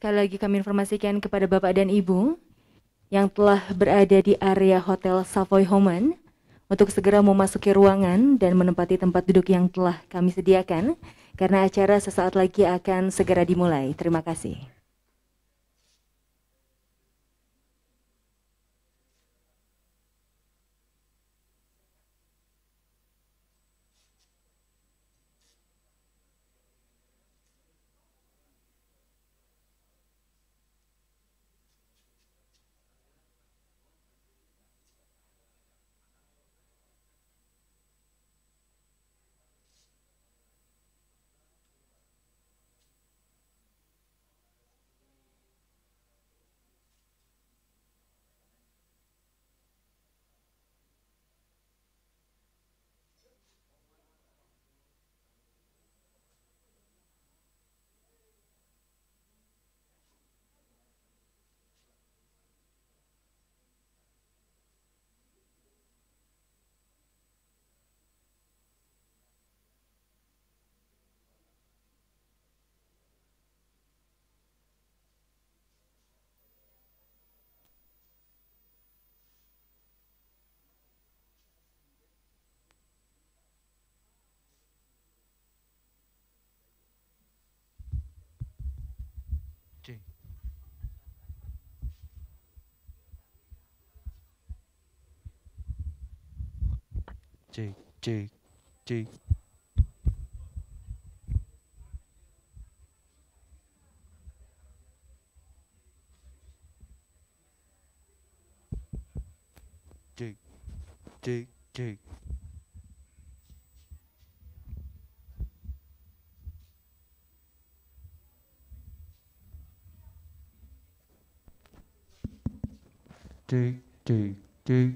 Sekali lagi kami informasikan kepada Bapak dan Ibu yang telah berada di area Hotel Savoy Homan untuk segera memasuki ruangan dan menempati tempat duduk yang telah kami sediakan karena acara sesaat lagi akan segera dimulai. Terima kasih. Jake, Jake, Jake. Jake, Jake, Jake. Jake, Jake, Jake.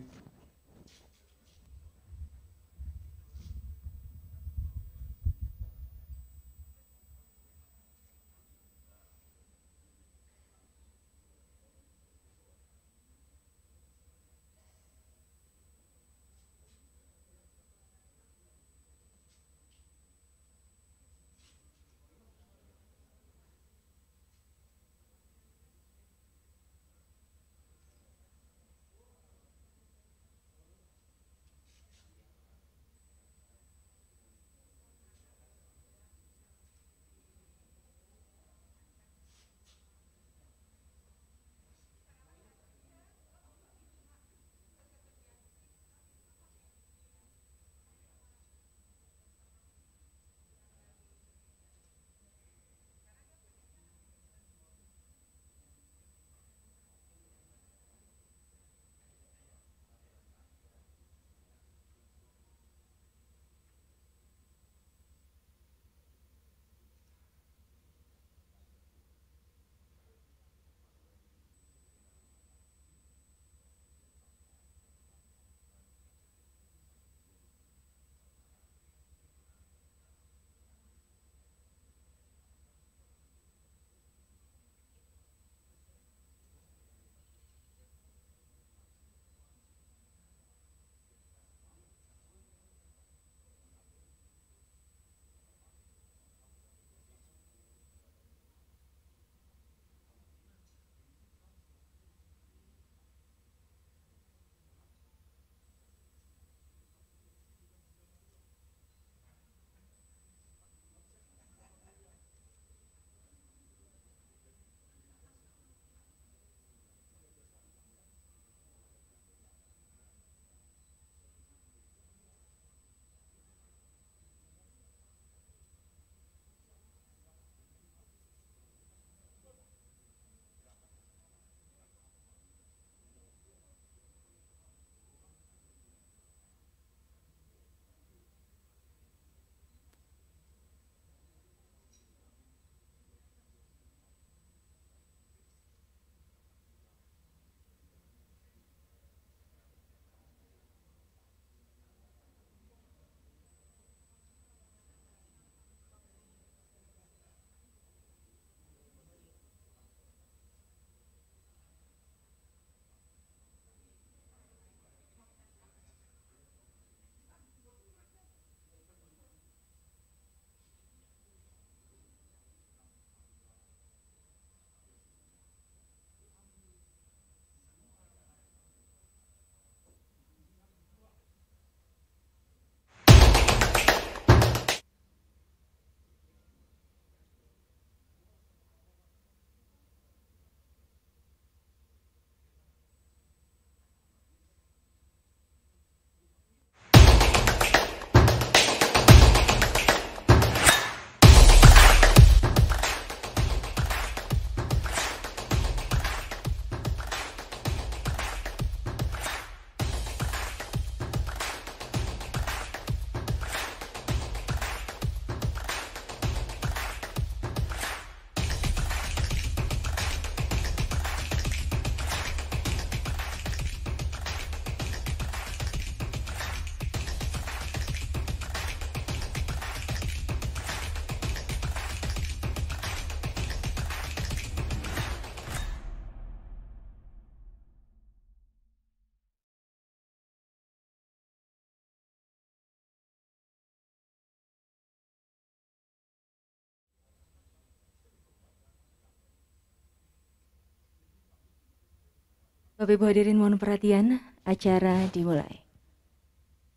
Bapak Ibu hadirin mohon perhatian, acara dimulai.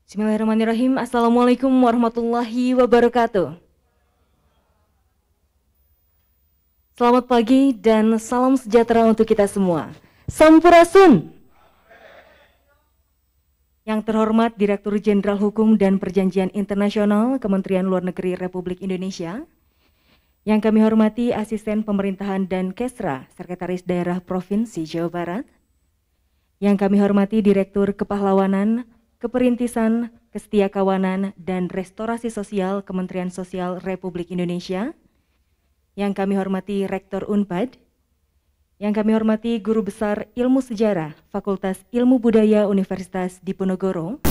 Bismillahirrahmanirrahim. Assalamualaikum warahmatullahi wabarakatuh. Selamat pagi dan salam sejahtera untuk kita semua. Sampurasun. Yang terhormat Direktur Jenderal Hukum dan Perjanjian Internasional Kementerian Luar Negeri Republik Indonesia, yang kami hormati Asisten Pemerintahan dan Kesra, Sekretaris Daerah Provinsi Jawa Barat, yang kami hormati Direktur Kepahlawanan, Keperintisan, Kesetiakawanan, dan Restorasi Sosial Kementerian Sosial Republik Indonesia. Yang kami hormati Rektor UNPAD. Yang kami hormati Guru Besar Ilmu Sejarah Fakultas Ilmu Budaya Universitas Diponegoro.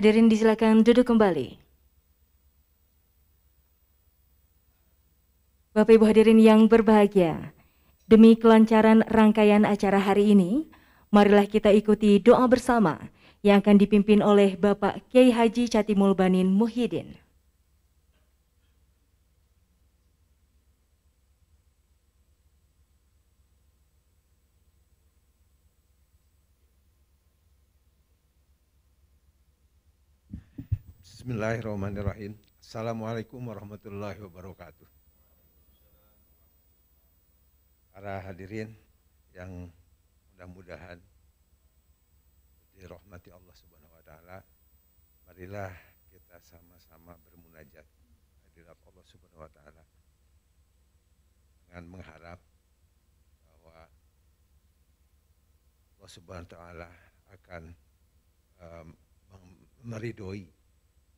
Hadirin disilakan duduk kembali. Bapak Ibu hadirin yang berbahagia, demi kelancaran rangkaian acara hari ini, marilah kita ikuti doa bersama yang akan dipimpin oleh Bapak Kiai Haji Catimul Banin Muhyiddin. Bismillahirrahmanirrahim. Assalamualaikum warahmatullahi wabarakatuh. Para hadirin yang mudah-mudahan dirahmati Allah Subhanahu wa taala, marilah kita sama-sama bermunajat hadirat Allah Subhanahu wa taala dengan mengharap bahwa Allah Subhanahu wa taala akan um, meridoi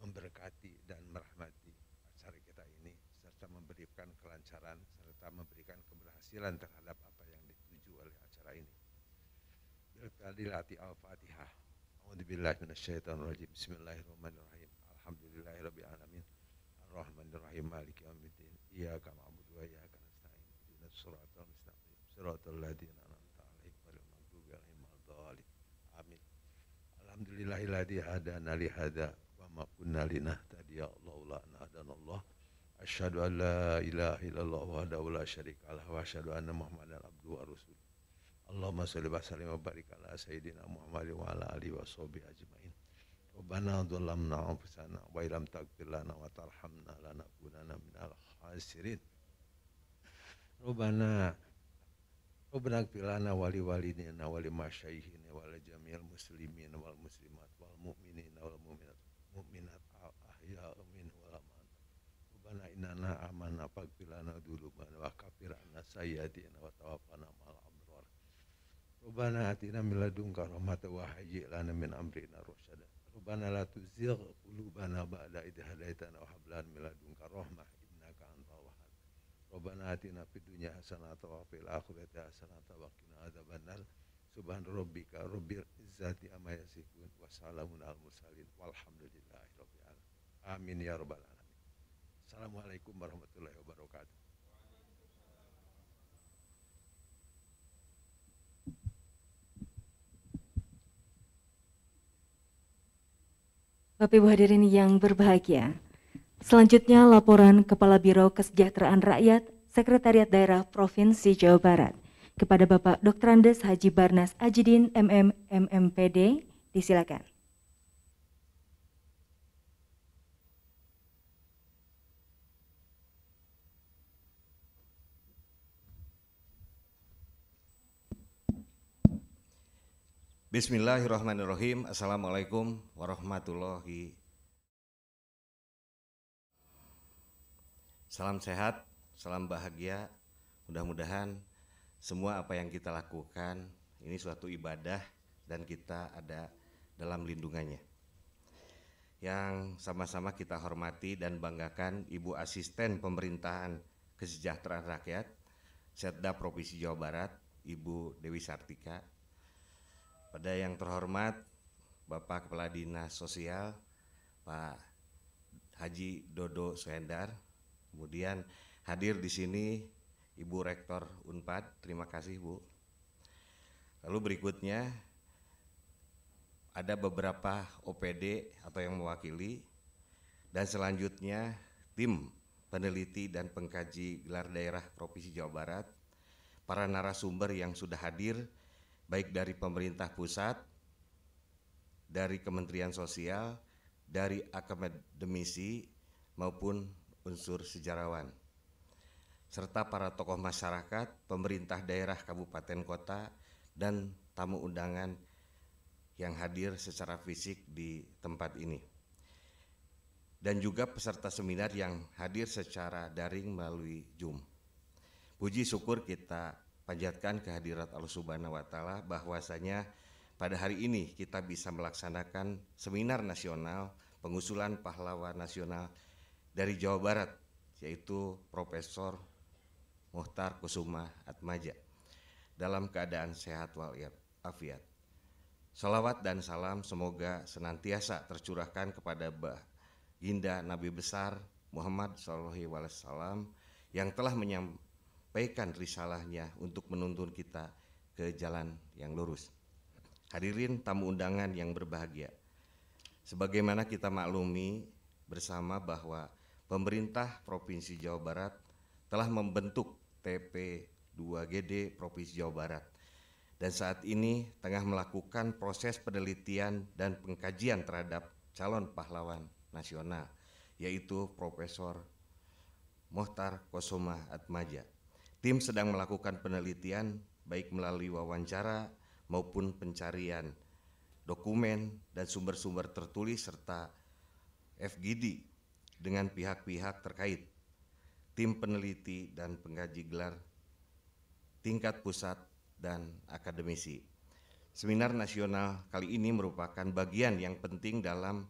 memberkati dan merahmati acara kita ini serta memberikan kelancaran serta memberikan keberhasilan terhadap apa yang dituju oleh acara ini. Bismillahirrahmanirrahim. al-Fatihah. A'udzubillahi minasyaitonirrajim. Bismillahirrahmanirrahim. Alhamdulillahirabbil alamin. Arrahmanirrahim. Maliki yaumiddin. Iyyaka na'budu wa iyyaka nasta'in. Ihdinash shiratal mustaqim. Shiratal ladzina an'amta 'alaihim ghairil maghdubi 'alaihim waladdallin. Amin. Alhamdulillahilladzi hadana li hadza ma kunna tadi ya Allah la an Allah asyhadu an la ilaha illallah wa la syarika lah wa asyhadu anna muhammadan abdu wa rasul Allahumma shalli wa sallim wa barik ala sayyidina Muhammad wa ala alihi wa sahbihi ajmain Rabbana dhalamna anfusana wa illam taghfir lana wa tarhamna lanakunanna minal khasirin Rabbana Rabbana lana wali walidina wali masyayikhina wal jami'il muslimin wal muslimat wal mu'minin wal mu'minin Rabbana innana amanna faghfirlana dzunubana wa kaffir anna sayyi'atina wa tawaffana ma'al abrar. Rabbana atina min ladunka rahmatan wa hayyi' lana min amrina rasyada. Rabbana la tuzigh qulubana ba'da idh hadaitana wa hab lana min ladunka rahmah innaka antal wahhab. Rabbana atina fid dunya hasanatan wa fil akhirati hasanatan wa qina adzabannar. Subhan rabbika rabbil izzati amma yasifun wa salamun al mursalin walhamdulillahi rabbil alamin. Amin ya rabbal alamin. Assalamualaikum warahmatullahi wabarakatuh. Bapak Ibu hadirin yang berbahagia. Selanjutnya laporan Kepala Biro Kesejahteraan Rakyat Sekretariat Daerah Provinsi Jawa Barat kepada Bapak Dr. Andes Haji Barnas Ajidin MM MMPD. Disilakan. Bismillahirrahmanirrahim. Assalamualaikum warahmatullahi Salam sehat, salam bahagia. Mudah-mudahan semua apa yang kita lakukan ini suatu ibadah dan kita ada dalam lindungannya. Yang sama-sama kita hormati dan banggakan Ibu Asisten Pemerintahan Kesejahteraan Rakyat Setda Provinsi Jawa Barat, Ibu Dewi Sartika, pada yang terhormat Bapak Kepala Dinas Sosial Pak Haji Dodo Suhendar, kemudian hadir di sini Ibu Rektor Unpad, terima kasih Bu. Lalu berikutnya ada beberapa OPD atau yang mewakili dan selanjutnya tim peneliti dan pengkaji gelar daerah Provinsi Jawa Barat, para narasumber yang sudah hadir baik dari pemerintah pusat, dari Kementerian Sosial, dari akademisi maupun unsur sejarawan serta para tokoh masyarakat, pemerintah daerah kabupaten kota dan tamu undangan yang hadir secara fisik di tempat ini. Dan juga peserta seminar yang hadir secara daring melalui Zoom. Puji syukur kita panjatkan kehadirat Allah Subhanahu wa taala bahwasanya pada hari ini kita bisa melaksanakan seminar nasional pengusulan pahlawan nasional dari Jawa Barat yaitu Profesor Muhtar Kusuma Atmaja dalam keadaan sehat walafiat. Salawat dan salam semoga senantiasa tercurahkan kepada Ginda Nabi besar Muhammad SAW yang telah menyampaikan menyampaikan risalahnya untuk menuntun kita ke jalan yang lurus. Hadirin tamu undangan yang berbahagia. Sebagaimana kita maklumi bersama bahwa pemerintah Provinsi Jawa Barat telah membentuk TP 2GD Provinsi Jawa Barat dan saat ini tengah melakukan proses penelitian dan pengkajian terhadap calon pahlawan nasional yaitu Profesor Mohtar Kosoma Atmaja. Tim sedang melakukan penelitian baik melalui wawancara maupun pencarian dokumen dan sumber-sumber tertulis serta FGD dengan pihak-pihak terkait. Tim peneliti dan pengkaji gelar tingkat pusat dan akademisi. Seminar nasional kali ini merupakan bagian yang penting dalam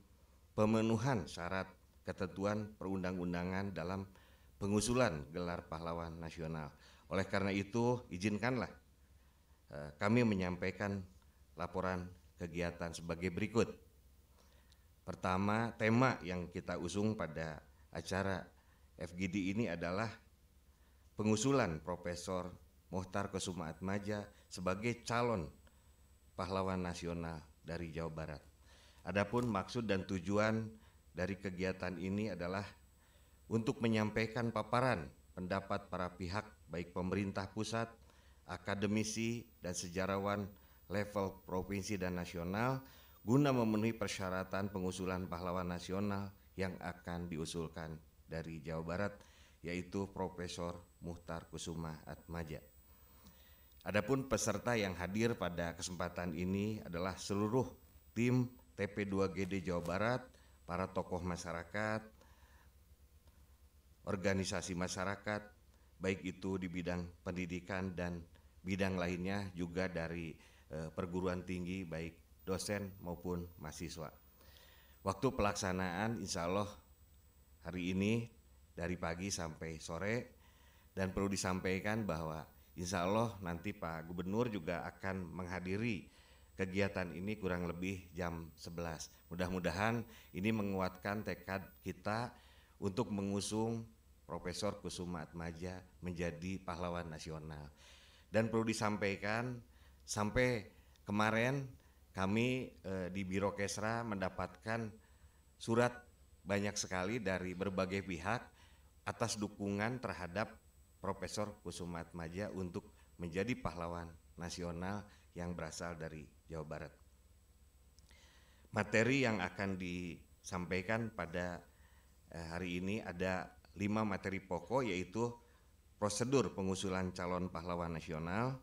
pemenuhan syarat ketentuan perundang-undangan dalam pengusulan gelar pahlawan nasional oleh karena itu, izinkanlah eh, kami menyampaikan laporan kegiatan sebagai berikut. Pertama, tema yang kita usung pada acara FGD ini adalah pengusulan Profesor Muhtar Kusuma Atmaja sebagai calon pahlawan nasional dari Jawa Barat. Adapun maksud dan tujuan dari kegiatan ini adalah untuk menyampaikan paparan pendapat para pihak baik pemerintah pusat, akademisi, dan sejarawan level provinsi dan nasional guna memenuhi persyaratan pengusulan pahlawan nasional yang akan diusulkan dari Jawa Barat yaitu Profesor Muhtar Kusuma Atmaja. Adapun peserta yang hadir pada kesempatan ini adalah seluruh tim TP2GD Jawa Barat, para tokoh masyarakat, organisasi masyarakat, baik itu di bidang pendidikan dan bidang lainnya juga dari eh, perguruan tinggi baik dosen maupun mahasiswa. Waktu pelaksanaan insya Allah hari ini dari pagi sampai sore dan perlu disampaikan bahwa insya Allah nanti Pak Gubernur juga akan menghadiri kegiatan ini kurang lebih jam 11. Mudah-mudahan ini menguatkan tekad kita untuk mengusung Profesor Kusuma Atmaja menjadi pahlawan nasional. Dan perlu disampaikan sampai kemarin kami e, di Biro Kesra mendapatkan surat banyak sekali dari berbagai pihak atas dukungan terhadap Profesor Kusuma Atmaja untuk menjadi pahlawan nasional yang berasal dari Jawa Barat. Materi yang akan disampaikan pada eh, hari ini ada lima materi pokok yaitu prosedur pengusulan calon pahlawan nasional,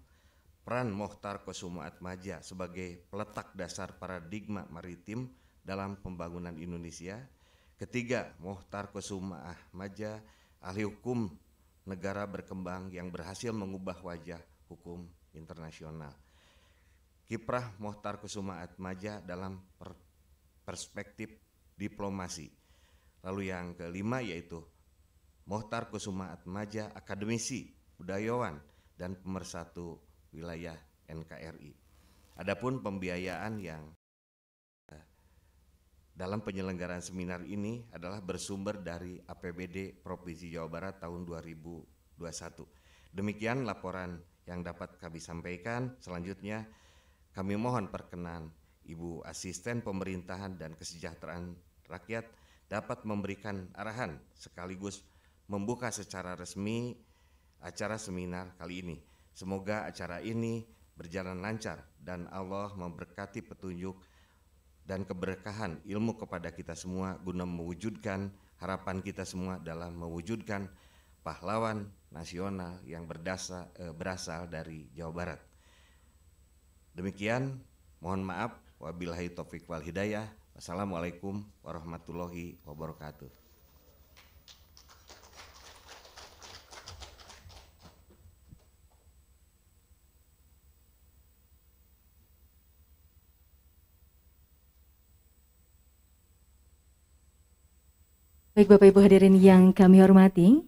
peran Mohtar Kosumo Atmaja sebagai peletak dasar paradigma maritim dalam pembangunan Indonesia, ketiga Mohtar Kosumo Atmaja ahli hukum negara berkembang yang berhasil mengubah wajah hukum internasional. Kiprah Mohtar Kusuma Atmaja dalam perspektif diplomasi. Lalu yang kelima yaitu Mohtar Kusuma Atmaja, akademisi, budayawan, dan pemersatu wilayah NKRI. Adapun pembiayaan yang eh, dalam penyelenggaraan seminar ini adalah bersumber dari APBD Provinsi Jawa Barat tahun 2021. Demikian laporan yang dapat kami sampaikan. Selanjutnya kami mohon perkenan Ibu Asisten Pemerintahan dan Kesejahteraan Rakyat dapat memberikan arahan sekaligus membuka secara resmi acara seminar kali ini. Semoga acara ini berjalan lancar dan Allah memberkati petunjuk dan keberkahan ilmu kepada kita semua guna mewujudkan harapan kita semua dalam mewujudkan pahlawan nasional yang berdasar, eh, berasal dari Jawa Barat. Demikian, mohon maaf. Wabillahi taufik wal hidayah. Wassalamualaikum warahmatullahi wabarakatuh. Baik Bapak Ibu hadirin yang kami hormati,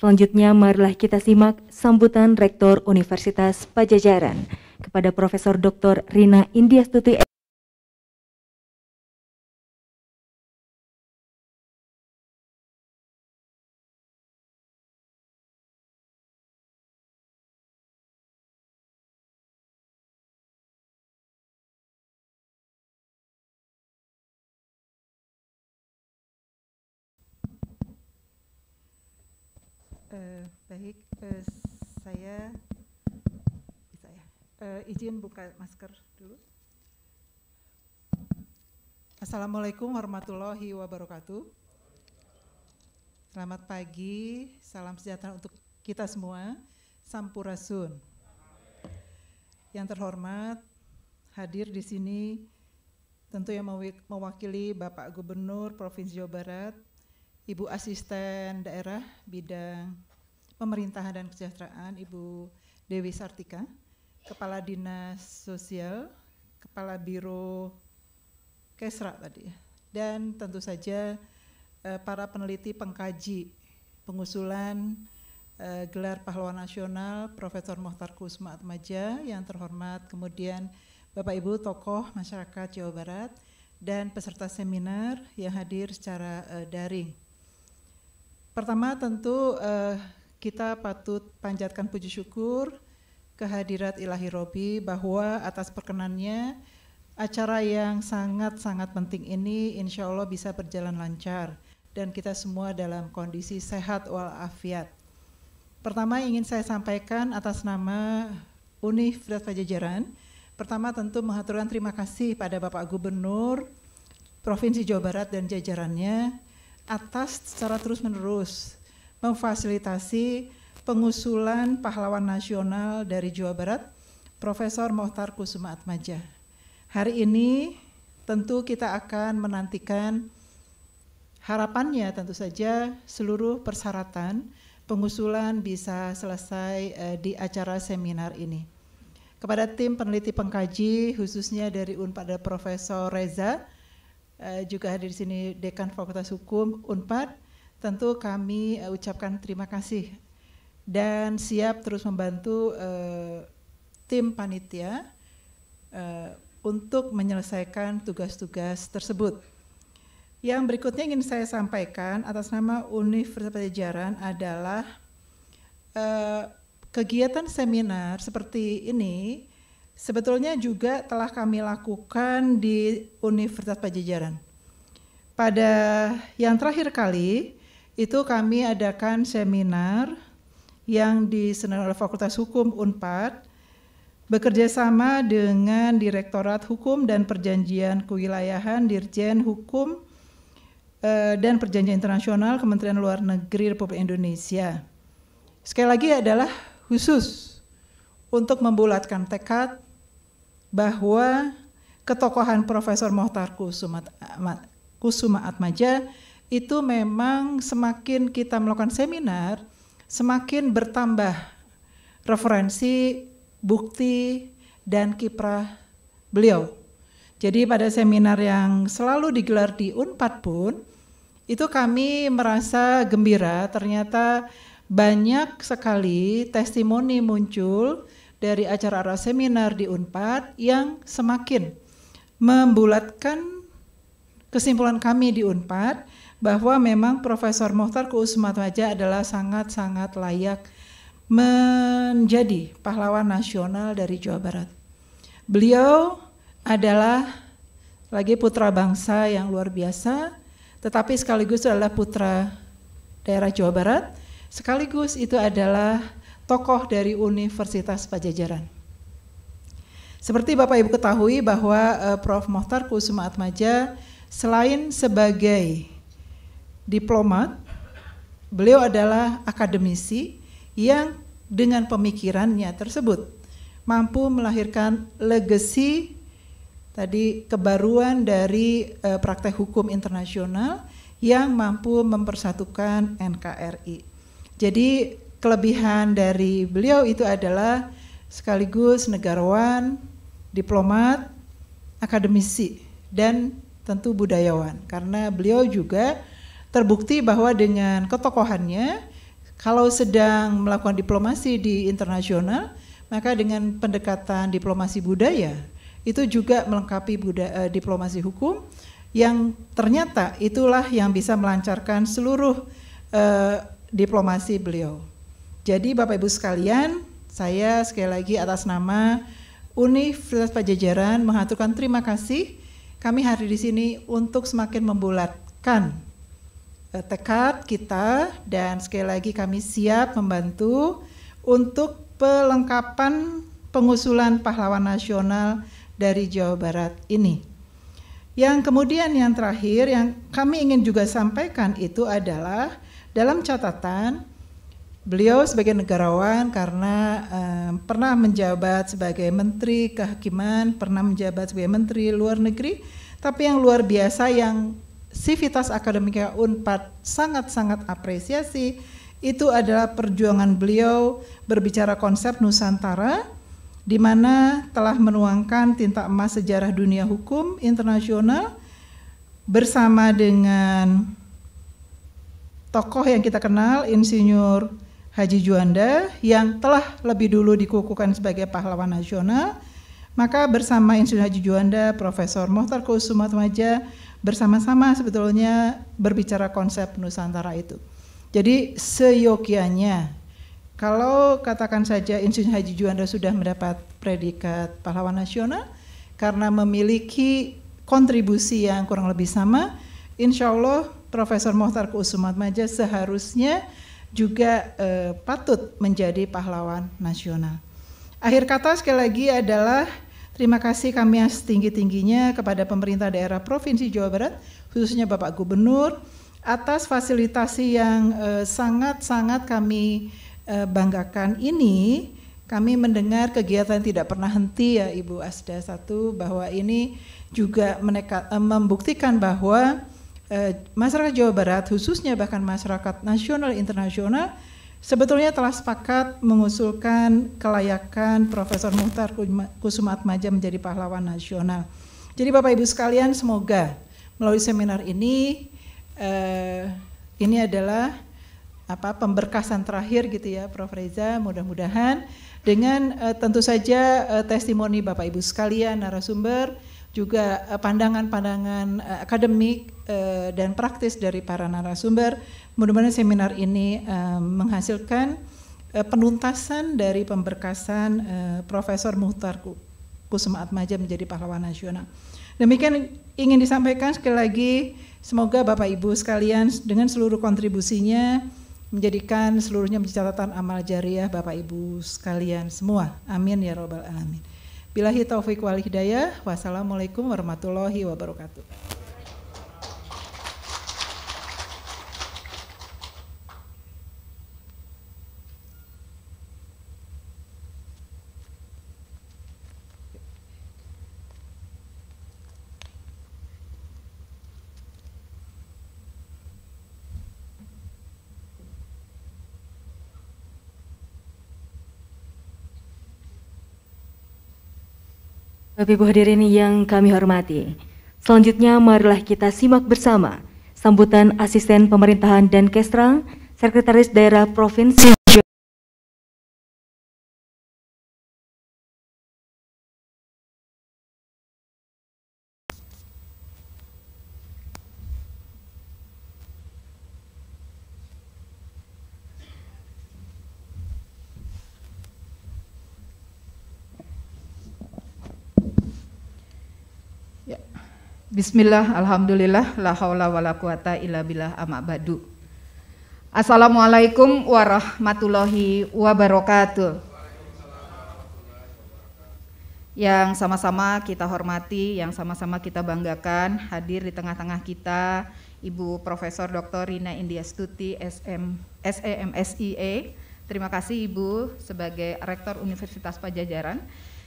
selanjutnya marilah kita simak sambutan Rektor Universitas Pajajaran kepada Profesor Dr. Rina Indiastuti baik, eh, saya saya eh, izin buka masker dulu. Assalamualaikum warahmatullahi wabarakatuh. Selamat pagi, salam sejahtera untuk kita semua. Sampurasun. Yang terhormat hadir di sini tentu yang mewakili Bapak Gubernur Provinsi Jawa Barat, Ibu Asisten Daerah Bidang Pemerintahan dan Kesejahteraan Ibu Dewi Sartika, Kepala Dinas Sosial, Kepala Biro Kesra tadi ya. Dan tentu saja eh, para peneliti pengkaji pengusulan eh, gelar pahlawan nasional Profesor Mohtar Kusma Atmaja yang terhormat, kemudian Bapak Ibu tokoh masyarakat Jawa Barat dan peserta seminar yang hadir secara eh, daring. Pertama tentu eh, kita patut panjatkan puji syukur kehadirat ilahi Robi bahwa atas perkenannya acara yang sangat-sangat penting ini insya Allah bisa berjalan lancar dan kita semua dalam kondisi sehat walafiat. Pertama ingin saya sampaikan atas nama Universitas Pajajaran. Pertama tentu mengaturkan terima kasih pada Bapak Gubernur Provinsi Jawa Barat dan jajarannya atas secara terus-menerus memfasilitasi pengusulan pahlawan nasional dari Jawa Barat, Profesor Mohtar Kusuma Atmaja. Hari ini tentu kita akan menantikan harapannya tentu saja seluruh persyaratan pengusulan bisa selesai eh, di acara seminar ini. Kepada tim peneliti pengkaji khususnya dari UNPAD Profesor Reza eh, juga hadir di sini Dekan Fakultas Hukum UNPAD Tentu kami eh, ucapkan terima kasih dan siap terus membantu uh, tim panitia uh, untuk menyelesaikan tugas-tugas tersebut. Yang berikutnya ingin saya sampaikan atas nama Universitas Pajajaran adalah uh, kegiatan seminar seperti ini sebetulnya juga telah kami lakukan di Universitas Pajajaran. Pada yang terakhir kali, itu kami adakan seminar yang diselenggarakan oleh Fakultas Hukum UNPAD bekerja sama dengan Direktorat Hukum dan Perjanjian Kewilayahan Dirjen Hukum eh, dan Perjanjian Internasional Kementerian Luar Negeri Republik Indonesia. Sekali lagi adalah khusus untuk membulatkan tekad bahwa ketokohan Profesor Mohtar Kusuma, Kusuma Atmaja itu memang semakin kita melakukan seminar, semakin bertambah referensi, bukti, dan kiprah beliau. Jadi pada seminar yang selalu digelar di Unpad pun, itu kami merasa gembira ternyata banyak sekali testimoni muncul dari acara-acara seminar di Unpad yang semakin membulatkan kesimpulan kami di Unpad bahwa memang Profesor Mohtar Muhtar Maja adalah sangat-sangat layak menjadi pahlawan nasional dari Jawa Barat. Beliau adalah lagi putra bangsa yang luar biasa, tetapi sekaligus adalah putra daerah Jawa Barat, sekaligus itu adalah tokoh dari Universitas Pajajaran. Seperti Bapak Ibu ketahui bahwa eh, Prof. Mohtar Kusuma Atmaja selain sebagai diplomat, beliau adalah akademisi yang dengan pemikirannya tersebut mampu melahirkan legacy tadi kebaruan dari uh, praktek hukum internasional yang mampu mempersatukan NKRI. Jadi kelebihan dari beliau itu adalah sekaligus negarawan, diplomat, akademisi dan tentu budayawan karena beliau juga terbukti bahwa dengan ketokohannya kalau sedang melakukan diplomasi di internasional maka dengan pendekatan diplomasi budaya itu juga melengkapi budaya, eh, diplomasi hukum yang ternyata itulah yang bisa melancarkan seluruh eh, diplomasi beliau. Jadi Bapak Ibu sekalian, saya sekali lagi atas nama Universitas Pajajaran mengaturkan terima kasih. Kami hari di sini untuk semakin membulatkan Eh, tekad kita dan sekali lagi kami siap membantu untuk pelengkapan pengusulan pahlawan nasional dari Jawa Barat ini. Yang kemudian yang terakhir yang kami ingin juga sampaikan itu adalah dalam catatan beliau sebagai negarawan karena um, pernah menjabat sebagai menteri kehakiman, pernah menjabat sebagai menteri luar negeri, tapi yang luar biasa yang Sivitas Akademika Unpad sangat-sangat apresiasi. Itu adalah perjuangan beliau berbicara konsep Nusantara di mana telah menuangkan tinta emas sejarah dunia hukum internasional bersama dengan tokoh yang kita kenal Insinyur Haji Juanda yang telah lebih dulu dikukuhkan sebagai pahlawan nasional maka bersama Insinyur Haji Juanda, Profesor Mohtar Kusuma Tumaja bersama-sama sebetulnya berbicara konsep Nusantara itu. Jadi seyogianya kalau katakan saja Insinyur Haji Juanda sudah mendapat predikat pahlawan nasional karena memiliki kontribusi yang kurang lebih sama, insya Allah Profesor Mohtar Kusumat Maja seharusnya juga eh, patut menjadi pahlawan nasional. Akhir kata sekali lagi adalah Terima kasih kami yang setinggi-tingginya kepada pemerintah daerah Provinsi Jawa Barat, khususnya Bapak Gubernur, atas fasilitasi yang eh, sangat-sangat eh, kami eh, banggakan ini. Kami mendengar kegiatan tidak pernah henti ya Ibu Asda satu bahwa ini juga meneka, eh, membuktikan bahwa eh, masyarakat Jawa Barat khususnya bahkan masyarakat nasional internasional sebetulnya telah sepakat mengusulkan kelayakan Profesor Muhtar Kusumat Maja menjadi pahlawan nasional. Jadi Bapak Ibu sekalian semoga melalui seminar ini eh, ini adalah apa pemberkasan terakhir gitu ya Prof Reza mudah-mudahan dengan eh, tentu saja eh, testimoni Bapak Ibu sekalian narasumber juga eh, pandangan-pandangan eh, akademik eh, dan praktis dari para narasumber Mudah-mudahan seminar ini um, menghasilkan uh, penuntasan dari pemberkasan uh, Profesor Muhtar Kusuma Atmaja menjadi pahlawan nasional. Demikian ingin disampaikan sekali lagi semoga Bapak Ibu sekalian dengan seluruh kontribusinya menjadikan seluruhnya menjadi catatan amal jariah Bapak Ibu sekalian semua. Amin ya robbal alamin. Bilahi Taufiq wal hidayah. Wassalamualaikum warahmatullahi wabarakatuh. Bapak Ibu hadirin yang kami hormati, selanjutnya marilah kita simak bersama sambutan Asisten Pemerintahan dan Kestra, Sekretaris Daerah Provinsi Bismillah, Alhamdulillah, la haula wa la quwata illa billah amma badu. Assalamualaikum warahmatullahi wabarakatuh. Yang sama-sama kita hormati, yang sama-sama kita banggakan, hadir di tengah-tengah kita Ibu Profesor Dr. Rina India Stuti, e e. Terima kasih Ibu sebagai Rektor Universitas Pajajaran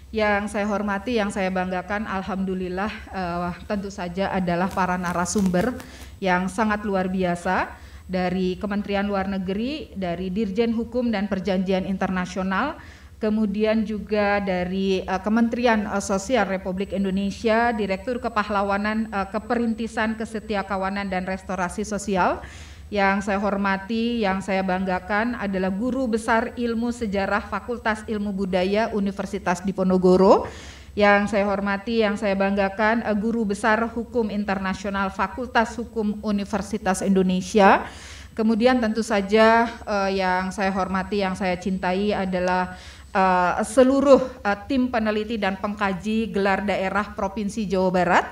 yang saya hormati, yang saya banggakan, alhamdulillah uh, tentu saja adalah para narasumber yang sangat luar biasa dari Kementerian Luar Negeri, dari Dirjen Hukum dan Perjanjian Internasional, kemudian juga dari uh, Kementerian uh, Sosial Republik Indonesia, Direktur Kepahlawanan uh, Keperintisan Kesetiakawanan dan Restorasi Sosial, yang saya hormati, yang saya banggakan adalah Guru Besar Ilmu Sejarah Fakultas Ilmu Budaya Universitas Diponegoro. Yang saya hormati, yang saya banggakan eh, Guru Besar Hukum Internasional Fakultas Hukum Universitas Indonesia. Kemudian tentu saja eh, yang saya hormati, yang saya cintai adalah eh, seluruh tim peneliti dan pengkaji gelar daerah Provinsi Jawa Barat.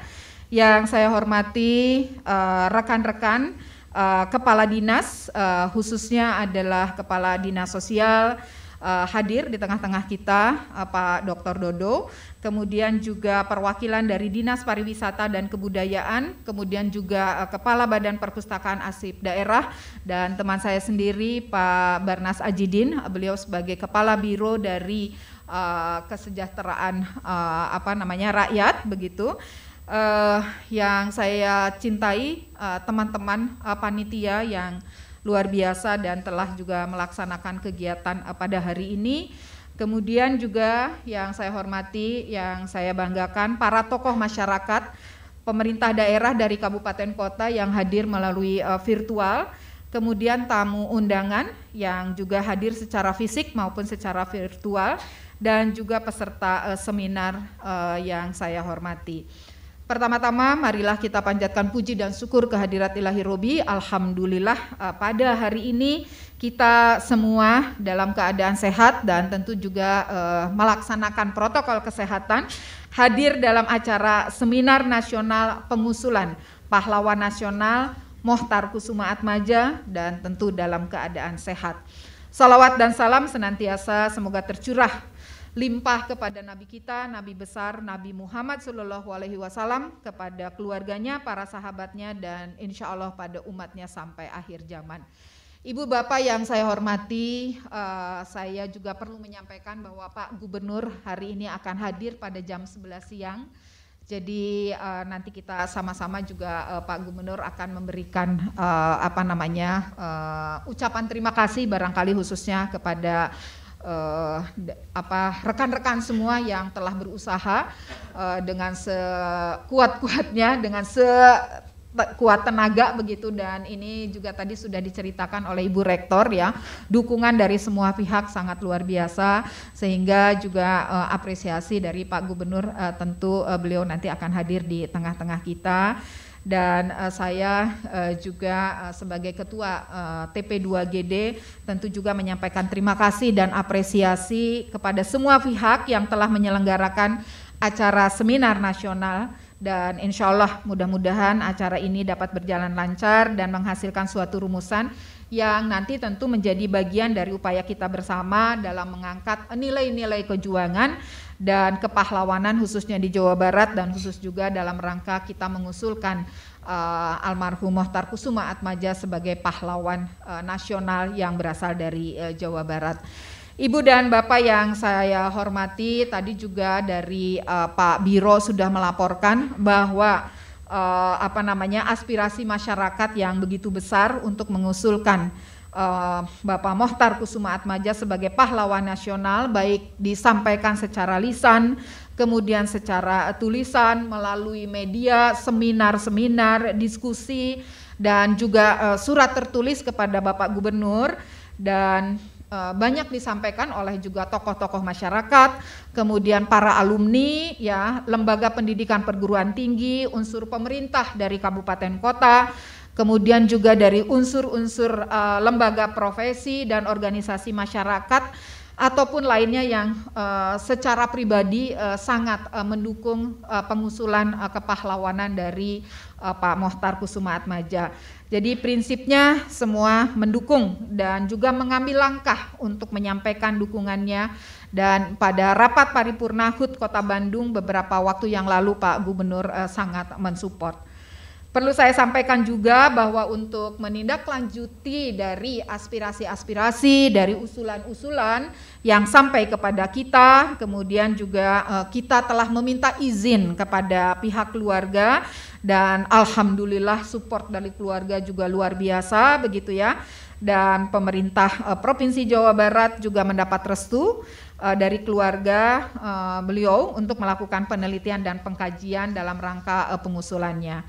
Yang saya hormati rekan-rekan uh, rekan -rekan, Eh, kepala dinas uh, khususnya adalah kepala dinas sosial uh, hadir di tengah-tengah kita uh, Pak Dr. Dodo, kemudian juga perwakilan dari Dinas Pariwisata dan Kebudayaan, kemudian juga Kepala Badan Perpustakaan Asip Daerah dan teman saya sendiri Pak Barnas Ajidin, beliau sebagai Kepala Biro dari uh, kesejahteraan uh, apa namanya rakyat begitu uh, yang saya cintai, eh, teman-teman uh, uh, panitia yang luar biasa dan telah juga melaksanakan kegiatan uh, pada hari ini. Kemudian juga yang saya hormati, yang saya banggakan para tokoh masyarakat, pemerintah daerah dari kabupaten kota yang hadir melalui uh, virtual, kemudian tamu undangan yang juga hadir secara fisik maupun secara virtual dan juga peserta uh, seminar uh, yang saya hormati. Pertama-tama marilah kita panjatkan puji dan syukur kehadirat ilahi Robi Alhamdulillah eh, pada hari ini kita semua dalam keadaan sehat dan tentu juga eh, melaksanakan protokol kesehatan hadir dalam acara Seminar Nasional Pengusulan Pahlawan Nasional Mohtar Kusuma Atmaja dan tentu dalam keadaan sehat. Salawat dan salam senantiasa semoga tercurah limpah kepada nabi kita, nabi besar, Nabi Muhammad Shallallahu Alaihi Wasallam, kepada keluarganya, para sahabatnya, dan insya Allah pada umatnya sampai akhir zaman. Ibu Bapak yang saya hormati, eh, saya juga perlu menyampaikan bahwa Pak Gubernur hari ini akan hadir pada jam 11 siang. Jadi eh, nanti kita sama-sama juga eh, Pak Gubernur akan memberikan apa namanya ucapan terima kasih barangkali khususnya kepada uh, apa rekan-rekan semua yang telah berusaha uh, dengan sekuat-kuatnya dengan se kuat tenaga begitu dan ini juga tadi sudah diceritakan oleh Ibu Rektor ya dukungan dari semua pihak sangat luar biasa sehingga juga uh, apresiasi dari Pak Gubernur uh, tentu uh, beliau nanti akan hadir di tengah-tengah kita dan uh, saya uh, juga uh, sebagai ketua uh, TP2GD tentu juga menyampaikan terima kasih dan apresiasi kepada semua pihak yang telah menyelenggarakan acara seminar nasional dan insya Allah mudah-mudahan acara ini dapat berjalan lancar dan menghasilkan suatu rumusan yang nanti tentu menjadi bagian dari upaya kita bersama dalam mengangkat nilai-nilai kejuangan dan kepahlawanan khususnya di Jawa Barat dan khusus juga dalam rangka kita mengusulkan uh, almarhum Mohtar Kusuma Atmaja sebagai pahlawan uh, nasional yang berasal dari uh, Jawa Barat. Ibu dan Bapak yang saya hormati, tadi juga dari uh, Pak Biro sudah melaporkan bahwa uh, apa namanya aspirasi masyarakat yang begitu besar untuk mengusulkan Eh, Bapak Mohtar Kusuma Atmaja sebagai pahlawan nasional baik disampaikan secara lisan kemudian secara tulisan melalui media seminar-seminar diskusi dan juga eh, surat tertulis kepada Bapak Gubernur dan eh, banyak disampaikan oleh juga tokoh-tokoh masyarakat, kemudian para alumni ya, lembaga pendidikan perguruan tinggi, unsur pemerintah dari kabupaten kota kemudian juga dari unsur-unsur uh, lembaga profesi dan organisasi masyarakat ataupun lainnya yang uh, secara pribadi uh, sangat uh, mendukung uh, pengusulan uh, kepahlawanan dari uh, Pak Mohtar Kusuma Atmaja. Jadi prinsipnya semua mendukung dan juga mengambil langkah untuk menyampaikan dukungannya dan pada rapat paripurna HUT Kota Bandung beberapa waktu yang lalu Pak Gubernur uh, sangat mensupport. Perlu saya sampaikan juga bahwa untuk menindaklanjuti dari aspirasi-aspirasi, dari usulan-usulan yang sampai kepada kita, kemudian juga eh, kita telah meminta izin kepada pihak keluarga dan alhamdulillah support dari keluarga juga luar biasa begitu ya. Dan pemerintah eh, Provinsi Jawa Barat juga mendapat restu eh, dari keluarga beliau untuk melakukan penelitian dan pengkajian dalam rangka pengusulannya.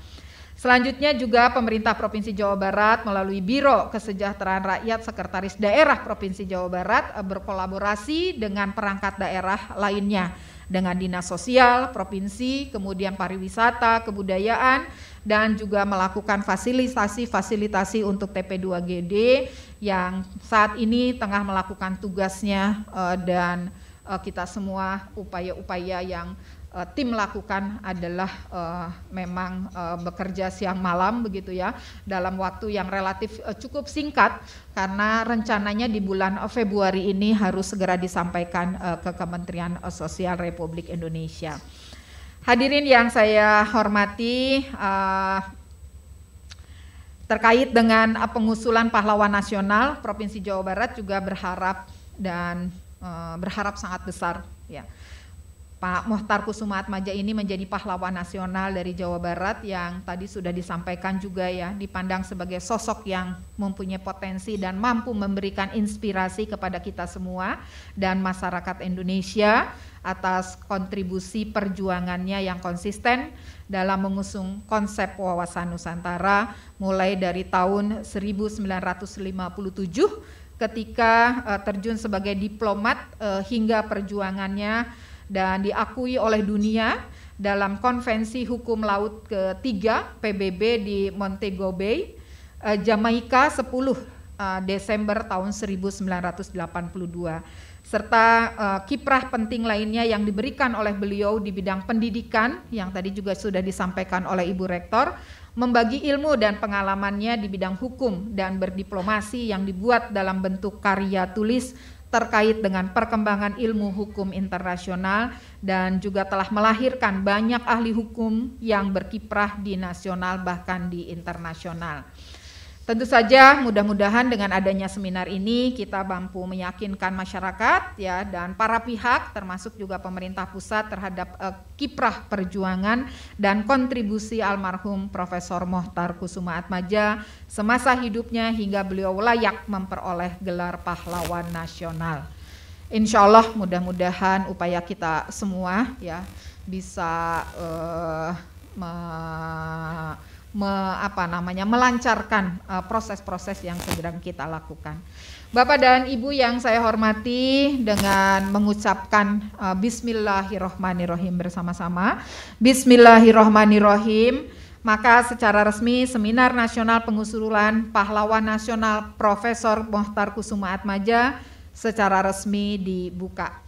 Selanjutnya juga pemerintah Provinsi Jawa Barat melalui Biro Kesejahteraan Rakyat Sekretaris Daerah Provinsi Jawa Barat eh, berkolaborasi dengan perangkat daerah lainnya dengan dinas sosial provinsi, kemudian pariwisata, kebudayaan dan juga melakukan fasilitasi-fasilitasi untuk TP2GD yang saat ini tengah melakukan tugasnya eh, dan eh, kita semua upaya-upaya yang uh, tim lakukan adalah uh, memang uh, bekerja siang malam begitu ya dalam waktu yang relatif uh, cukup singkat karena rencananya di bulan Februari ini harus segera disampaikan uh, ke Kementerian Sosial Republik Indonesia. Hadirin yang saya hormati, uh, terkait dengan pengusulan pahlawan nasional, Provinsi Jawa Barat juga berharap dan uh, berharap sangat besar. Ya. Pak Mohtar Kusuma Maja ini menjadi pahlawan nasional dari Jawa Barat yang tadi sudah disampaikan juga ya dipandang sebagai sosok yang mempunyai potensi dan mampu memberikan inspirasi kepada kita semua dan masyarakat Indonesia atas kontribusi perjuangannya yang konsisten dalam mengusung konsep wawasan Nusantara mulai dari tahun 1957 ketika eh, terjun sebagai diplomat eh, hingga perjuangannya dan diakui oleh dunia dalam konvensi hukum laut ketiga PBB di Montego Bay, uh, Jamaika 10 uh, eh, Desember tahun 1982 serta uh, kiprah penting lainnya yang diberikan oleh beliau di bidang pendidikan yang tadi juga sudah disampaikan oleh Ibu Rektor, membagi ilmu dan pengalamannya di bidang hukum dan berdiplomasi yang dibuat dalam bentuk karya tulis terkait dengan perkembangan ilmu hukum internasional dan juga telah melahirkan banyak ahli hukum yang berkiprah di nasional bahkan di internasional. Tentu saja mudah-mudahan dengan adanya seminar ini kita mampu meyakinkan masyarakat ya dan para pihak termasuk juga pemerintah pusat terhadap eh, kiprah perjuangan dan kontribusi almarhum Profesor Mohtar Kusuma Atmaja semasa hidupnya hingga beliau layak memperoleh gelar pahlawan nasional. Insya Allah mudah-mudahan upaya kita semua ya bisa eh, me, apa namanya melancarkan eh, proses-proses uh, yang sedang kita lakukan. Bapak dan Ibu yang saya hormati dengan mengucapkan uh, bismillahirrohmanirrohim bersama-sama. Bismillahirrohmanirrohim. Maka secara resmi Seminar Nasional Pengusulan Pahlawan Nasional Profesor Mohtar Kusuma Atmaja secara resmi dibuka.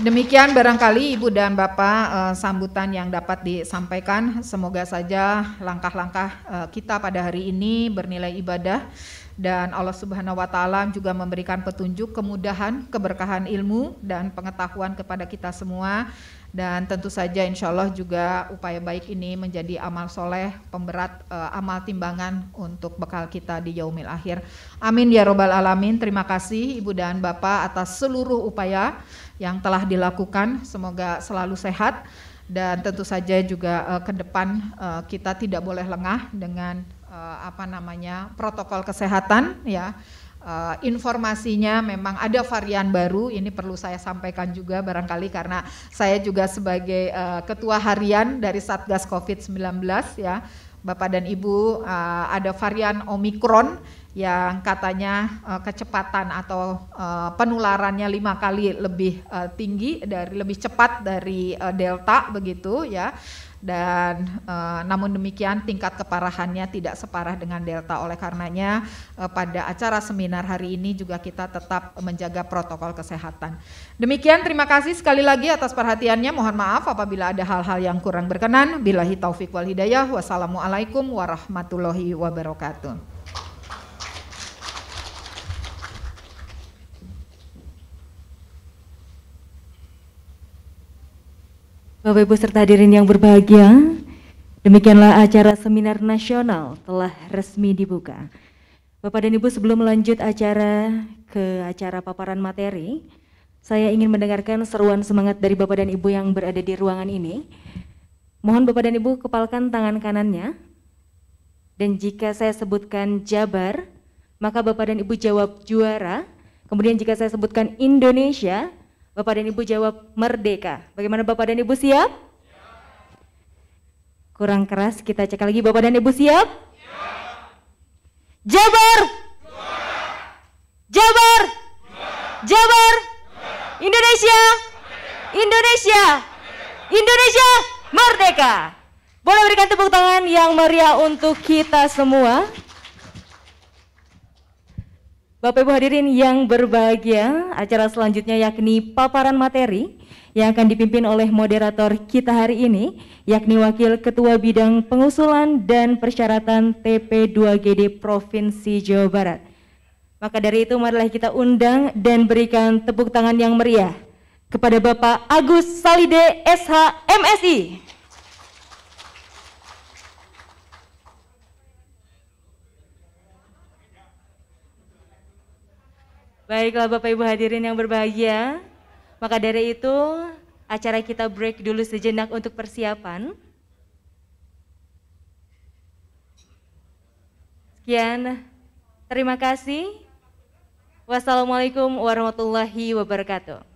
Demikian barangkali Ibu dan Bapak eh, sambutan yang dapat disampaikan. Semoga saja langkah-langkah eh, kita pada hari ini bernilai ibadah dan Allah Subhanahu wa taala juga memberikan petunjuk, kemudahan, keberkahan ilmu dan pengetahuan kepada kita semua dan tentu saja insya Allah juga upaya baik ini menjadi amal soleh pemberat eh, amal timbangan untuk bekal kita di yaumil akhir amin ya robbal alamin terima kasih ibu dan bapak atas seluruh upaya yang telah dilakukan. Semoga selalu sehat dan tentu saja juga uh, ke depan uh, kita tidak boleh lengah dengan uh, apa namanya protokol kesehatan ya. Uh, informasinya memang ada varian baru ini perlu saya sampaikan juga barangkali karena saya juga sebagai uh, ketua harian dari Satgas Covid-19 ya Bapak dan Ibu uh, ada varian Omicron yang katanya uh, kecepatan atau uh, penularannya lima kali lebih uh, tinggi dari lebih cepat dari uh, delta begitu ya dan uh, namun demikian tingkat keparahannya tidak separah dengan delta oleh karenanya uh, pada acara seminar hari ini juga kita tetap menjaga protokol kesehatan. Demikian terima kasih sekali lagi atas perhatiannya. Mohon maaf apabila ada hal-hal yang kurang berkenan. Bilahi taufik wal hidayah. Wassalamualaikum warahmatullahi wabarakatuh. Bapak Ibu serta hadirin yang berbahagia, demikianlah acara seminar nasional telah resmi dibuka. Bapak dan Ibu sebelum melanjut acara ke acara paparan materi, saya ingin mendengarkan seruan semangat dari Bapak dan Ibu yang berada di ruangan ini. Mohon Bapak dan Ibu kepalkan tangan kanannya, dan jika saya sebutkan Jabar, maka Bapak dan Ibu jawab juara. Kemudian jika saya sebutkan Indonesia, Bapak dan Ibu jawab merdeka. Bagaimana Bapak dan Ibu siap? Kurang keras, kita cek lagi Bapak dan Ibu siap? Jabar! Jabar! Jabar! Indonesia! Indonesia! Indonesia merdeka! Boleh berikan tepuk tangan yang meriah untuk kita semua. Bapak Ibu hadirin yang berbahagia, acara selanjutnya yakni paparan materi yang akan dipimpin oleh moderator kita hari ini, yakni Wakil Ketua Bidang Pengusulan dan Persyaratan TP2GD Provinsi Jawa Barat. Maka dari itu marilah kita undang dan berikan tepuk tangan yang meriah kepada Bapak Agus Salide SH MSI. Baiklah Bapak Ibu hadirin yang berbahagia, maka dari itu acara kita break dulu sejenak untuk persiapan. Sekian, terima kasih. Wassalamualaikum warahmatullahi wabarakatuh.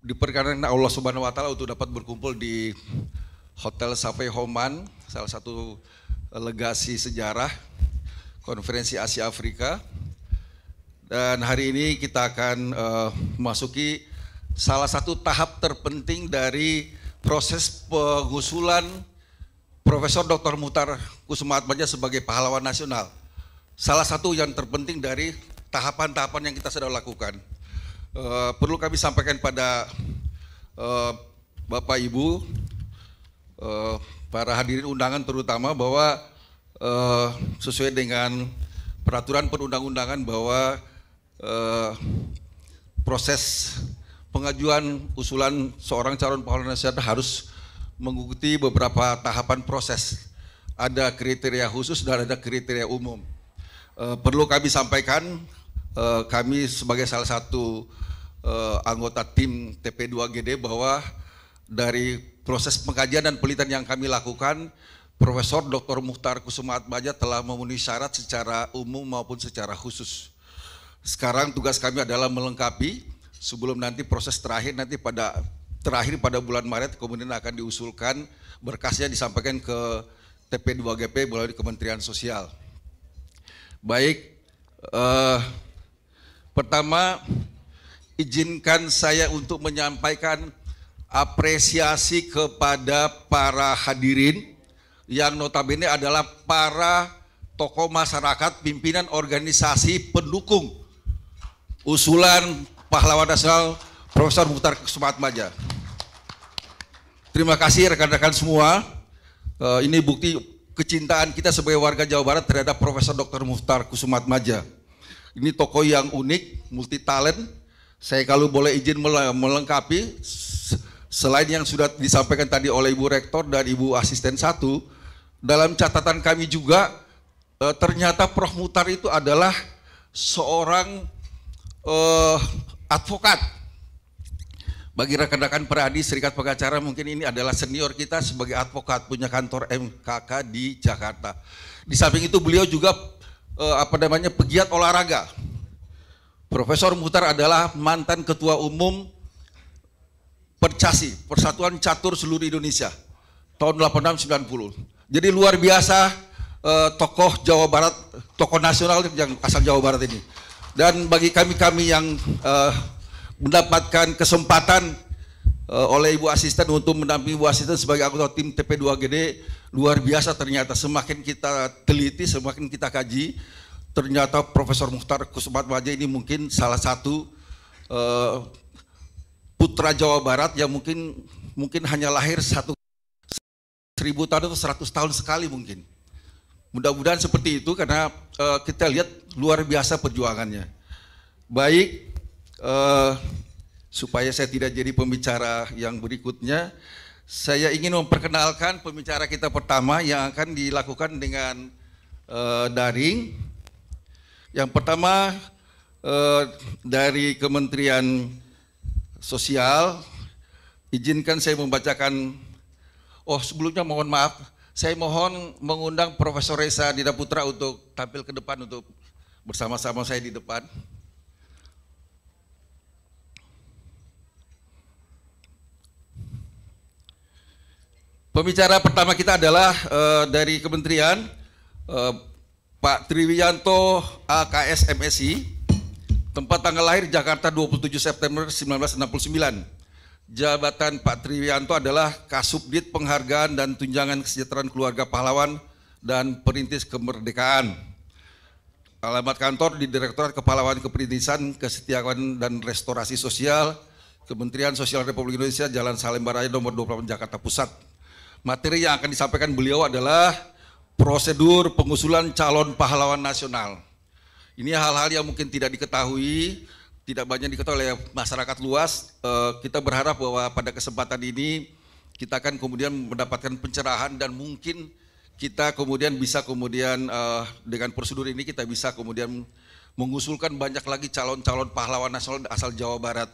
diperkenankan Allah Subhanahu wa taala untuk dapat berkumpul di Hotel Safe Homan, salah satu eh, legasi sejarah Konferensi Asia Afrika. Dan hari ini kita akan uh, eh, memasuki salah satu tahap terpenting dari proses pengusulan Profesor Dr. Mutar Kusuma Atmaja sebagai pahlawan nasional. Salah satu yang terpenting dari tahapan-tahapan yang kita sedang lakukan. Eh, perlu kami sampaikan pada uh, Bapak Ibu, uh, para hadirin undangan terutama bahwa uh, sesuai dengan peraturan perundang-undangan bahwa uh, proses pengajuan usulan seorang calon pahlawan nasional harus mengikuti beberapa tahapan proses. Ada kriteria khusus dan ada kriteria umum. Uh, perlu kami sampaikan Eh, kami sebagai salah satu uh, anggota tim TP2GD bahwa dari proses pengkajian dan penelitian yang kami lakukan, Profesor Dr. Muhtar Kusumat Baja telah memenuhi syarat secara umum maupun secara khusus. Sekarang tugas kami adalah melengkapi sebelum nanti proses terakhir nanti pada terakhir pada bulan Maret kemudian akan diusulkan berkasnya disampaikan ke TP2GP melalui Kementerian Sosial. Baik, eh, Pertama, izinkan saya untuk menyampaikan apresiasi kepada para hadirin yang notabene adalah para tokoh masyarakat, pimpinan organisasi pendukung usulan pahlawan nasional Profesor Muhtar Sumat Maja. Terima kasih rekan-rekan semua. Eh, ini bukti kecintaan kita sebagai warga Jawa Barat terhadap Profesor Dr. Muhtar Kusumat Maja. Ini toko yang unik, multi talent. Saya kalau boleh izin melengkapi, selain yang sudah disampaikan tadi oleh Ibu Rektor dan Ibu Asisten Satu, dalam catatan kami juga eh, ternyata Prof. Mutar itu adalah seorang eh, advokat. Bagi rekan-rekan peradi Serikat Pengacara mungkin ini adalah senior kita sebagai advokat punya kantor MKK di Jakarta. Di samping itu beliau juga uh, apa namanya pegiat olahraga. Profesor Mutar adalah mantan ketua umum Percasi, Persatuan Catur Seluruh Indonesia tahun 8690. Jadi luar biasa uh, tokoh Jawa Barat, tokoh nasional yang asal Jawa Barat ini. Dan bagi kami-kami yang uh, mendapatkan kesempatan uh, oleh Ibu Asisten untuk mendampingi Ibu Asisten sebagai anggota tim TP2GD Luar biasa ternyata semakin kita teliti, semakin kita kaji, ternyata Profesor Muhtar Kusumat Wajah ini mungkin salah satu uh, putra Jawa Barat yang mungkin mungkin hanya lahir satu seribu tahun atau seratus tahun sekali mungkin. Mudah-mudahan seperti itu karena uh, kita lihat luar biasa perjuangannya. Baik, uh, supaya saya tidak jadi pembicara yang berikutnya. Saya ingin memperkenalkan pembicara kita pertama yang akan dilakukan dengan uh, daring. Yang pertama uh, dari Kementerian Sosial, izinkan saya membacakan. Oh sebelumnya mohon maaf, saya mohon mengundang Profesor Reza Dida Putra untuk tampil ke depan untuk bersama-sama saya di depan. Pembicara pertama kita adalah uh, dari Kementerian uh, Pak Triwiyanto AKS MSI. Tempat tanggal lahir Jakarta 27 September 1969. Jabatan Pak Triwiyanto adalah Kasubdit Penghargaan dan Tunjangan Kesejahteraan Keluarga Pahlawan dan Perintis Kemerdekaan. Alamat kantor di Direktorat Kepahlawan Keperintisan Kesetiaan dan Restorasi Sosial, Kementerian Sosial Republik Indonesia, Jalan Salemba Raya nomor 28 Jakarta Pusat. Materi yang akan disampaikan beliau adalah prosedur pengusulan calon pahlawan nasional. Ini hal-hal yang mungkin tidak diketahui, tidak banyak diketahui oleh masyarakat luas. Eh, kita berharap bahwa pada kesempatan ini kita akan kemudian mendapatkan pencerahan dan mungkin kita kemudian bisa kemudian eh, dengan prosedur ini kita bisa kemudian mengusulkan banyak lagi calon-calon pahlawan nasional asal Jawa Barat.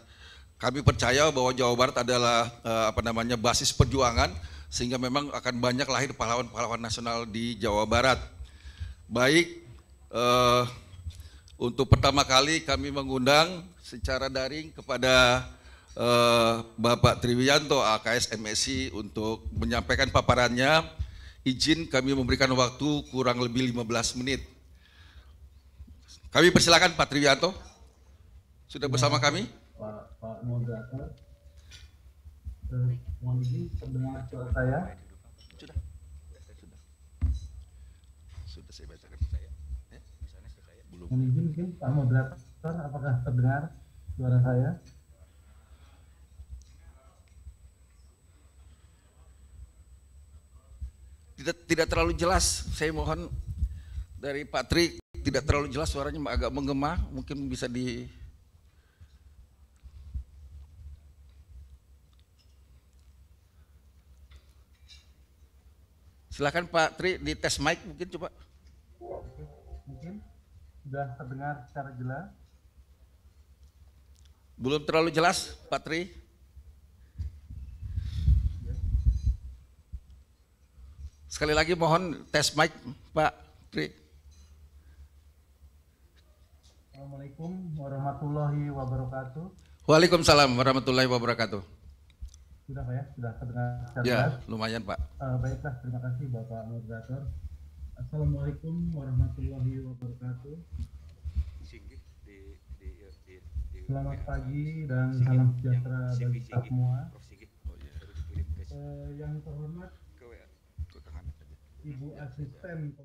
Kami percaya bahwa Jawa Barat adalah eh, apa namanya basis perjuangan sehingga memang akan banyak lahir pahlawan-pahlawan nasional di Jawa Barat. Baik, eh, untuk pertama kali kami mengundang secara daring kepada eh, Bapak Triwianto AKS MSI untuk menyampaikan paparannya. Izin kami memberikan waktu kurang lebih 15 menit. Kami persilakan Pak Triwianto. Sudah bersama ya, kami? Pak, Pak Moderator mohon izin sebelah suara saya sudah sudah sudah saya bacakan saya eh, saya belum mohon izin mungkin pak moderator apakah terdengar suara saya tidak tidak terlalu jelas saya mohon dari Patrik tidak terlalu jelas suaranya agak menggema mungkin bisa di Silahkan Pak Tri di tes mic mungkin coba. Mungkin sudah terdengar secara jelas. Belum terlalu jelas Pak Tri. Sekali lagi mohon tes mic Pak Tri. Assalamualaikum warahmatullahi wabarakatuh. Waalaikumsalam warahmatullahi wabarakatuh. Sudah Pak ya? Sudah terdengar secara Ya, lumayan Pak. Uh, baiklah, terima kasih Bapak Moderator. Assalamualaikum warahmatullahi wabarakatuh. Selamat pagi dan salam sejahtera bagi kita semua. Uh, yang terhormat Ibu iya, Asisten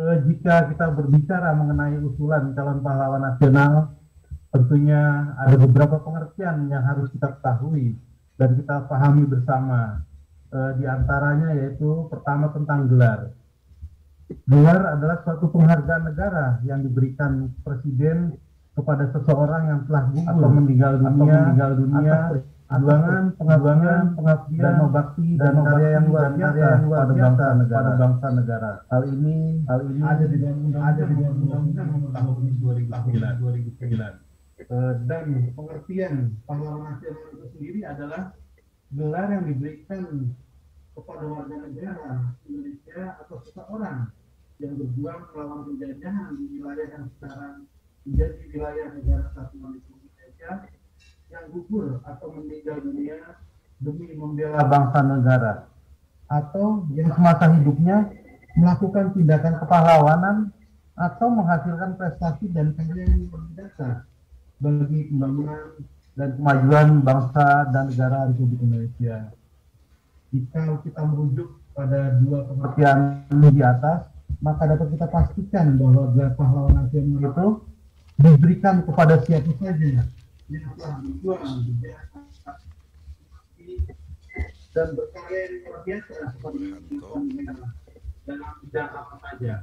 eh, jika kita berbicara mengenai usulan calon pahlawan nasional, tentunya ada beberapa pengertian yang harus kita ketahui dan kita pahami bersama. Eh, di antaranya yaitu pertama tentang gelar. Gelar adalah suatu penghargaan negara yang diberikan presiden kepada seseorang yang telah gugur atau meninggal dunia, atau meninggal dunia atas perjuangan, pengabdian, pengabdian, dan bakti dan karya yang luar biasa pada bangsa negara. Pada bangsa negara. Hal ini, hal ini ada di dalam ada di dalam undang-undang nomor tahun 2009. 2009. Eh, dan pengertian pahlawan nasional itu sendiri adalah gelar yang diberikan kepada warga negara Indonesia atau seseorang yang berjuang melawan penjajahan di wilayah yang sekarang menjadi wilayah negara satu Republik Indonesia yang gugur atau meninggal dunia demi membela bangsa negara atau yang semasa hidupnya melakukan tindakan kepahlawanan atau menghasilkan prestasi dan karya yang berbeda bagi pembangunan dan kemajuan bangsa dan negara Republik Indonesia. Jika kita merujuk pada dua pengertian di atas, maka dapat kita pastikan bahwa gelar pahlawan nasional itu diberikan kepada siapa saja dan berkarya yang luar biasa dalam bidang apa saja ya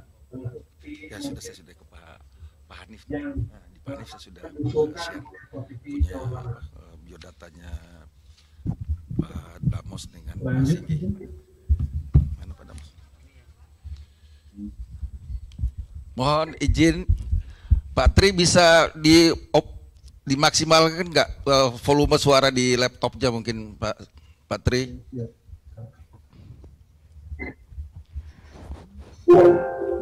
sudah saya sudah ke Pak Pak Hanif nah, di Pak Hanif saya sudah share punya eh, biodatanya Pak Damos dengan Pak Sigi mana Pak Damos mohon izin Pak Tri bisa di op dimaksimalkan nggak uh, volume suara di laptopnya mungkin Pak Pak Tri? Ya.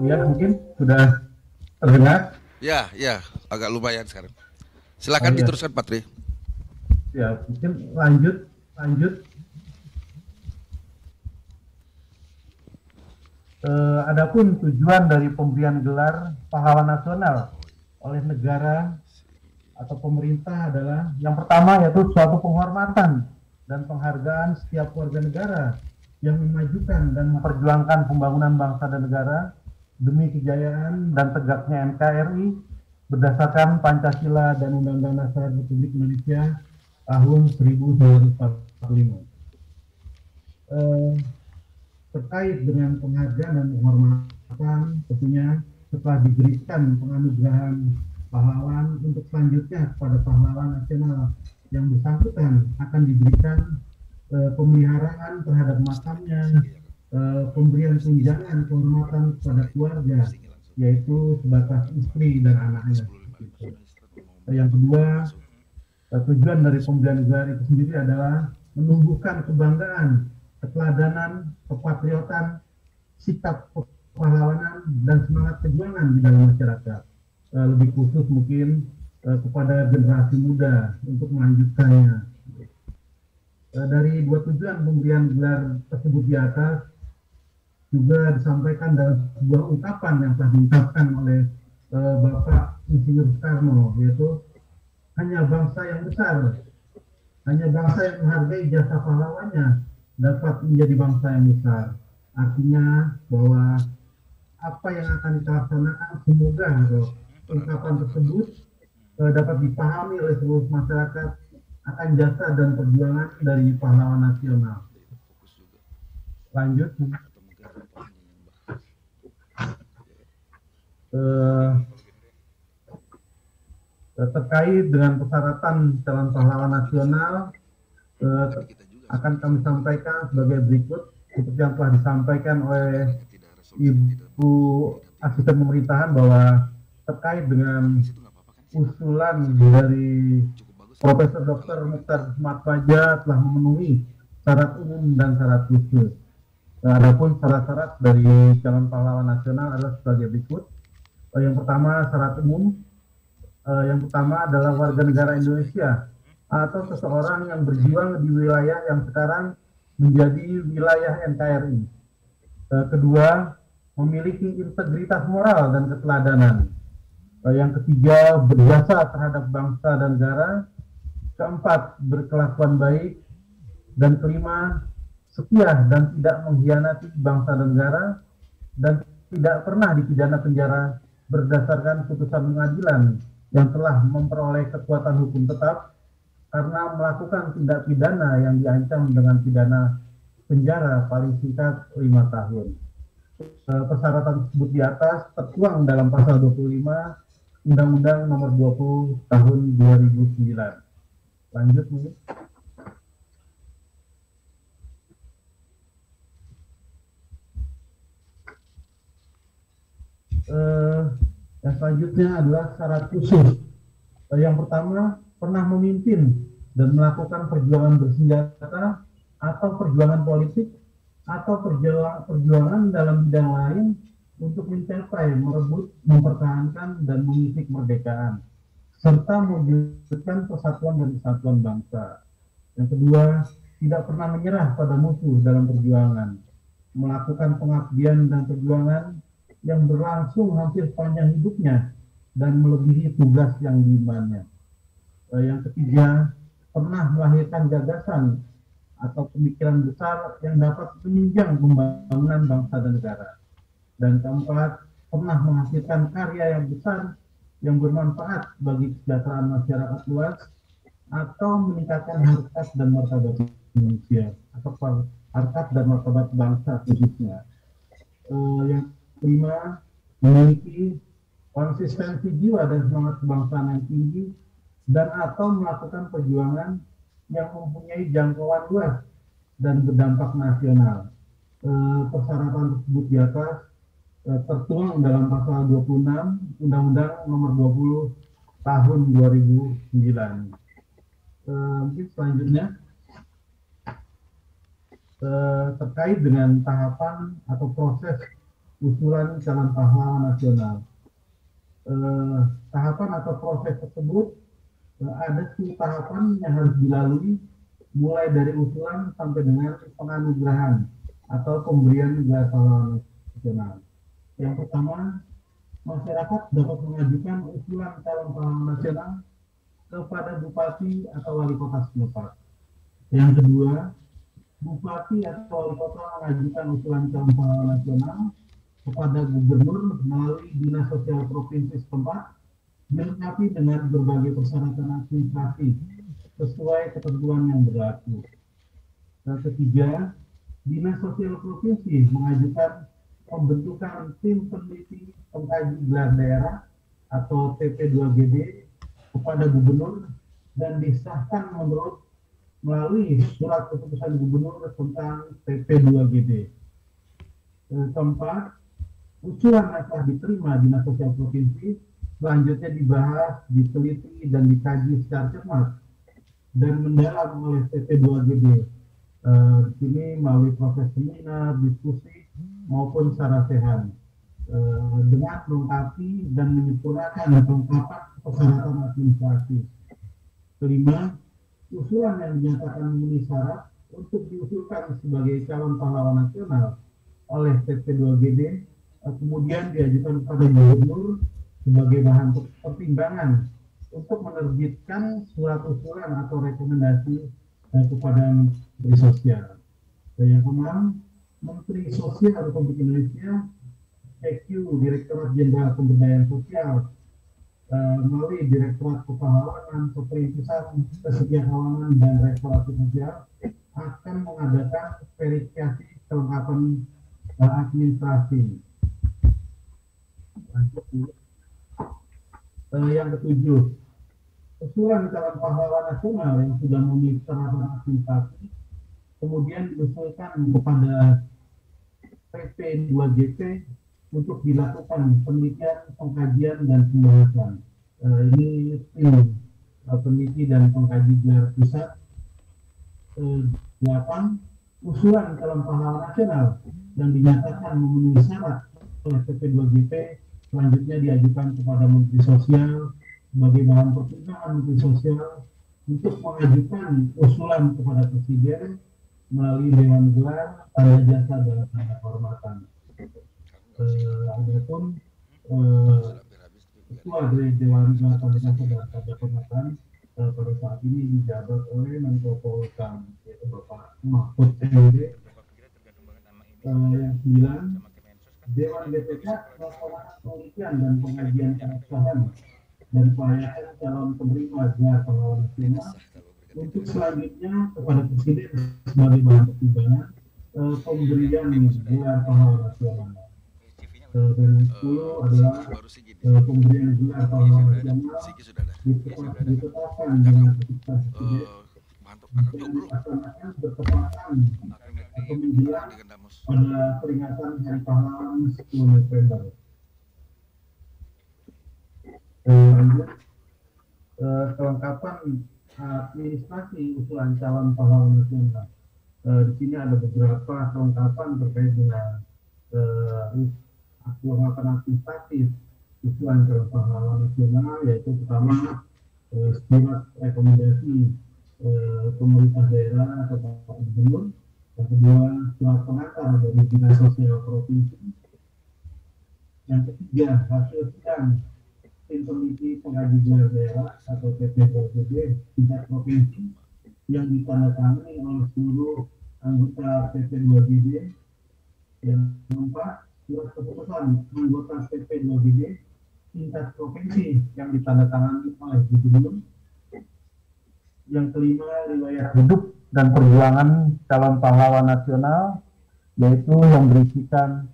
mungkin sudah terdengar. Ya ya agak lumayan sekarang. Silakan oh, ya. diteruskan Pak Tri. Ya mungkin lanjut lanjut. E, adapun tujuan dari pemberian gelar pahlawan nasional oleh negara atau pemerintah adalah yang pertama yaitu suatu penghormatan dan penghargaan setiap warga negara yang memajukan dan memperjuangkan pembangunan bangsa dan negara demi kejayaan dan tegaknya NKRI berdasarkan Pancasila dan Undang-Undang Dasar Republik Indonesia tahun 1945. Eh, terkait dengan penghargaan dan penghormatan tentunya setelah diberikan penganugerahan pahlawan untuk selanjutnya kepada pahlawan nasional yang bersangkutan akan diberikan eh, pemeliharaan terhadap makamnya, eh, pemberian tunjangan kehormatan kepada keluarga, yaitu sebatas istri dan anaknya. Gitu. Yang kedua, eh, tujuan dari pemberian gelar itu sendiri adalah menumbuhkan kebanggaan, keteladanan, kepatriotan, sikap kepahlawanan, dan semangat perjuangan di dalam masyarakat Eh, lebih khusus mungkin eh, kepada generasi muda untuk melanjutkannya. Eh, dari dua tujuan pemberian gelar tersebut di atas juga disampaikan dalam sebuah ungkapan yang telah diungkapkan oleh Bapak Insinyur Soekarno yaitu hanya bangsa yang besar, hanya bangsa yang menghargai jasa pahlawannya dapat menjadi bangsa yang besar. Artinya bahwa apa yang akan dilaksanakan semoga ungkapan tersebut uh, dapat dipahami oleh seluruh masyarakat akan jasa dan perjuangan dari pahlawan nasional. Lanjut. Uh, terkait dengan persyaratan calon pahlawan nasional uh, akan kami sampaikan sebagai berikut seperti yang telah disampaikan oleh Ibu Asisten Pemerintahan bahwa terkait dengan kan usulan dari Profesor Dr. Mukhtar Ahmad telah memenuhi syarat umum dan syarat khusus. Adapun syarat-syarat dari calon pahlawan nasional adalah sebagai berikut. Eh, yang pertama syarat umum, eh, yang pertama adalah warga negara Indonesia atau seseorang yang berjuang di wilayah yang sekarang menjadi wilayah NKRI. Eh, kedua, memiliki integritas moral dan keteladanan. Eh, yang ketiga berjasa terhadap bangsa dan negara, keempat berkelakuan baik, dan kelima setia dan tidak mengkhianati bangsa dan negara, dan tidak pernah dipidana penjara berdasarkan putusan pengadilan yang telah memperoleh kekuatan hukum tetap karena melakukan tindak pidana yang diancam dengan pidana penjara paling singkat lima tahun. Eh, persyaratan tersebut di atas tertuang dalam pasal 25 Undang-Undang Nomor 20 Tahun 2009. Lanjut mungkin. Uh, eh, yang selanjutnya adalah syarat khusus. Uh, yang pertama, pernah memimpin dan melakukan perjuangan bersenjata atau perjuangan politik atau perjuangan dalam bidang lain untuk mencapai, merebut, mempertahankan, dan mengisi kemerdekaan, serta mewujudkan persatuan dan kesatuan bangsa. Yang kedua, tidak pernah menyerah pada musuh dalam perjuangan, melakukan pengabdian dan perjuangan yang berlangsung hampir sepanjang hidupnya dan melebihi tugas yang dimannya. Eh, yang ketiga, pernah melahirkan gagasan atau pemikiran besar yang dapat meninjau pembangunan bangsa dan negara dan keempat pernah menghasilkan karya yang besar yang bermanfaat bagi kesejahteraan masyarakat luas atau meningkatkan harkat dan martabat manusia atau harkat dan martabat bangsa khususnya. Uh, yang kelima memiliki konsistensi jiwa dan semangat kebangsaan yang tinggi dan atau melakukan perjuangan yang mempunyai jangkauan luas dan berdampak nasional. E, eh, persyaratan tersebut di atas Eh, tertuang dalam pasal 26 Undang-Undang Nomor 20 Tahun 2009. Eh, mungkin selanjutnya eh, terkait dengan tahapan atau proses usulan calon pahlawan nasional. Eh, tahapan atau proses tersebut ada tuh tahapan yang harus dilalui mulai dari usulan sampai dengan penganugerahan atau pemberian gelar pahlawan nasional. Yang pertama, masyarakat dapat mengajukan usulan calon pahlawan nasional kepada bupati atau wali kota setempat. Yang kedua, bupati atau wali kota mengajukan usulan calon pahlawan nasional kepada gubernur melalui dinas sosial provinsi setempat dilengkapi dengan berbagai persyaratan administrasi sesuai ketentuan yang berlaku. Dan ketiga, dinas sosial provinsi mengajukan pembentukan tim peneliti pengkaji gelar daerah atau TP2GD kepada gubernur dan disahkan menurut melalui surat keputusan gubernur tentang TP2GD. Keempat, usulan yang telah diterima dinas sosial provinsi selanjutnya dibahas, diteliti, dan dikaji secara cermat dan mendalam oleh TP2GD. E, eh, di sini melalui proses seminar, diskusi, maupun secara sehat e, dengan melengkapi dan menyempurnakan kelengkapan persyaratan administrasi. Kelima, usulan yang dinyatakan memenuhi syarat untuk diusulkan sebagai calon pahlawan nasional oleh PP2GD e, kemudian diajukan kepada gubernur sebagai bahan pertimbangan untuk menerbitkan surat usulan atau rekomendasi kepada Menteri Sosial. Dan yang keenam, Menteri Sosial Republik Indonesia, EQ Direktorat Jenderal Pemberdayaan Sosial, eh, melalui Direktorat Kepahlawanan, Keperintisan, Kesetiakawanan, dan Restorasi Sosial akan mengadakan verifikasi kelengkapan eh, administrasi. Eh, yang ketujuh, usulan calon pahlawan nasional yang sudah memiliki kelengkapan administrasi kemudian diusulkan kepada PP 2GP untuk dilakukan penelitian, pengkajian, dan pembahasan. Uh, ini tim uh, peneliti dan pengkaji gelar pusat uh, eh, 8 usulan dalam pahlawan nasional yang dinyatakan memenuhi syarat oleh PP2GP selanjutnya diajukan kepada Menteri Sosial sebagai bahan pertimbangan Menteri Sosial untuk mengajukan usulan kepada Presiden melalui Dewan Gelar Tanda Jasa dan tanda kehormatan. Eh, Adapun eh, ketua dari Dewan Gelar Tanda Jasa dan tanda kehormatan eh, pada saat ini dijabat oleh Menko Polhukam yaitu Bapak Mahfud MD. Eh, yang sembilan Dewan BPK melaksanakan penelitian dan pengajian keabsahan dan kelayakan calon penerima jasa nasional untuk selanjutnya kepada Presiden sebagai bahan pertimbangan uh, pemberian gelar pahlawan nasional. Eh, dan itu eh, adalah uh, pemberian gelar pahlawan nasional ya, ditetapkan dengan keputusan Presiden pada peringatan Hari Pahlawan 10 November. Eh, kelengkapan administrasi usulan calon pahlawan nasional. E, di sini ada beberapa kelengkapan terkait dengan e, eh, kelengkapan administratif usulan calon pahlawan nasional, yaitu pertama e, eh, surat rekomendasi e, pemerintah daerah atau Pak Gubernur, yang kedua surat pengantar dari dinas sosial provinsi, yang ketiga hasil sidang tim peneliti daerah atau PPPD tingkat provinsi yang ditandatangani oleh seluruh anggota pp 2 yang keempat surat keputusan anggota pp 2 tingkat provinsi yang ditandatangani oleh gubernur yang kelima riwayat hidup dan perjuangan calon pahlawan nasional yaitu yang berisikan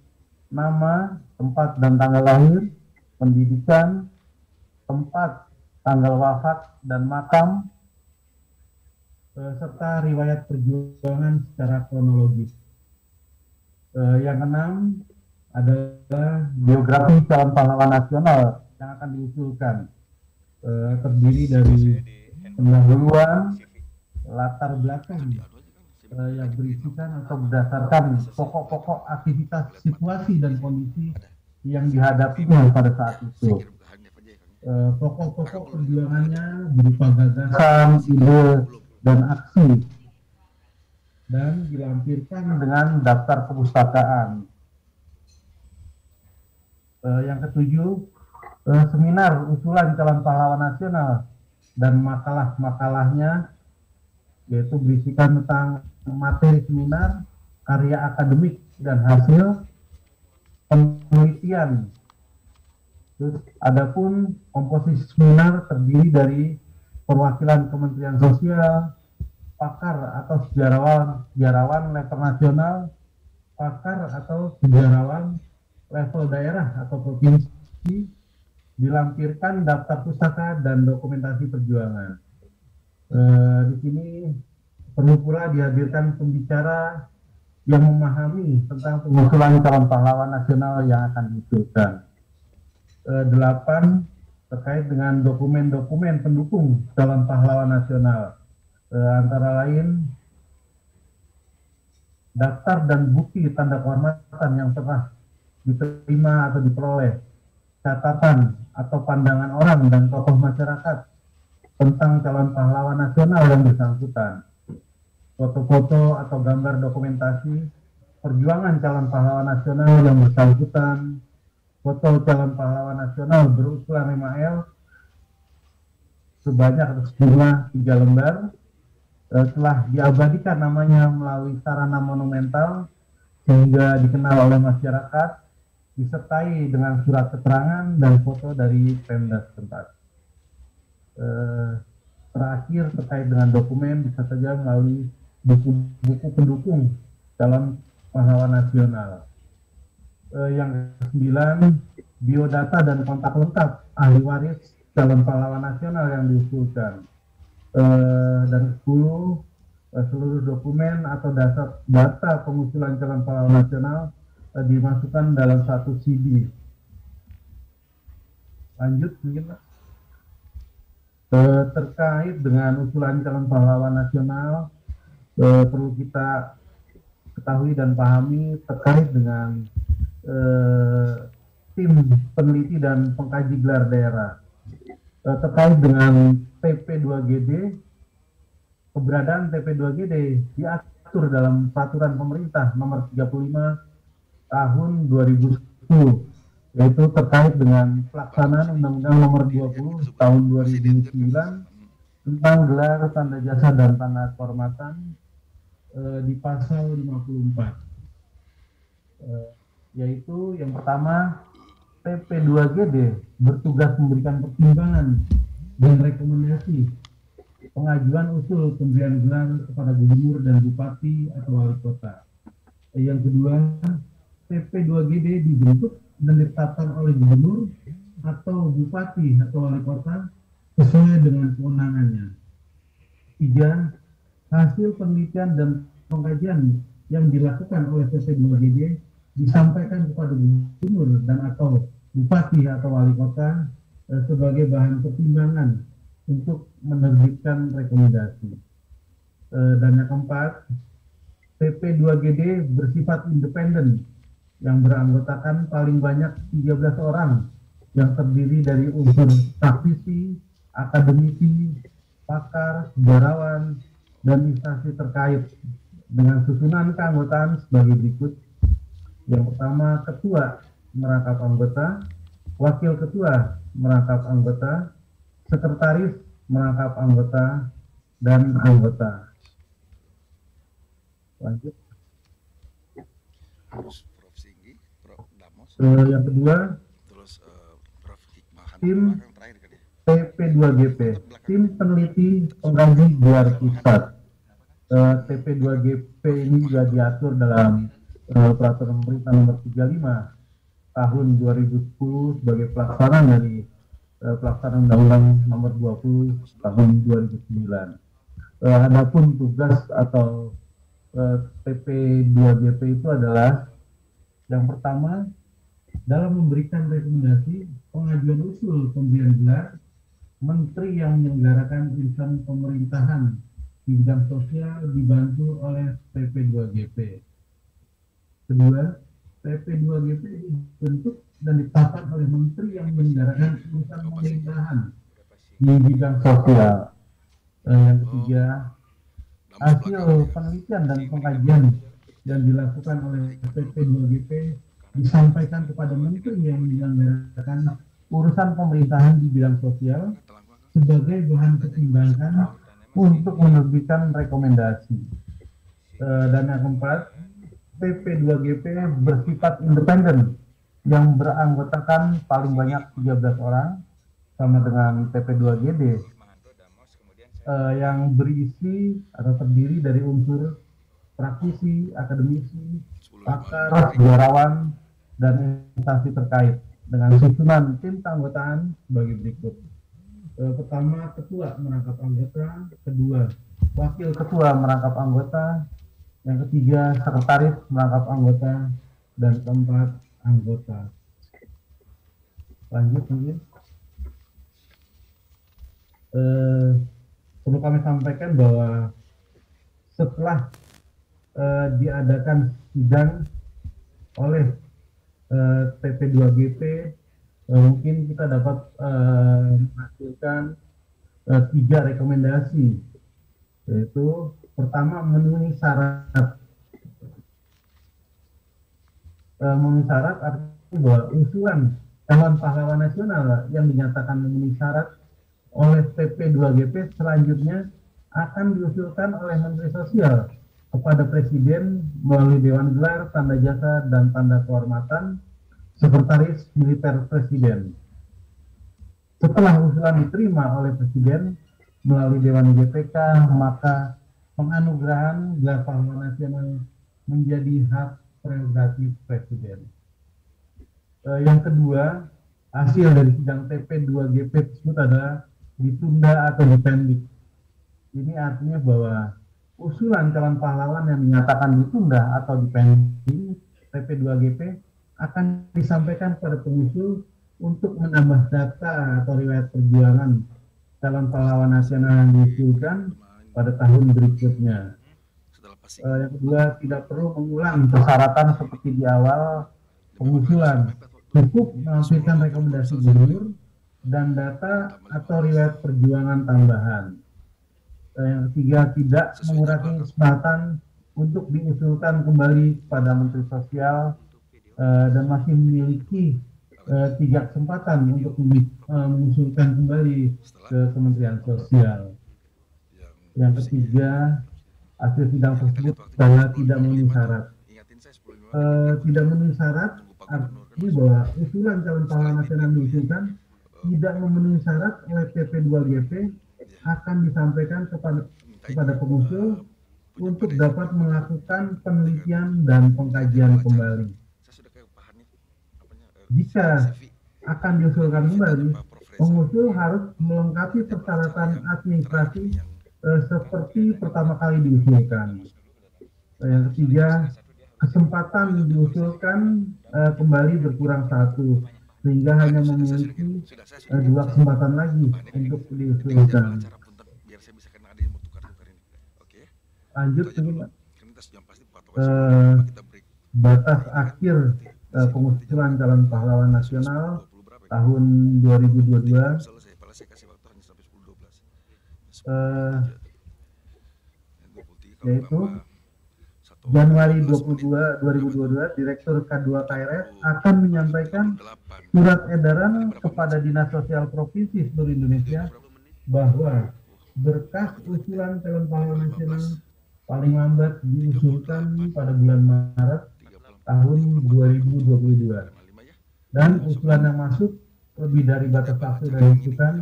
nama, tempat dan tanggal lahir, pendidikan, tempat, tanggal wafat dan makam, serta riwayat perjuangan secara kronologis. Eh, yang keenam adalah biografi calon pahlawan nasional yang akan diusulkan, eh, terdiri dari pendahuluan, latar belakang eh, yang berisikan atau berdasarkan pokok-pokok aktivitas situasi dan kondisi yang dihadapi pada saat itu Eh, pokok-pokok perjuangannya berupa gagasan, ide, dan aksi dan dilampirkan dengan daftar perpustakaan. Uh, eh, yang ketujuh, uh, seminar usulan calon pahlawan nasional dan makalah-makalahnya yaitu berisikan tentang materi seminar, karya akademik dan hasil penelitian Terus adapun komposisi seminar terdiri dari perwakilan Kementerian Sosial, pakar atau sejarawan sejarawan level nasional, pakar atau sejarawan level daerah atau provinsi, dilampirkan daftar pustaka dan dokumentasi perjuangan. E, di sini perlu pula dihadirkan pembicara yang memahami tentang pengusulan calon pahlawan nasional yang akan diusulkan. 8 terkait dengan dokumen-dokumen pendukung calon pahlawan nasional e, antara lain daftar dan bukti tanda kehormatan yang telah diterima atau diperoleh catatan atau pandangan orang dan tokoh masyarakat tentang calon pahlawan nasional yang bersangkutan foto-foto atau gambar dokumentasi perjuangan calon pahlawan nasional yang bersangkutan foto calon pahlawan nasional berukuran 5L sebanyak atau sejumlah tiga lembar uh, telah diabadikan namanya melalui sarana monumental sehingga dikenal oleh masyarakat disertai dengan surat keterangan dan foto dari Pemda setempat. Eh, terakhir terkait dengan dokumen bisa saja melalui buku-buku pendukung dalam pahlawan nasional eh, yang sembilan biodata dan kontak lengkap ahli waris calon pahlawan nasional yang diusulkan eh, dan sepuluh eh, seluruh dokumen atau dasar data pengusulan calon pahlawan nasional eh, dimasukkan dalam satu CD lanjut mungkin Pak eh, terkait dengan usulan calon pahlawan nasional eh, perlu kita ketahui dan pahami terkait dengan eh, tim peneliti dan pengkaji gelar daerah eh, terkait dengan PP 2 gd keberadaan PP 2 gd diatur dalam peraturan pemerintah nomor 35 tahun 2010 yaitu terkait dengan pelaksanaan Undang-Undang Nomor 20 Tahun 2009 tentang gelar tanda jasa dan tanda kehormatan eh, di Pasal 54 yaitu yang pertama PP2GD bertugas memberikan pertimbangan dan rekomendasi pengajuan usul pemberian gelar kepada gubernur dan bupati atau wali kota. Eh, yang kedua, PP2GD dibentuk dan ditetapkan oleh gubernur atau bupati atau wali kota sesuai dengan kewenangannya. Tiga, hasil penelitian dan pengkajian yang dilakukan oleh PP2GD disampaikan kepada gubernur dan atau bupati atau wali kota eh, sebagai bahan pertimbangan untuk menerbitkan rekomendasi. Eh, dan yang keempat, PP2GD bersifat independen yang beranggotakan paling banyak 13 orang yang terdiri dari unsur praktisi, akademisi, pakar, sejarawan, dan instansi terkait dengan susunan keanggotaan sebagai berikut yang pertama ketua merangkap anggota, wakil ketua merangkap anggota, sekretaris merangkap anggota, dan anggota. Lanjut. Terus Prof. Singgi, Prof. Damos. Uh, yang kedua. Terus uh, Prof. Tim TP2GP, ya. tim peneliti pengganti gelar pusat. Uh, eh, TP2GP ini juga diatur dalam uh, peraturan pemerintah nomor 35 tahun 2010 sebagai pelaksana dari uh, pelaksanaan undang-undang nomor 20 tahun 2009. Uh, eh, adapun tugas atau uh, pp 2 gp itu adalah yang pertama dalam memberikan rekomendasi pengajuan usul pemberian gelar menteri yang menyelenggarakan insan pemerintahan di bidang sosial dibantu oleh PP2GP. Kedua, PP2GP dibentuk dan ditetapkan oleh menteri yang menyelenggarakan urusan pemerintahan di bidang sosial. Dan yang oh. ketiga, hasil ya. penelitian dan pengkajian yang dilakukan oleh PP2GP disampaikan kepada menteri yang menyelenggarakan urusan pemerintahan di bidang sosial sebagai bahan pertimbangan nah, untuk menerbitkan rekomendasi. Eh, dan yang keempat, PP2GP bersifat independen yang beranggotakan paling banyak 13 orang sama dengan PP2GD eh, yang berisi atau terdiri dari unsur praktisi, akademisi, pakar, biarawan, dan instansi terkait dengan susunan tim keanggotaan sebagai berikut. Eh, pertama, ketua merangkap anggota. Kedua, wakil ketua merangkap anggota. Yang ketiga, sekretaris merangkap anggota dan tempat anggota. Lanjut mungkin. Eh, perlu kami sampaikan bahwa setelah eh, diadakan sidang oleh eh, TP2GP, eh, mungkin kita dapat eh, menghasilkan eh, tiga rekomendasi, yaitu pertama memenuhi syarat e, memenuhi syarat artinya bahwa usulan calon pahlawan nasional yang dinyatakan memenuhi syarat oleh PP2GP selanjutnya akan diusulkan oleh Menteri Sosial kepada Presiden melalui Dewan Gelar, Tanda Jasa, dan Tanda Kehormatan Sekretaris Militer Presiden. Setelah usulan diterima oleh Presiden melalui Dewan GPK, maka penganugerahan gelar pahlawan nasional menjadi hak prerogatif presiden. E, yang kedua, hasil dari sidang TP 2 GP tersebut adalah ditunda atau dipendik. Ini artinya bahwa usulan calon pahlawan yang dinyatakan ditunda atau dipendik TP 2 GP akan disampaikan pada pengusul untuk menambah data atau riwayat perjuangan calon pahlawan nasional yang diusulkan pada tahun berikutnya. Uh, yang kedua, tidak perlu mengulang persyaratan seperti di awal pengusulan. Cukup menampilkan rekomendasi gubernur dan data atau riwayat perjuangan tambahan. Uh, yang ketiga, tidak mengurangi kesempatan untuk diusulkan kembali kepada Menteri Sosial uh, dan masih memiliki uh, tiga kesempatan untuk mengusulkan kembali ke Kementerian Sosial. Yang ketiga, hasil sidang tersebut karena tidak memenuhi syarat. Uh, tidak memenuhi syarat artinya bahwa usulan calon pahlawan nasional diusulkan tidak memenuhi syarat oleh PP2GP akan disampaikan kepada kepada pengusul untuk dapat melakukan penelitian dan pengkajian kembali. Jika akan diusulkan kembali, pengusul harus melengkapi persyaratan administrasi Eh, seperti pertama kali diusulkan. Eh, yang ketiga, kesempatan diusulkan eh, kembali berkurang satu sehingga hanya memiliki eh, dua kesempatan lagi untuk diusulkan. Lanjut, eh, batas akhir eh, pengusulan calon pahlawan nasional tahun 2022 uh, yaitu Januari 22 2022 Direktur K2 KRS akan menyampaikan surat edaran kepada Dinas Sosial Provinsi seluruh Indonesia bahwa berkas usulan calon pahlawan nasional paling lambat diusulkan pada bulan Maret tahun 2022 dan usulan yang masuk lebih dari batas waktu dan usulan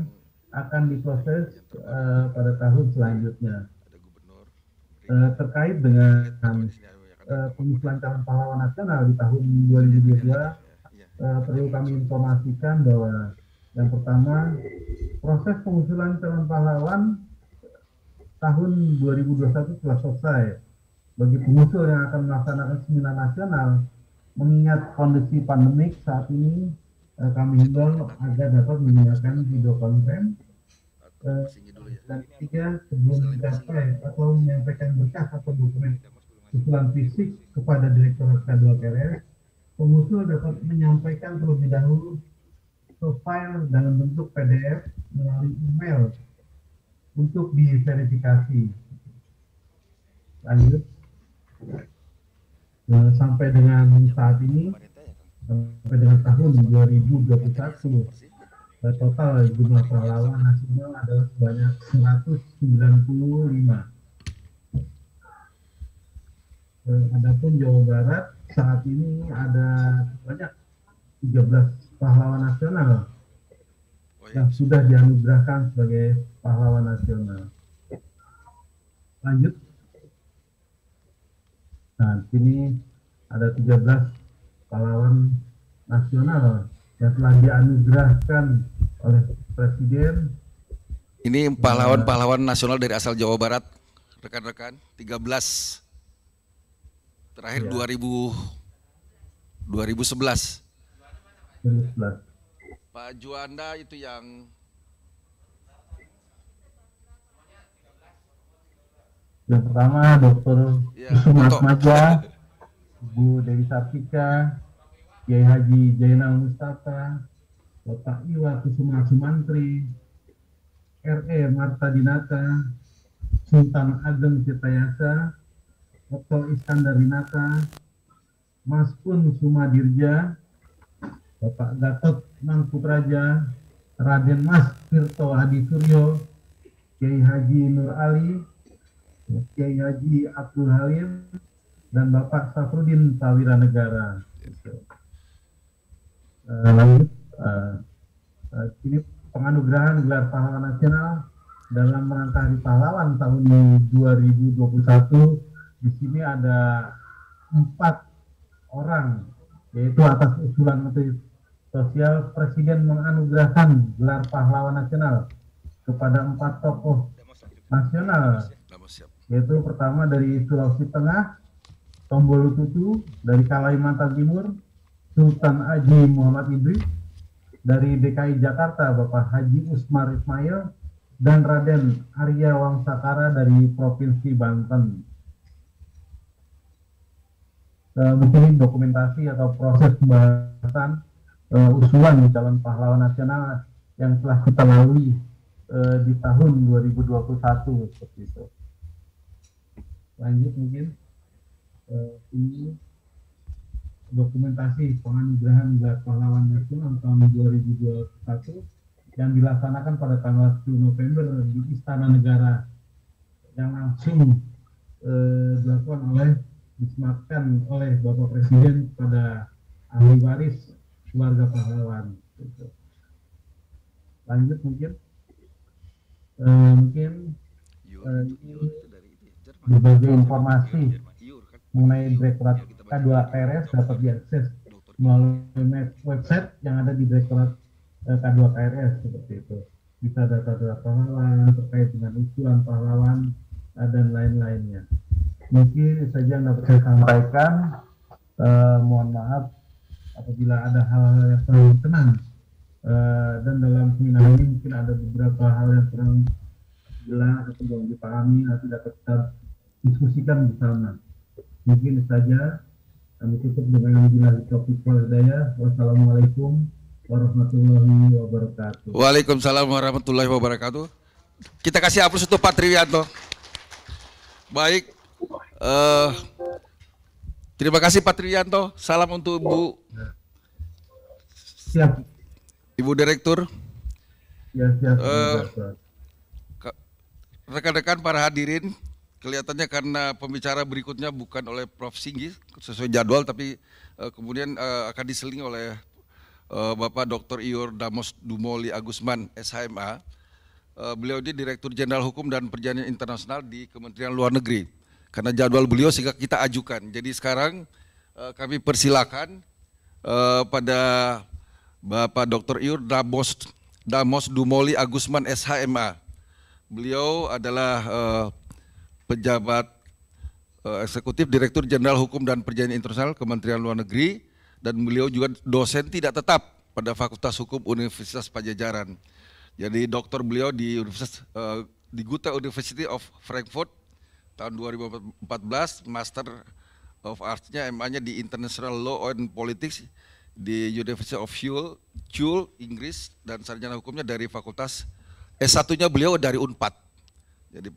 akan diproses uh, pada tahun selanjutnya. Uh, terkait dengan uh, pengusulan calon pahlawan nasional di tahun 2022, uh, iya, iya. perlu kami informasikan bahwa yang pertama, proses pengusulan calon pahlawan tahun 2021 telah selesai. Bagi pengusul yang akan melaksanakan seminar nasional, mengingat kondisi pandemik saat ini Eh, kami himbau agar dapat menggunakan video konten eh, dan ketiga sebelum mencapai atau menyampaikan berkas atau dokumen usulan fisik kepada direktur K2 KRS, pengusul dapat menyampaikan terlebih dahulu ke file dalam bentuk PDF melalui email untuk diverifikasi. Lanjut. Eh, sampai dengan saat ini, sampai dengan tahun 2021 eh, total jumlah pahlawan nasional adalah sebanyak 195. Eh, adapun Jawa Barat saat ini ada banyak 13 pahlawan nasional oh, iya. yang sudah dianugerahkan sebagai pahlawan nasional. Lanjut. Nah, sini ada 13 pahlawan nasional yang telah dianugerahkan oleh Presiden. Ini pahlawan-pahlawan nasional dari asal Jawa Barat, rekan-rekan, 13 terakhir ya. 2000 2011. 2011. Pak Juanda itu yang yang pertama Dokter ya, maja Bu Dewi Sartika, Kiai Haji Jainal Mustafa, Bapak Iwa Kusuma Sumantri, RE Marta Dinata, Sultan Ageng Citayasa, Dr. Iskandar Dinata, Mas Pun Sumadirja, Bapak Gatot Mangkupraja, Raden Mas Tirto Hadi Suryo, Kiai Haji Nur Ali, Kiai Haji Abdul Halim, dan Bapak Safrudin Tawira Negara. Uh, lanjut, eh, eh, ini penganugerahan gelar pahlawan nasional dalam rangka Hari Pahlawan tahun 2021. Di sini ada empat orang, yaitu atas usulan Menteri Sosial Presiden menganugerahkan gelar pahlawan nasional kepada empat tokoh nasional, yaitu pertama dari Sulawesi Tengah, Tombol Tutu dari Kalimantan Timur, Sultan Haji Muhammad Idris dari DKI Jakarta, Bapak Haji Usmar Ismail, dan Raden Arya Wangsakara dari Provinsi Banten. Eh, mungkin dokumentasi atau proses pembahasan uh, usulan calon pahlawan nasional yang telah kita lalui uh, di tahun 2021 seperti itu. Lanjut mungkin ini dokumentasi penganugerahan gelar pahlawan nasional tahun 2021 yang dilaksanakan pada tanggal 10 November di Istana Negara yang langsung eh, dilakukan oleh disematkan oleh Bapak Presiden pada ahli waris keluarga pahlawan. Lanjut mungkin eh, mungkin eh, berbagai informasi mengenai iya, Direktorat iya, K2KRS dapat diakses melalui website yang ada di Direktorat eh, K2KRS seperti itu. Bisa data-data pahlawan terkait dengan usulan pahlawan eh, dan lain-lainnya. Mungkin saja yang dapat saya sampaikan. Eh, mohon maaf apabila ada hal-hal yang kurang tenang eh, dan dalam seminar ini mungkin ada beberapa hal yang kurang jelas atau belum dipahami nanti dapat kita diskusikan bersama. Mungkin saja kami tutup dengan bilang topik daya. Wassalamualaikum warahmatullahi wabarakatuh. Waalaikumsalam warahmatullahi wabarakatuh. Kita kasih aplaus untuk Pak Triwianto. Baik. Uh, terima kasih Pak Triwianto. Salam untuk Bu. Siap. Ibu Direktur. Ya, siap. Uh, Rekan-rekan para hadirin, kelihatannya karena pembicara berikutnya bukan oleh Prof. Singgi sesuai jadwal tapi uh, kemudian uh, akan diselingi oleh uh, Bapak Dr. Ior Damos Dumoli Agusman SHMA. Uh, beliau ini Direktur Jenderal Hukum dan Perjanjian Internasional di Kementerian Luar Negeri. Karena jadwal beliau sehingga kita ajukan. Jadi sekarang uh, kami persilakan uh, pada Bapak Dr. Ior Damos Damos Dumoli Agusman SHMA. Beliau adalah uh, pejabat eh, eksekutif Direktur Jenderal Hukum dan Perjanjian Internasional Kementerian Luar Negeri dan beliau juga dosen tidak tetap pada Fakultas Hukum Universitas Pajajaran. Jadi dokter beliau di Universitas eh, di Gute University of Frankfurt tahun 2014, Master of Arts-nya MA-nya di International Law and Politics di University of Hull, Hull, Inggris dan sarjana hukumnya dari Fakultas S1-nya beliau dari Unpad. Jadi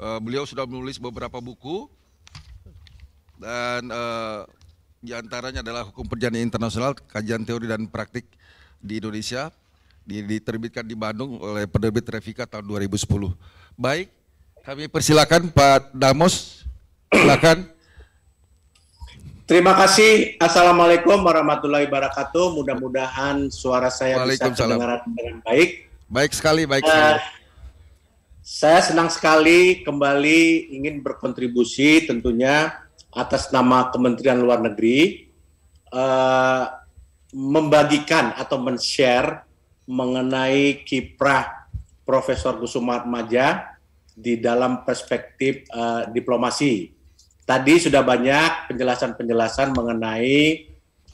Uh, beliau sudah menulis beberapa buku dan uh, eh, diantaranya adalah hukum perjanjian internasional, kajian teori dan praktik di Indonesia diterbitkan di Bandung oleh penerbit Revika tahun 2010. Baik, kami persilakan Pak Damos, silakan. Terima kasih. Assalamualaikum warahmatullahi wabarakatuh. Mudah-mudahan suara saya bisa terdengar dengan baik. Baik sekali, baik sekali. Uh, saya senang sekali kembali ingin berkontribusi tentunya atas nama Kementerian Luar Negeri uh, membagikan atau men-share mengenai kiprah Profesor Gusumat Maja di dalam perspektif uh, diplomasi. Tadi sudah banyak penjelasan-penjelasan mengenai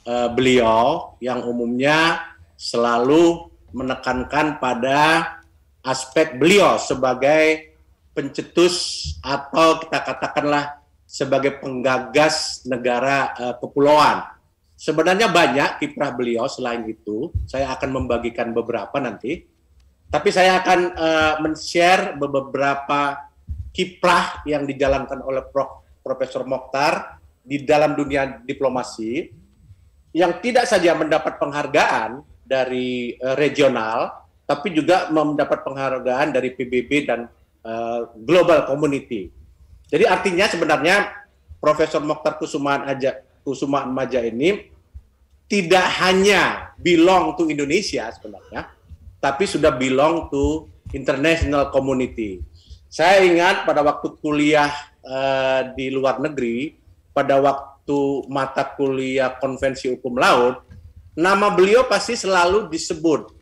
uh, beliau yang umumnya selalu menekankan pada aspek beliau sebagai pencetus atau kita katakanlah sebagai penggagas negara uh, kepulauan. Sebenarnya banyak kiprah beliau selain itu. Saya akan membagikan beberapa nanti. Tapi saya akan uh, men-share beberapa kiprah yang dijalankan oleh Prof. Profesor Mokhtar di dalam dunia diplomasi yang tidak saja mendapat penghargaan dari uh, regional tapi juga mendapat penghargaan dari PBB dan uh, global community. Jadi artinya sebenarnya Profesor Mokhtar Kusumaan aja Kusumaan Maja ini tidak hanya belong to Indonesia sebenarnya, tapi sudah belong to international community. Saya ingat pada waktu kuliah uh, di luar negeri, pada waktu mata kuliah konvensi hukum laut, nama beliau pasti selalu disebut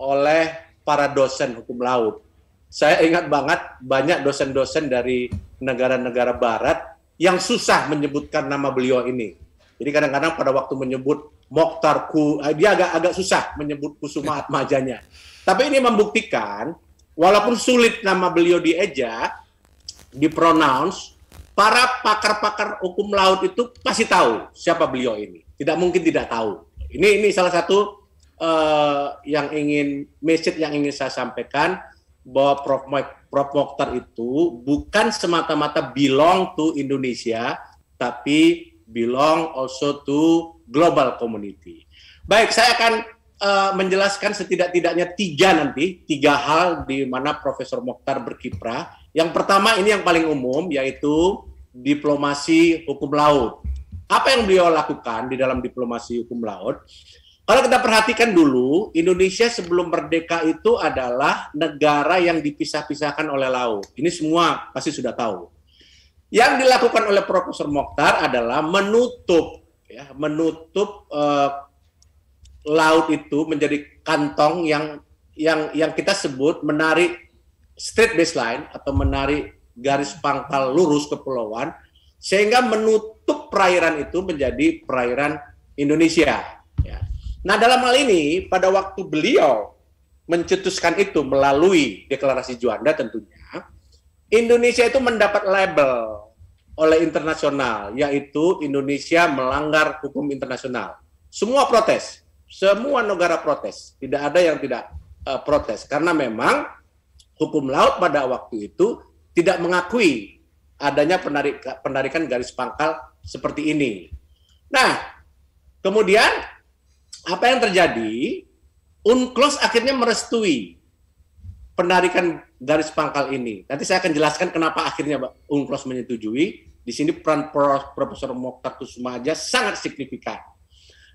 oleh para dosen hukum laut. Saya ingat banget banyak dosen-dosen dari negara-negara barat yang susah menyebutkan nama beliau ini. Jadi kadang-kadang pada waktu menyebut Mokhtar Ku, eh, dia agak agak susah menyebut Kusuma Atmajanya. Tapi ini membuktikan walaupun sulit nama beliau dieja, dipronounce, para pakar-pakar hukum laut itu pasti tahu siapa beliau ini. Tidak mungkin tidak tahu. Ini ini salah satu uh, yang ingin message yang ingin saya sampaikan bahwa Prof. Prof. Mokhtar itu bukan semata-mata belong to Indonesia, tapi belong also to global community. Baik, saya akan uh, menjelaskan setidak-tidaknya tiga nanti, tiga hal di mana Profesor Mokhtar berkiprah. Yang pertama ini yang paling umum, yaitu diplomasi hukum laut. Apa yang beliau lakukan di dalam diplomasi hukum laut? Kalau kita perhatikan dulu, Indonesia sebelum merdeka itu adalah negara yang dipisah-pisahkan oleh laut. Ini semua pasti sudah tahu. Yang dilakukan oleh Profesor Mokhtar adalah menutup, ya, menutup eh, laut itu menjadi kantong yang yang yang kita sebut menarik straight baseline atau menarik garis pangkal lurus kepulauan sehingga menutup perairan itu menjadi perairan Indonesia Nah, dalam hal ini, pada waktu beliau mencetuskan itu melalui deklarasi Juanda tentunya, Indonesia itu mendapat label oleh internasional, yaitu Indonesia melanggar hukum internasional. Semua protes, semua negara protes, tidak ada yang tidak uh, protes, karena memang hukum laut pada waktu itu tidak mengakui adanya penarik, penarikan garis pangkal seperti ini. Nah, kemudian apa yang terjadi? UNCLOS akhirnya merestui penarikan garis pangkal ini. Nanti saya akan jelaskan kenapa akhirnya UNCLOS menyetujui. Di sini peran Profesor Mokhtar Kusuma aja sangat signifikan.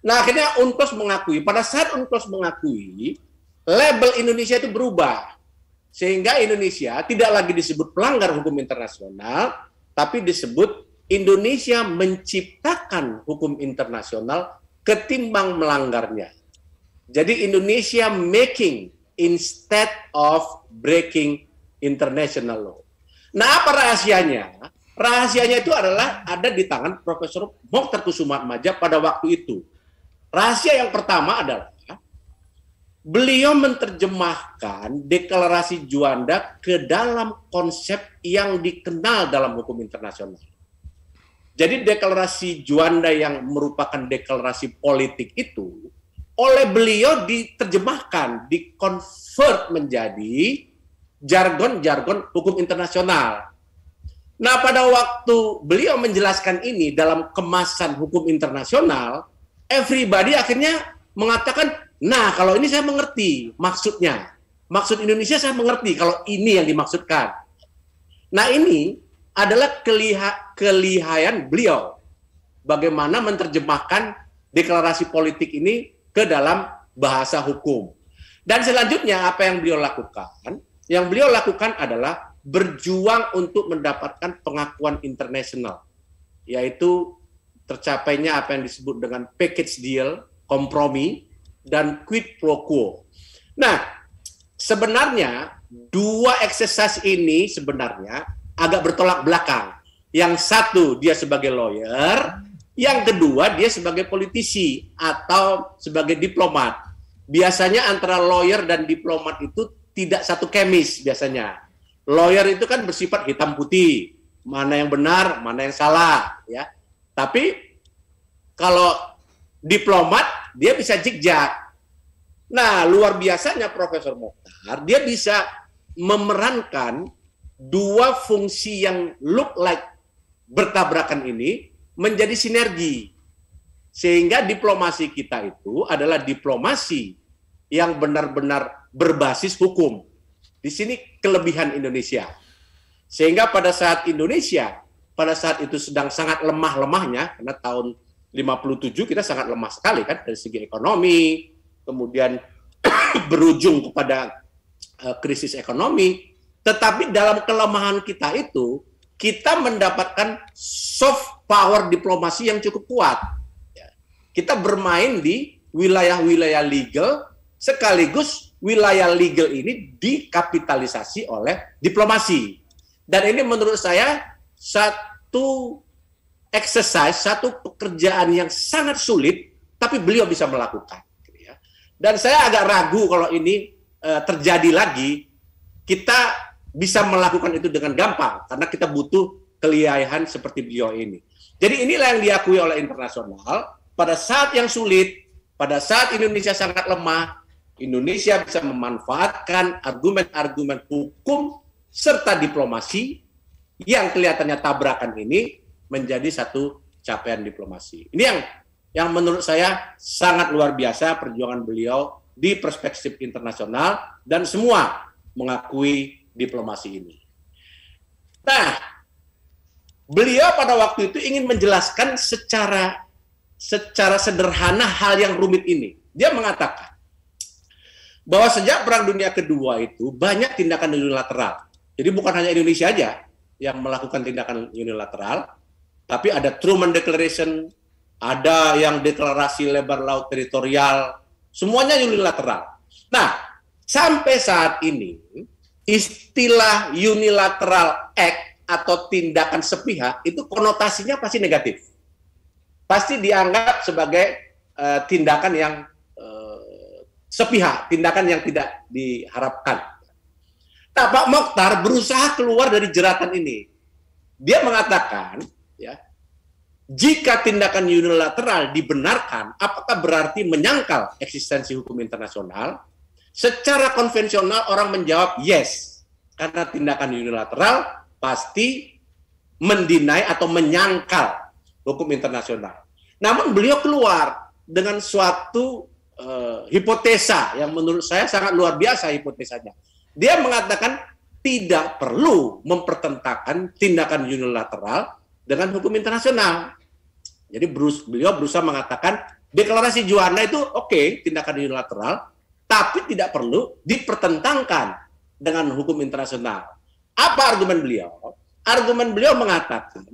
Nah akhirnya UNCLOS mengakui, pada saat UNCLOS mengakui, label Indonesia itu berubah. Sehingga Indonesia tidak lagi disebut pelanggar hukum internasional, tapi disebut Indonesia menciptakan hukum internasional ketimbang melanggarnya. Jadi Indonesia making instead of breaking international law. Nah, apa rahasianya? Rahasianya itu adalah ada di tangan Profesor Mokhtar Kusuma Maja pada waktu itu. Rahasia yang pertama adalah beliau menerjemahkan deklarasi Juanda ke dalam konsep yang dikenal dalam hukum internasional. Jadi deklarasi Juanda yang merupakan deklarasi politik itu oleh beliau diterjemahkan, dikonvert menjadi jargon-jargon hukum internasional. Nah, pada waktu beliau menjelaskan ini dalam kemasan hukum internasional, everybody akhirnya mengatakan, "Nah, kalau ini saya mengerti maksudnya. Maksud Indonesia saya mengerti kalau ini yang dimaksudkan." Nah, ini adalah keliha, kelihaian beliau. Bagaimana menerjemahkan deklarasi politik ini ke dalam bahasa hukum. Dan selanjutnya apa yang beliau lakukan? Yang beliau lakukan adalah berjuang untuk mendapatkan pengakuan internasional, yaitu tercapainya apa yang disebut dengan package deal, kompromi, dan quid pro quo. Nah, sebenarnya dua eksersis ini sebenarnya agak bertolak belakang. Yang satu dia sebagai lawyer, yang kedua dia sebagai politisi atau sebagai diplomat. Biasanya antara lawyer dan diplomat itu tidak satu kemis biasanya. Lawyer itu kan bersifat hitam putih, mana yang benar, mana yang salah, ya. Tapi kalau diplomat dia bisa jejak. Nah, luar biasanya Profesor Mokhtar, dia bisa memerankan dua fungsi yang look like bertabrakan ini menjadi sinergi. Sehingga diplomasi kita itu adalah diplomasi yang benar-benar berbasis hukum. Di sini kelebihan Indonesia. Sehingga pada saat Indonesia pada saat itu sedang sangat lemah-lemahnya karena tahun 57 kita sangat lemah sekali kan dari segi ekonomi, kemudian berujung kepada eh, krisis ekonomi, tetapi dalam kelemahan kita itu, kita mendapatkan soft power diplomasi yang cukup kuat. Ya. Kita bermain di wilayah-wilayah legal, sekaligus wilayah legal ini dikapitalisasi oleh diplomasi. Dan ini menurut saya satu exercise, satu pekerjaan yang sangat sulit, tapi beliau bisa melakukan. Gitu ya. Dan saya agak ragu kalau ini eh, terjadi lagi, kita bisa melakukan itu dengan gampang karena kita butuh keliaihan seperti beliau ini. Jadi inilah yang diakui oleh internasional pada saat yang sulit, pada saat Indonesia sangat lemah, Indonesia bisa memanfaatkan argumen-argumen hukum serta diplomasi yang kelihatannya tabrakan ini menjadi satu capaian diplomasi. Ini yang yang menurut saya sangat luar biasa perjuangan beliau di perspektif internasional dan semua mengakui diplomasi ini. Nah, beliau pada waktu itu ingin menjelaskan secara secara sederhana hal yang rumit ini. Dia mengatakan bahwa sejak Perang Dunia Kedua itu banyak tindakan unilateral. Jadi bukan hanya Indonesia aja yang melakukan tindakan unilateral, tapi ada Truman Declaration, ada yang deklarasi lebar laut teritorial, semuanya unilateral. Nah, sampai saat ini istilah unilateral act atau tindakan sepihak itu konotasinya pasti negatif. Pasti dianggap sebagai uh, tindakan yang uh, sepihak, tindakan yang tidak diharapkan. Nah, Pak Mokhtar berusaha keluar dari jeratan ini. Dia mengatakan, ya, jika tindakan unilateral dibenarkan, apakah berarti menyangkal eksistensi hukum internasional? Secara konvensional orang menjawab yes karena tindakan unilateral pasti mendinai atau menyangkal hukum internasional. Namun beliau keluar dengan suatu uh, hipotesa yang menurut saya sangat luar biasa hipotesanya. Dia mengatakan tidak perlu mempertentangkan tindakan unilateral dengan hukum internasional. Jadi Bruce, beliau berusaha mengatakan deklarasi Juanda itu oke okay, tindakan unilateral, tapi tidak perlu dipertentangkan dengan hukum internasional. Apa argumen beliau? Argumen beliau mengatakan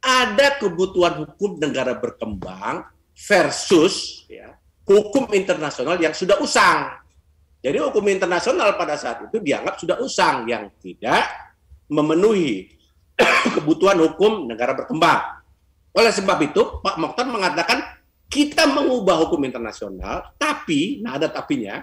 ada kebutuhan hukum negara berkembang versus ya, hukum internasional yang sudah usang. Jadi hukum internasional pada saat itu dianggap sudah usang yang tidak memenuhi kebutuhan hukum negara berkembang. Oleh sebab itu Pak Mokhtar mengatakan kita mengubah hukum internasional tapi nah ada tapinya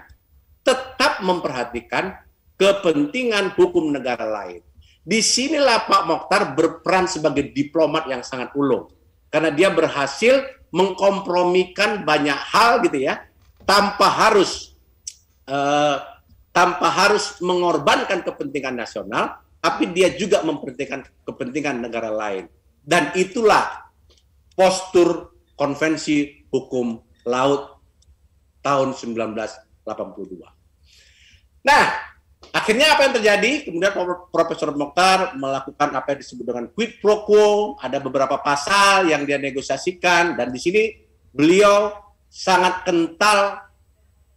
tetap memperhatikan kepentingan hukum negara lain. Di sinilah Pak Mokhtar berperan sebagai diplomat yang sangat ulung. Karena dia berhasil mengkompromikan banyak hal gitu ya, tanpa harus uh, tanpa harus mengorbankan kepentingan nasional, tapi dia juga memperhatikan kepentingan negara lain. Dan itulah postur konvensi hukum laut tahun 1982. Nah, akhirnya apa yang terjadi? Kemudian Profesor Mokhtar melakukan apa yang disebut dengan quid pro quo. Ada beberapa pasal yang dia negosiasikan dan di sini beliau sangat kental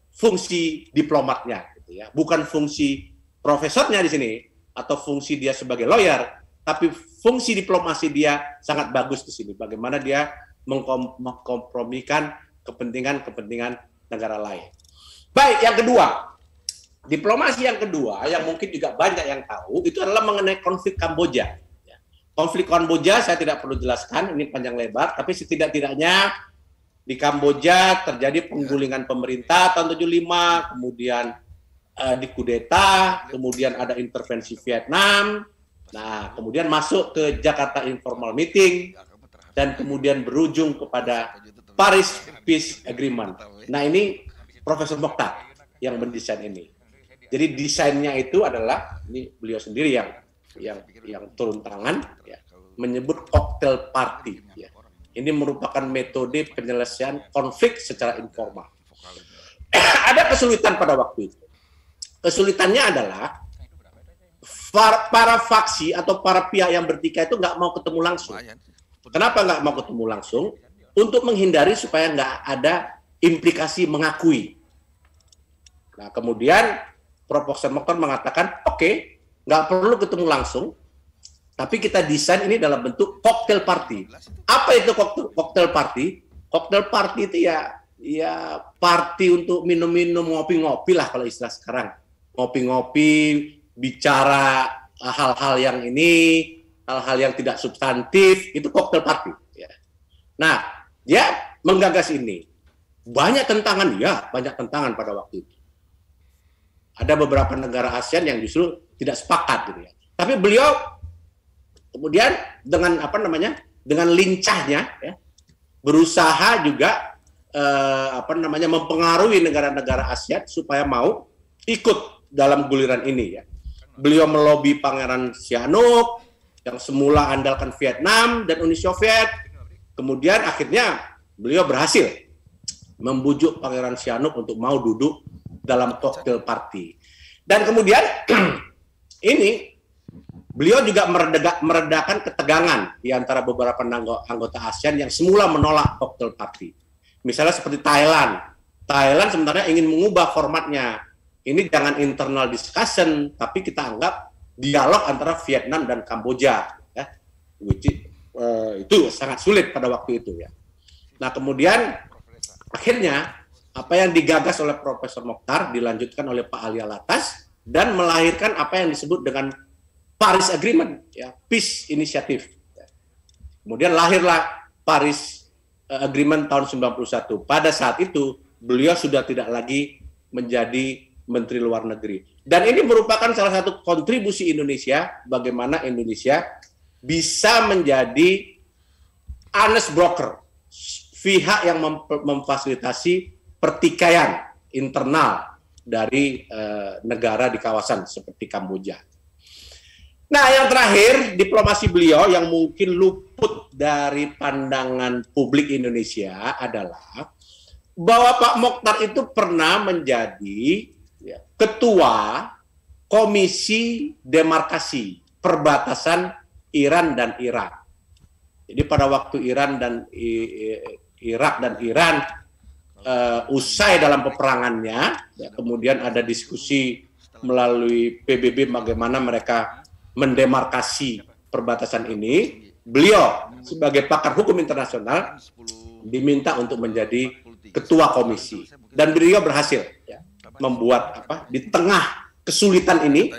fungsi diplomatnya, gitu ya. Bukan fungsi profesornya di sini atau fungsi dia sebagai lawyer, tapi fungsi diplomasi dia sangat bagus di sini. Bagaimana dia mengkompromikan kepentingan-kepentingan negara lain. Baik, yang kedua, diplomasi yang kedua yang mungkin juga banyak yang tahu itu adalah mengenai konflik Kamboja. Ya. Konflik Kamboja saya tidak perlu jelaskan, ini panjang lebar, tapi setidak-tidaknya di Kamboja terjadi penggulingan pemerintah tahun 75, kemudian eh, di kudeta, kemudian ada intervensi Vietnam, nah kemudian masuk ke Jakarta Informal Meeting, dan kemudian berujung kepada Paris Peace Agreement. Nah ini Profesor Mokhtar yang mendesain ini. Jadi desainnya itu adalah ini beliau sendiri yang yang yang turun tangan ya, menyebut cocktail party. Ya. Ini merupakan metode penyelesaian konflik secara informal. Ada kesulitan pada waktu itu. Kesulitannya adalah para faksi atau para pihak yang bertikai itu nggak mau ketemu langsung. Kenapa nggak mau ketemu langsung? Untuk menghindari supaya nggak ada implikasi mengakui. Nah kemudian Prof. Mekon mengatakan, oke, okay, nggak perlu ketemu langsung, tapi kita desain ini dalam bentuk cocktail party. Apa itu cocktail party? Cocktail party itu ya ya party untuk minum-minum ngopi-ngopi lah kalau istilah sekarang. Ngopi-ngopi, bicara hal-hal yang ini, hal-hal yang tidak substantif, itu cocktail party. Ya. Nah, dia menggagas ini. Banyak tentangan, ya banyak tentangan pada waktu itu. Ada beberapa negara ASEAN yang justru tidak sepakat gitu ya. Tapi beliau kemudian dengan apa namanya? dengan lincahnya ya berusaha juga eh, apa namanya mempengaruhi negara-negara ASEAN supaya mau ikut dalam guliran ini ya. Beliau melobi Pangeran Sihanouk yang semula andalkan Vietnam dan Uni Soviet. Kemudian akhirnya beliau berhasil membujuk Pangeran Sihanouk untuk mau duduk dalam cocktail party. Dan kemudian ini beliau juga meredakan ketegangan di antara beberapa anggota ASEAN yang semula menolak cocktail party. Misalnya seperti Thailand. Thailand sebenarnya ingin mengubah formatnya. Ini jangan internal discussion, tapi kita anggap dialog antara Vietnam dan Kamboja. Ya. Which, uh, itu sangat sulit pada waktu itu ya. Nah kemudian akhirnya apa yang digagas oleh Profesor Mokhtar dilanjutkan oleh Pak Alia Alatas dan melahirkan apa yang disebut dengan Paris Agreement ya Peace Initiative kemudian lahirlah Paris eh, Agreement tahun 91 pada saat itu beliau sudah tidak lagi menjadi Menteri Luar Negeri dan ini merupakan salah satu kontribusi Indonesia bagaimana Indonesia bisa menjadi honest broker pihak yang memfasilitasi pertikaian internal dari eh, negara di kawasan seperti Kamboja. Nah, yang terakhir diplomasi beliau yang mungkin luput dari pandangan publik Indonesia adalah bahwa Pak Mokhtar itu pernah menjadi ya, ketua komisi demarkasi perbatasan Iran dan Irak. Jadi pada waktu Iran dan Irak dan Iran uh, usai dalam peperangannya, ya, kemudian ada diskusi melalui PBB bagaimana mereka mendemarkasi perbatasan ini. Beliau sebagai pakar hukum internasional diminta untuk menjadi ketua komisi dan beliau berhasil ya, membuat apa di tengah kesulitan ini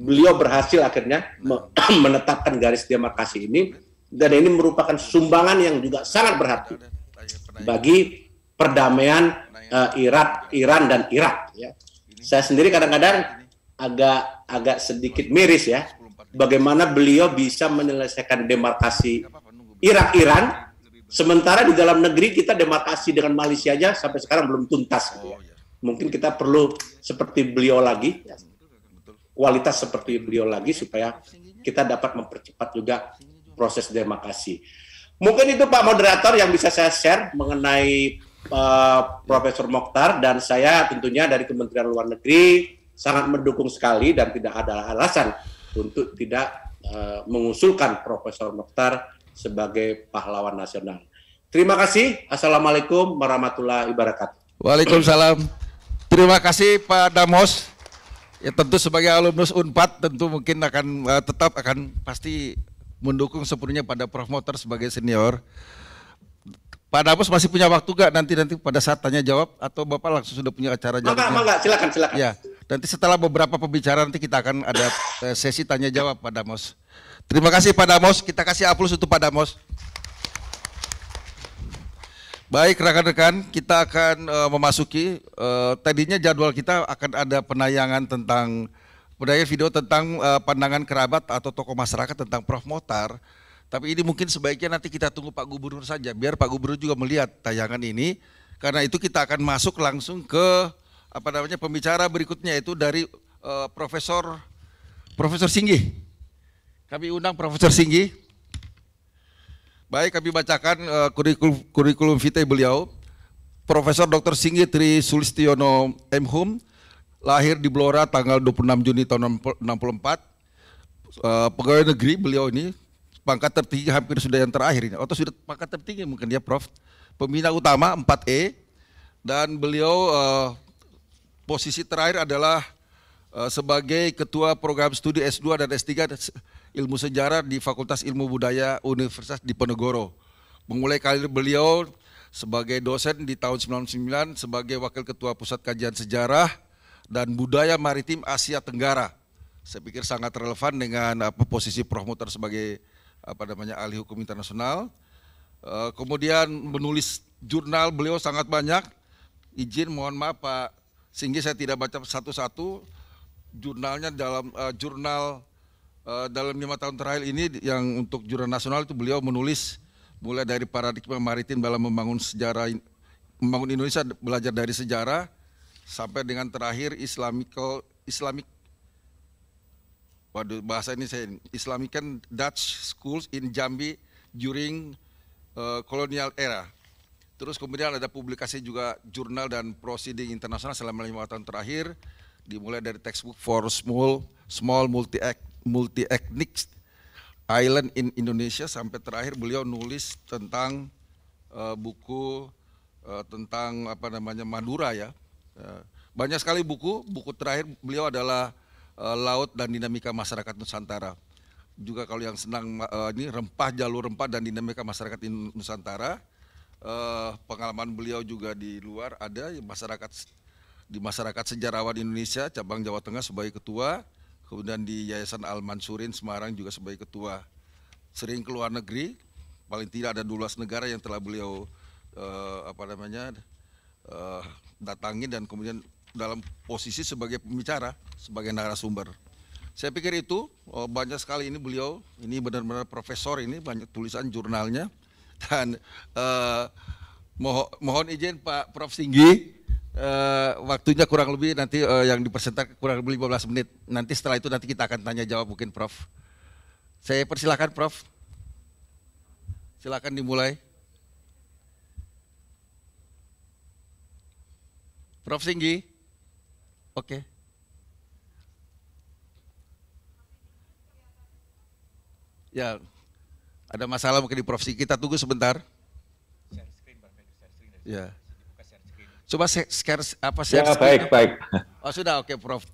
beliau berhasil akhirnya menetapkan garis demarkasi ini dan ini merupakan sumbangan yang juga sangat berarti bagi perdamaian uh, Irak, Iran dan Irak. Ya. Saya sendiri kadang-kadang agak agak sedikit miris ya, bagaimana beliau bisa menyelesaikan demarkasi Irak-Iran, sementara di dalam negeri kita demarkasi dengan Malaysia aja sampai sekarang belum tuntas. Oh, gitu ya. Iya. Mungkin kita perlu seperti beliau lagi, ya. kualitas seperti beliau lagi supaya kita dapat mempercepat juga proses demarkasi. Mungkin itu Pak Moderator yang bisa saya share mengenai Eh, Profesor Mokhtar dan saya tentunya dari Kementerian Luar Negeri sangat mendukung sekali dan tidak ada alasan untuk tidak eh, mengusulkan Profesor Mokhtar sebagai pahlawan nasional. Terima kasih. Assalamualaikum warahmatullahi wabarakatuh. Waalaikumsalam. Terima kasih Pak Damos. Ya tentu sebagai alumnus Unpad tentu mungkin akan eh, tetap akan pasti mendukung sepenuhnya pada Prof Mokhtar sebagai senior. Pak Dapus masih punya waktu gak nanti nanti pada saat tanya jawab atau Bapak langsung sudah punya acara jawab? Maka, maka, silakan, silakan. Ya, nanti setelah beberapa pembicaraan nanti kita akan ada eh, sesi tanya jawab Pak Damos. Terima kasih Pak Damos, kita kasih aplaus untuk Pak Damos. Baik rekan-rekan, kita akan uh, memasuki uh, tadinya jadwal kita akan ada penayangan tentang penayangan video tentang uh, pandangan kerabat atau tokoh masyarakat tentang Prof Motar. Tapi ini mungkin sebaiknya nanti kita tunggu Pak Gubernur saja, biar Pak Gubernur juga melihat tayangan ini. Karena itu kita akan masuk langsung ke apa namanya pembicara berikutnya itu dari uh, Profesor Profesor Singgi. Kami undang Profesor Singgi. Baik, kami bacakan uh, kurikulum kurikulum vitae beliau. Profesor Dr. Singgi Tri Sulistiono M. Hum, lahir di Blora tanggal 26 Juni tahun 64. Uh, eh, pegawai negeri beliau ini pangkat tertinggi hampir sudah yang terakhir ini. Atau sudah pangkat tertinggi mungkin ya Prof. Pembina utama 4E dan beliau uh, posisi terakhir adalah uh, sebagai ketua program studi S2 dan S3 Ilmu Sejarah di Fakultas Ilmu Budaya Universitas Diponegoro. Memulai karir beliau sebagai dosen di tahun 99 sebagai wakil ketua Pusat Kajian Sejarah dan Budaya Maritim Asia Tenggara. Saya pikir sangat relevan dengan apa posisi Prof Mutar sebagai apa namanya ahli hukum internasional. Eh, kemudian menulis jurnal beliau sangat banyak. Izin mohon maaf Pak, sehingga saya tidak baca satu-satu jurnalnya dalam uh, jurnal uh, dalam lima tahun terakhir ini yang untuk jurnal nasional itu beliau menulis mulai dari paradigma maritim dalam membangun sejarah membangun Indonesia belajar dari sejarah sampai dengan terakhir Islamical Islamic waduh bahasa ini saya Islamikan Dutch schools in Jambi during uh, era. Terus kemudian ada publikasi juga jurnal dan proceeding internasional selama lima tahun terakhir dimulai dari textbook for small small multi multi ethnic island in Indonesia sampai terakhir beliau nulis tentang uh, buku uh, tentang apa namanya Madura ya. Uh, banyak sekali buku, buku terakhir beliau adalah uh, laut dan dinamika masyarakat Nusantara. Juga kalau yang senang uh, ini rempah jalur rempah dan dinamika masyarakat Nusantara. Uh, pengalaman beliau juga di luar ada ya masyarakat di masyarakat sejarawan Indonesia cabang Jawa Tengah sebagai ketua, kemudian di Yayasan Al Mansurin Semarang juga sebagai ketua. Sering ke luar negeri, paling tidak ada 12 negara yang telah beliau uh, apa namanya uh, datangi dan kemudian dalam posisi sebagai pembicara, sebagai narasumber. Saya pikir itu oh, banyak sekali ini beliau, ini benar-benar profesor ini banyak tulisan jurnalnya dan eh, mohon izin Pak Prof Singgi eh, waktunya kurang lebih nanti eh, yang dipersentakan kurang lebih 15 menit. Nanti setelah itu nanti kita akan tanya jawab mungkin Prof. Saya persilahkan Prof. Silakan dimulai. Prof Singgi. Oke. Okay. Ya, ada masalah mungkin di profesi kita tunggu sebentar. Ya. Coba share apa ya, share ya, screen. baik, baik. Oh, sudah oke, okay, Prof.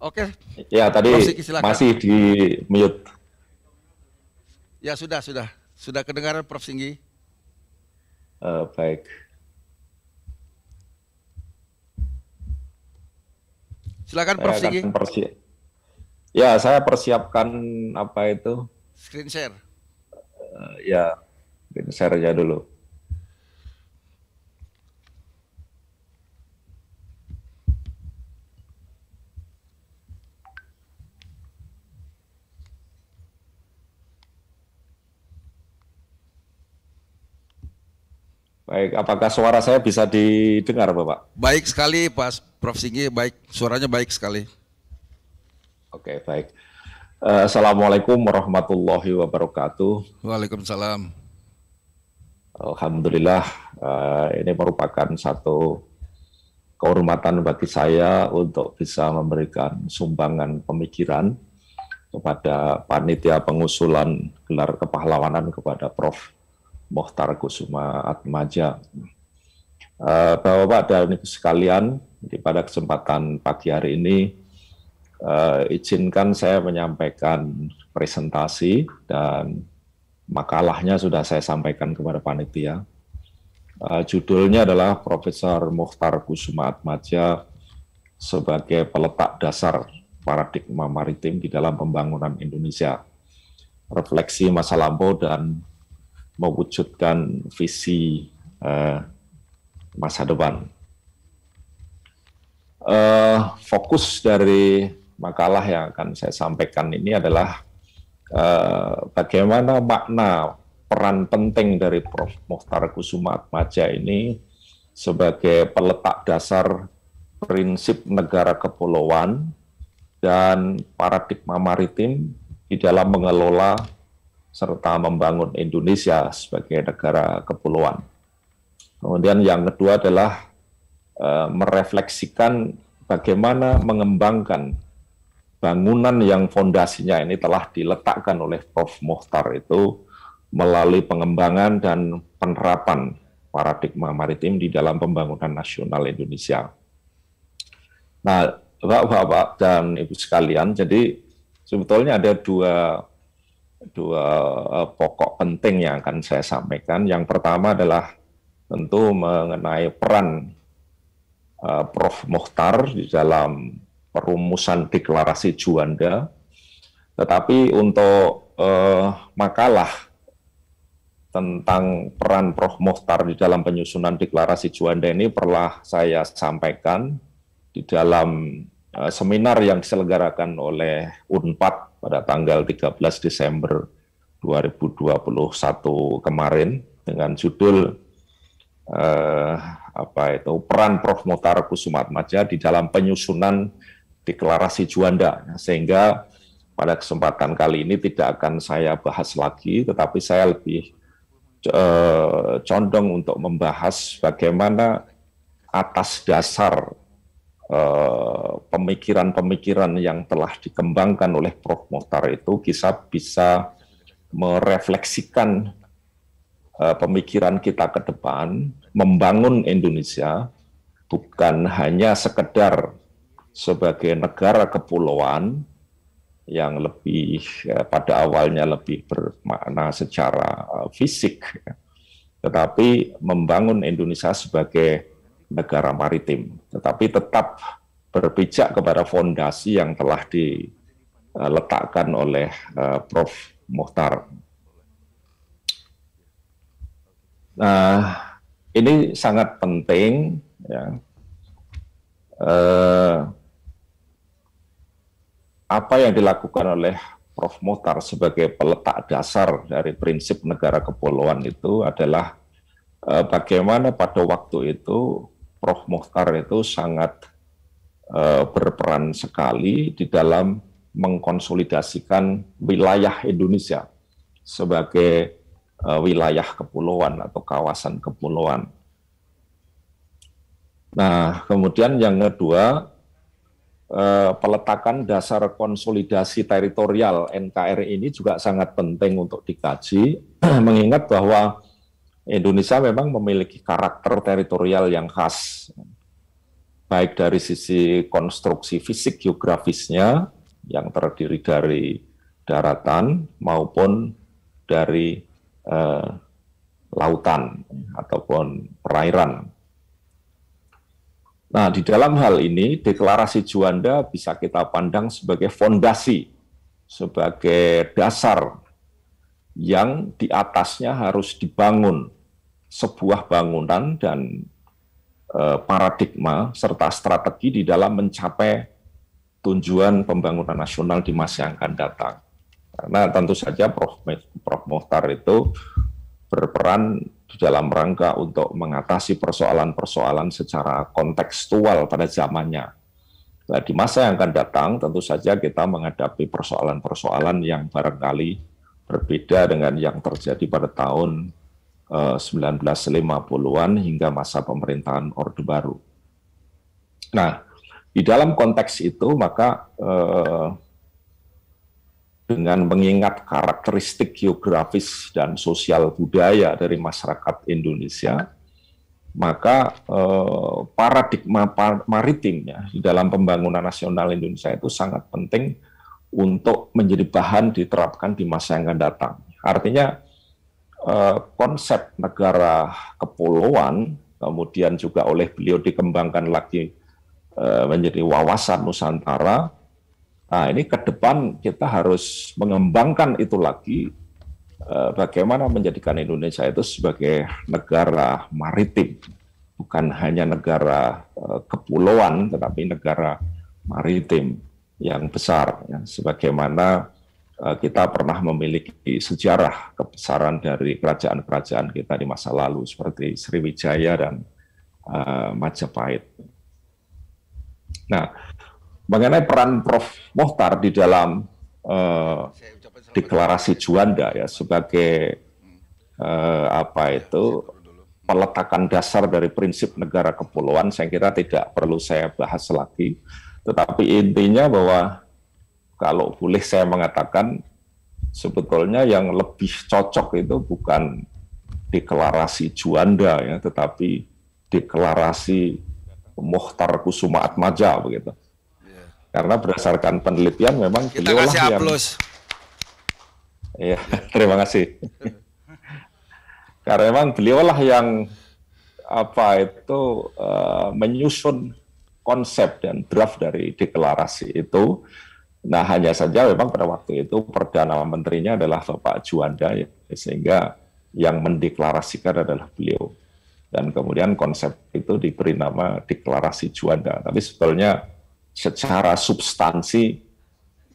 Oke. Okay. Ya, tadi masih di mute. Ya, sudah, sudah. Sudah kedengaran Prof Singgi. Uh, baik. Silakan persiapkan ya. Persi ya, saya persiapkan apa itu? Screen share. Uh, ya, screen share aja dulu. Baik, apakah suara saya bisa didengar, Bapak? Baik sekali, Pak Prof. Singgi, baik suaranya baik sekali. Oke, baik. Eh, Assalamualaikum warahmatullahi wabarakatuh. Waalaikumsalam. Alhamdulillah, eh, ini merupakan satu kehormatan bagi saya untuk bisa memberikan sumbangan pemikiran kepada panitia pengusulan gelar kepahlawanan kepada Prof. Mohtar Kusuma Atmaja. Eh, Bapak-Bapak dan Ibu sekalian, di pada kesempatan pagi hari ini eh, izinkan saya menyampaikan presentasi dan makalahnya sudah saya sampaikan kepada panitia. Eh, judulnya adalah Profesor Mohtar Kusuma Atmaja sebagai peletak dasar paradigma maritim di dalam pembangunan Indonesia. Refleksi masa lampau dan mewujudkan visi uh, masa depan. Uh, fokus dari makalah yang akan saya sampaikan ini adalah uh, bagaimana makna peran penting dari Prof. Mokhtar Kusuma Atmaja ini sebagai peletak dasar prinsip negara kepulauan dan paradigma maritim di dalam mengelola serta membangun Indonesia sebagai negara kepulauan. Kemudian yang kedua adalah e, merefleksikan bagaimana mengembangkan bangunan yang fondasinya ini telah diletakkan oleh Prof. Mohtar itu melalui pengembangan dan penerapan paradigma maritim di dalam pembangunan nasional Indonesia. Nah, Bapak-bapak dan Ibu sekalian, jadi sebetulnya ada dua dua eh, pokok penting yang akan saya sampaikan. Yang pertama adalah tentu mengenai peran eh, Prof. Mohtar di dalam perumusan deklarasi Juanda. Tetapi untuk uh, makalah tentang peran Prof. Mohtar di dalam penyusunan deklarasi Juanda ini pernah saya sampaikan di dalam seminar yang diselenggarakan oleh UNPAD pada tanggal 13 Desember 2021 kemarin dengan judul eh, apa itu peran Prof. Motar Maja di dalam penyusunan deklarasi Juanda sehingga pada kesempatan kali ini tidak akan saya bahas lagi tetapi saya lebih eh, condong untuk membahas bagaimana atas dasar Eh, pemikiran-pemikiran yang telah dikembangkan oleh Prof. Mohtar itu bisa bisa merefleksikan eh, pemikiran kita ke depan, membangun Indonesia bukan hanya sekedar sebagai negara kepulauan yang lebih eh, pada awalnya lebih bermakna secara fisik, ya. tetapi membangun Indonesia sebagai negara maritim, tetapi tetap berpijak kepada fondasi yang telah diletakkan oleh eh, Prof. Mohtar. Nah, ini sangat penting. Ya. Eh, apa yang dilakukan oleh Prof. Mohtar sebagai peletak dasar dari prinsip negara kepulauan itu adalah eh, bagaimana pada waktu itu Prof. Mokhtar itu sangat uh, berperan sekali di dalam mengkonsolidasikan wilayah Indonesia sebagai uh, wilayah kepulauan atau kawasan kepulauan. Nah, kemudian yang kedua Uh, peletakan dasar konsolidasi teritorial NKRI ini juga sangat penting untuk dikaji, mengingat bahwa Indonesia memang memiliki karakter teritorial yang khas, baik dari sisi konstruksi fisik geografisnya yang terdiri dari daratan maupun dari eh, lautan ataupun perairan. Nah, di dalam hal ini, deklarasi Juanda bisa kita pandang sebagai fondasi, sebagai dasar yang di atasnya harus dibangun sebuah bangunan dan eh, paradigma serta strategi di dalam mencapai tujuan pembangunan nasional di masa yang akan datang. Karena tentu saja Prof. Prof. Mohtar itu berperan di dalam rangka untuk mengatasi persoalan-persoalan secara kontekstual pada zamannya. Nah, di masa yang akan datang, tentu saja kita menghadapi persoalan-persoalan yang barangkali berbeda dengan yang terjadi pada tahun 1950-an eh, hingga masa pemerintahan Orde Baru. Nah, di dalam konteks itu maka eh, dengan mengingat karakteristik geografis dan sosial budaya dari masyarakat Indonesia, maka eh, paradigma maritimnya di dalam pembangunan nasional Indonesia itu sangat penting untuk menjadi bahan diterapkan di masa yang akan datang. Artinya Eh, konsep negara kepulauan kemudian juga oleh beliau dikembangkan lagi eh, menjadi wawasan Nusantara. Nah ini ke depan kita harus mengembangkan itu lagi eh, bagaimana menjadikan Indonesia itu sebagai negara maritim bukan hanya negara kepulauan tetapi negara maritim yang besar ya, sebagaimana Eh, kita pernah memiliki sejarah kebesaran dari kerajaan-kerajaan kita di masa lalu seperti Sriwijaya dan uh, Majapahit. Nah, mengenai peran Prof. Mohtar di dalam uh, deklarasi Juanda ya sebagai uh, apa itu peletakan dasar dari prinsip negara kepulauan, saya kira tidak perlu saya bahas lagi. Tetapi intinya bahwa kalau boleh saya mengatakan sebetulnya yang lebih cocok itu bukan deklarasi Juanda ya, tetapi deklarasi Mohtar Kusuma Atmaja begitu. Iya. Karena berdasarkan penelitian memang Kita kasih yang Iya, terima kasih. Karena memang beliaulah yang apa itu uh, menyusun konsep dan draft dari deklarasi itu Nah, hanya saja memang pada waktu itu perdana menterinya adalah Bapak Juanda ya, sehingga yang mendeklarasikan adalah beliau. Dan kemudian konsep itu diberi nama deklarasi Juanda. Tapi sebetulnya secara substansi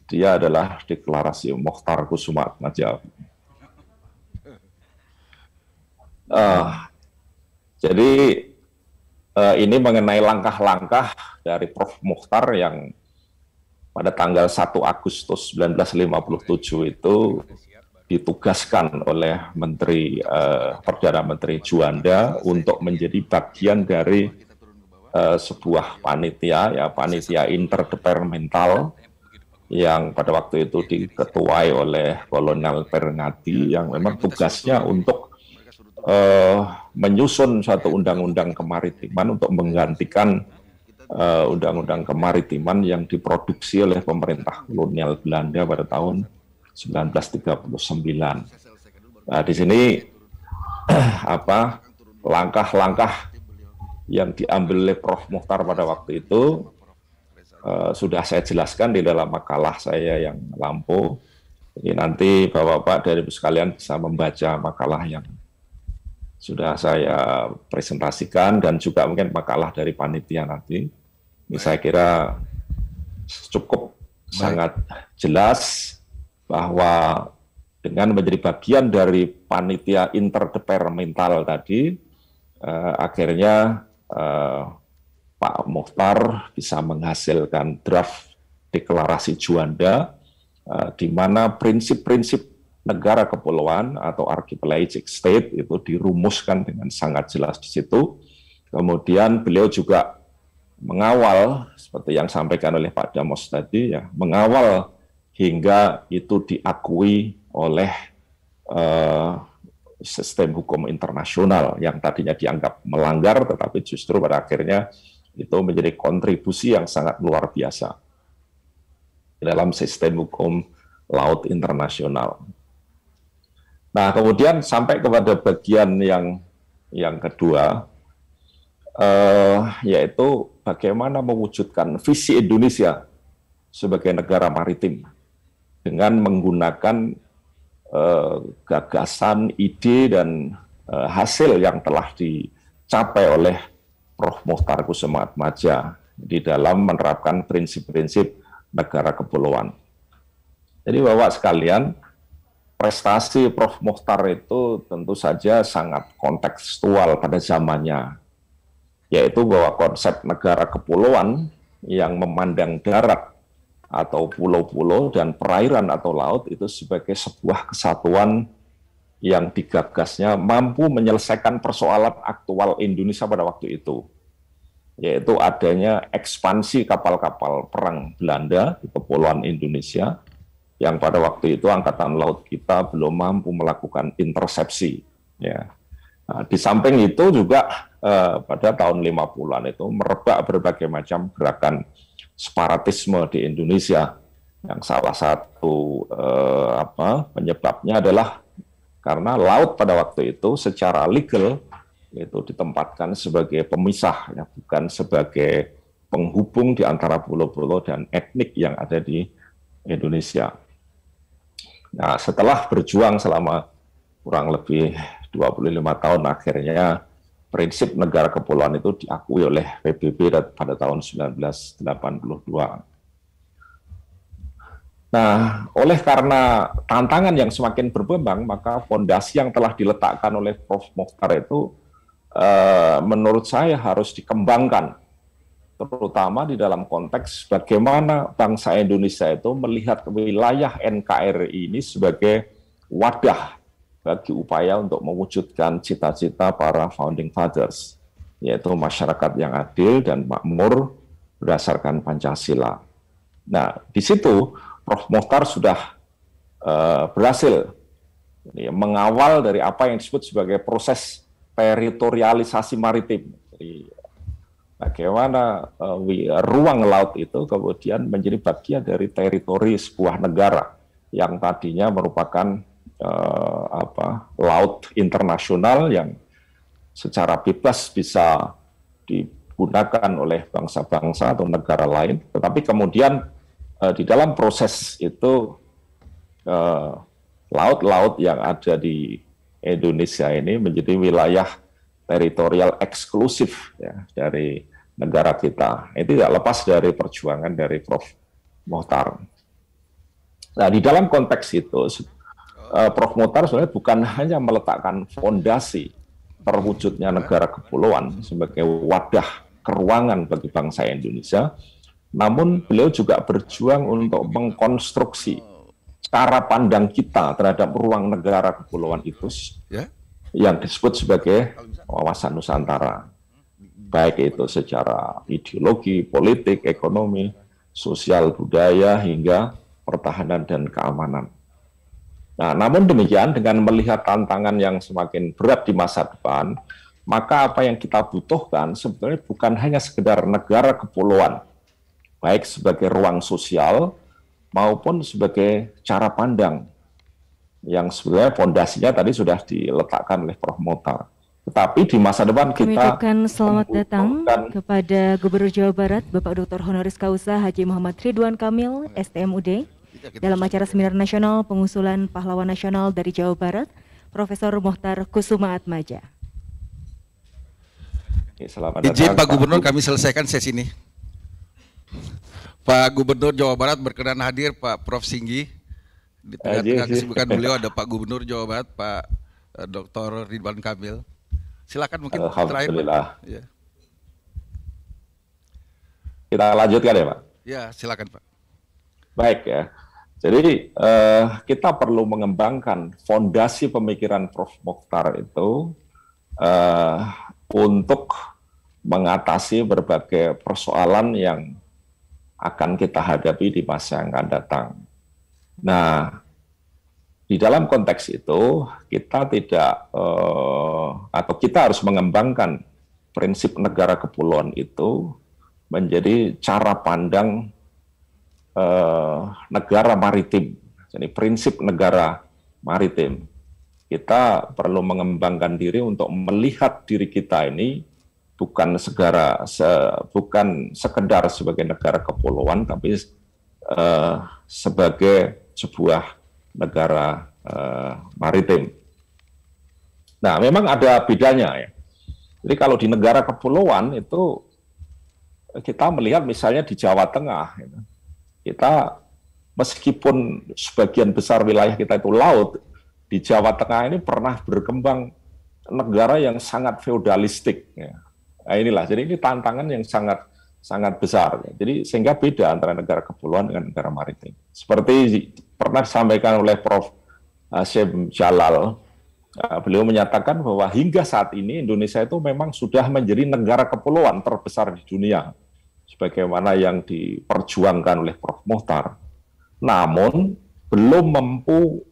dia adalah deklarasi Mokhtar Kusuma Majabi. Uh, ah, jadi uh, ini mengenai langkah-langkah dari Prof. Mokhtar yang pada tanggal 1 Agustus 1957 itu ditugaskan oleh Menteri eh, Perdana Menteri Juanda untuk menjadi bagian dari eh, sebuah panitia ya panitia interdepartemental yang pada waktu itu diketuai oleh Kolonel Pernati yang memang tugasnya untuk uh, menyusun satu undang-undang kemaritiman untuk menggantikan Eh, Undang-Undang uh, Kemaritiman yang diproduksi oleh pemerintah kolonial Belanda pada tahun 1939. Nah, di sini apa langkah-langkah yang diambil oleh Prof. Muhtar pada waktu itu uh, sudah saya jelaskan di dalam makalah saya yang lampu. Ini nanti Bapak-Bapak dari sekalian bisa membaca makalah yang sudah saya presentasikan dan juga mungkin makalah dari panitia nanti saya kira cukup Baik. sangat jelas bahwa dengan menjadi bagian dari panitia interdepartemental tadi, eh, akhirnya eh, Pak Mokhtar bisa menghasilkan draft deklarasi Juanda, eh, di mana prinsip-prinsip negara kepulauan atau archipelagic state itu dirumuskan dengan sangat jelas di situ. Kemudian beliau juga mengawal seperti yang sampaikan oleh Pak Jamos tadi ya mengawal hingga itu diakui oleh uh, sistem hukum internasional yang tadinya dianggap melanggar tetapi justru pada akhirnya itu menjadi kontribusi yang sangat luar biasa dalam sistem hukum laut internasional. Nah, kemudian sampai kepada bagian yang yang kedua uh, yaitu bagaimana mewujudkan visi Indonesia sebagai negara maritim dengan menggunakan uh, gagasan, ide dan uh, hasil yang telah dicapai oleh Prof. Muhtar Kusumat Maja di dalam menerapkan prinsip-prinsip negara kepulauan. Jadi Bapak sekalian, prestasi Prof. Muhtar itu tentu saja sangat kontekstual pada zamannya yaitu bahwa konsep negara kepulauan yang memandang darat atau pulau-pulau dan perairan atau laut itu sebagai sebuah kesatuan yang digagasnya mampu menyelesaikan persoalan aktual Indonesia pada waktu itu yaitu adanya ekspansi kapal-kapal perang Belanda di kepulauan Indonesia yang pada waktu itu angkatan laut kita belum mampu melakukan intersepsi ya Nah, di samping itu juga eh, pada tahun 50-an itu merebak berbagai macam gerakan separatisme di Indonesia yang salah satu eh, apa penyebabnya adalah karena laut pada waktu itu secara legal itu ditempatkan sebagai pemisah ya bukan sebagai penghubung di antara pulau-pulau dan etnik yang ada di Indonesia. Nah, setelah berjuang selama kurang lebih 25 tahun akhirnya prinsip negara kepulauan itu diakui oleh PBB pada tahun 1982. Nah, oleh karena tantangan yang semakin berkembang, maka fondasi yang telah diletakkan oleh Prof. Mokhtar itu eh, menurut saya harus dikembangkan, terutama di dalam konteks bagaimana bangsa Indonesia itu melihat wilayah NKRI ini sebagai wadah bagi upaya untuk mewujudkan cita-cita para founding fathers, yaitu masyarakat yang adil dan makmur berdasarkan Pancasila. Nah, di situ Prof. Mohtar sudah uh, berhasil ya, mengawal dari apa yang disebut sebagai proses teritorialisasi maritim. Jadi, bagaimana uh, ruang laut itu kemudian menjadi bagian dari teritori sebuah negara yang tadinya merupakan uh, apa laut internasional yang secara bebas bisa digunakan oleh bangsa-bangsa atau negara lain. Tetapi kemudian uh, di dalam proses itu laut eh, laut-laut yang ada di Indonesia ini menjadi wilayah teritorial eksklusif ya, dari negara kita. Ini tidak lepas dari perjuangan dari Prof. Mohtar. Nah, di dalam konteks itu Eh, Prof Mutar sebenarnya bukan hanya meletakkan fondasi terwujudnya negara kepulauan sebagai wadah keruangan bagi bangsa Indonesia, namun beliau juga berjuang untuk mengkonstruksi cara pandang kita terhadap ruang negara kepulauan itu ya. yang disebut sebagai wawasan Nusantara. Baik itu secara ideologi, politik, ekonomi, sosial, budaya, hingga pertahanan dan keamanan. Nah, namun demikian dengan melihat tantangan yang semakin berat di masa depan, maka apa yang kita butuhkan sebetulnya bukan hanya sekedar negara kepulauan, baik sebagai ruang sosial maupun sebagai cara pandang yang sebenarnya fondasinya tadi sudah diletakkan oleh Prof. Motar. Tetapi di masa depan Kami kita ucapkan selamat datang kepada Gubernur Jawa Barat Bapak Dr. Honoris Kausa Haji Muhammad Ridwan Kamil, STMUD. Dalam acara seminar nasional pengusulan pahlawan nasional dari Jawa Barat, Profesor Mohtar Kusuma Atmaja. Ya, selamat datang, Izin Pak Gubernur kami selesaikan sesi ini. Pak Gubernur Jawa Barat berkenan hadir Pak Prof. Singgi. Di tengah-tengah kesibukan beliau ada Pak Gubernur Jawa Barat, Pak eh, Dr. Ridwan Kamil. Silakan mungkin terakhir. Ya. Kita lanjutkan ya Pak? Ya silakan Pak baik ya. Jadi uh, kita perlu mengembangkan fondasi pemikiran Prof. Mokhtar itu uh, untuk mengatasi berbagai persoalan yang akan kita hadapi di masa yang akan datang. Nah, di dalam konteks itu kita tidak uh, atau kita harus mengembangkan prinsip negara kepulauan itu menjadi cara pandang Eh, negara maritim. Jadi prinsip negara maritim. Kita perlu mengembangkan diri untuk melihat diri kita ini bukan segara se, bukan sekedar sebagai negara kepulauan tapi uh, sebagai sebuah negara uh, maritim. Nah, memang ada bedanya ya. Jadi kalau di negara kepulauan itu kita melihat misalnya di Jawa Tengah, gitu kita meskipun sebagian besar wilayah kita itu laut, di Jawa Tengah ini pernah berkembang negara yang sangat feodalistik. Ya. Nah inilah, jadi ini tantangan yang sangat sangat besar. Jadi sehingga beda antara negara kepulauan dengan negara maritim. Seperti pernah disampaikan oleh Prof. Hasim Jalal, eh, beliau menyatakan bahwa hingga saat ini Indonesia itu memang sudah menjadi negara kepulauan terbesar di dunia sebagaimana yang diperjuangkan oleh Prof. Mohtar, namun belum mampu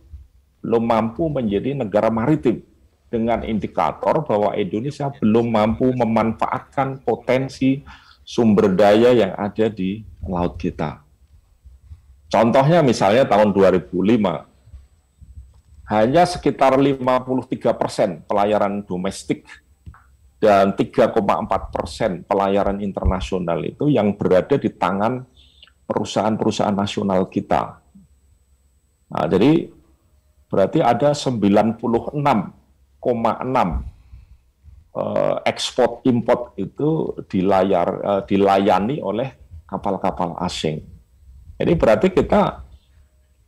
belum mampu menjadi negara maritim dengan indikator bahwa Indonesia belum mampu memanfaatkan potensi sumber daya yang ada di laut kita. Contohnya misalnya tahun 2005, hanya sekitar 53 persen pelayaran domestik dan 3,4 persen pelayaran internasional itu yang berada di tangan perusahaan-perusahaan nasional kita. Nah, jadi berarti ada 96,6 eh, ekspor import itu dilayar eh, dilayani oleh kapal-kapal asing. Jadi berarti kita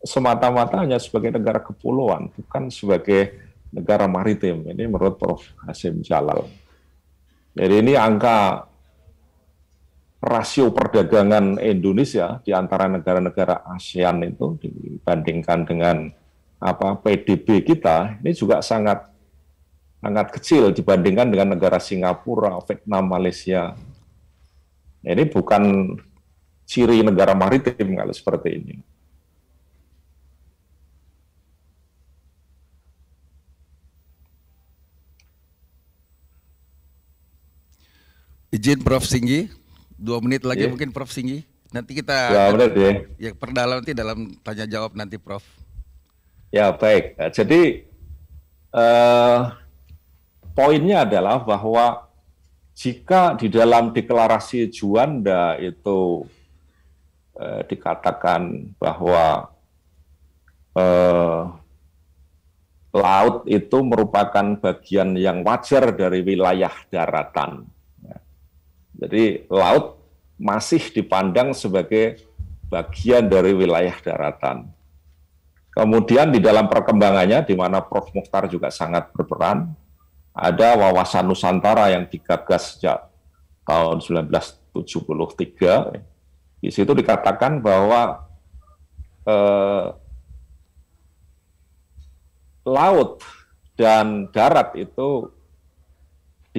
semata-mata hanya sebagai negara kepulauan, bukan sebagai negara maritim. Ini menurut Prof. Hasim Jalal. Jadi ini angka rasio perdagangan Indonesia di antara negara-negara ASEAN itu dibandingkan dengan apa PDB kita ini juga sangat sangat kecil dibandingkan dengan negara Singapura, Vietnam, Malaysia. Ini bukan ciri negara maritim kalau seperti ini. Izin Prof Singgi, dua menit lagi yeah. mungkin Prof Singgi. Nanti kita ya, ya. ya perdalam nanti dalam tanya jawab nanti Prof. Ya baik. Nah, jadi uh, poinnya adalah bahwa jika di dalam deklarasi Juanda itu uh, dikatakan bahwa uh, laut itu merupakan bagian yang wajar dari wilayah daratan jadi laut masih dipandang sebagai bagian dari wilayah daratan. Kemudian di dalam perkembangannya, di mana Prof. Mukhtar juga sangat berperan, ada wawasan Nusantara yang digagas sejak tahun 1973. Di situ dikatakan bahwa eh, laut dan darat itu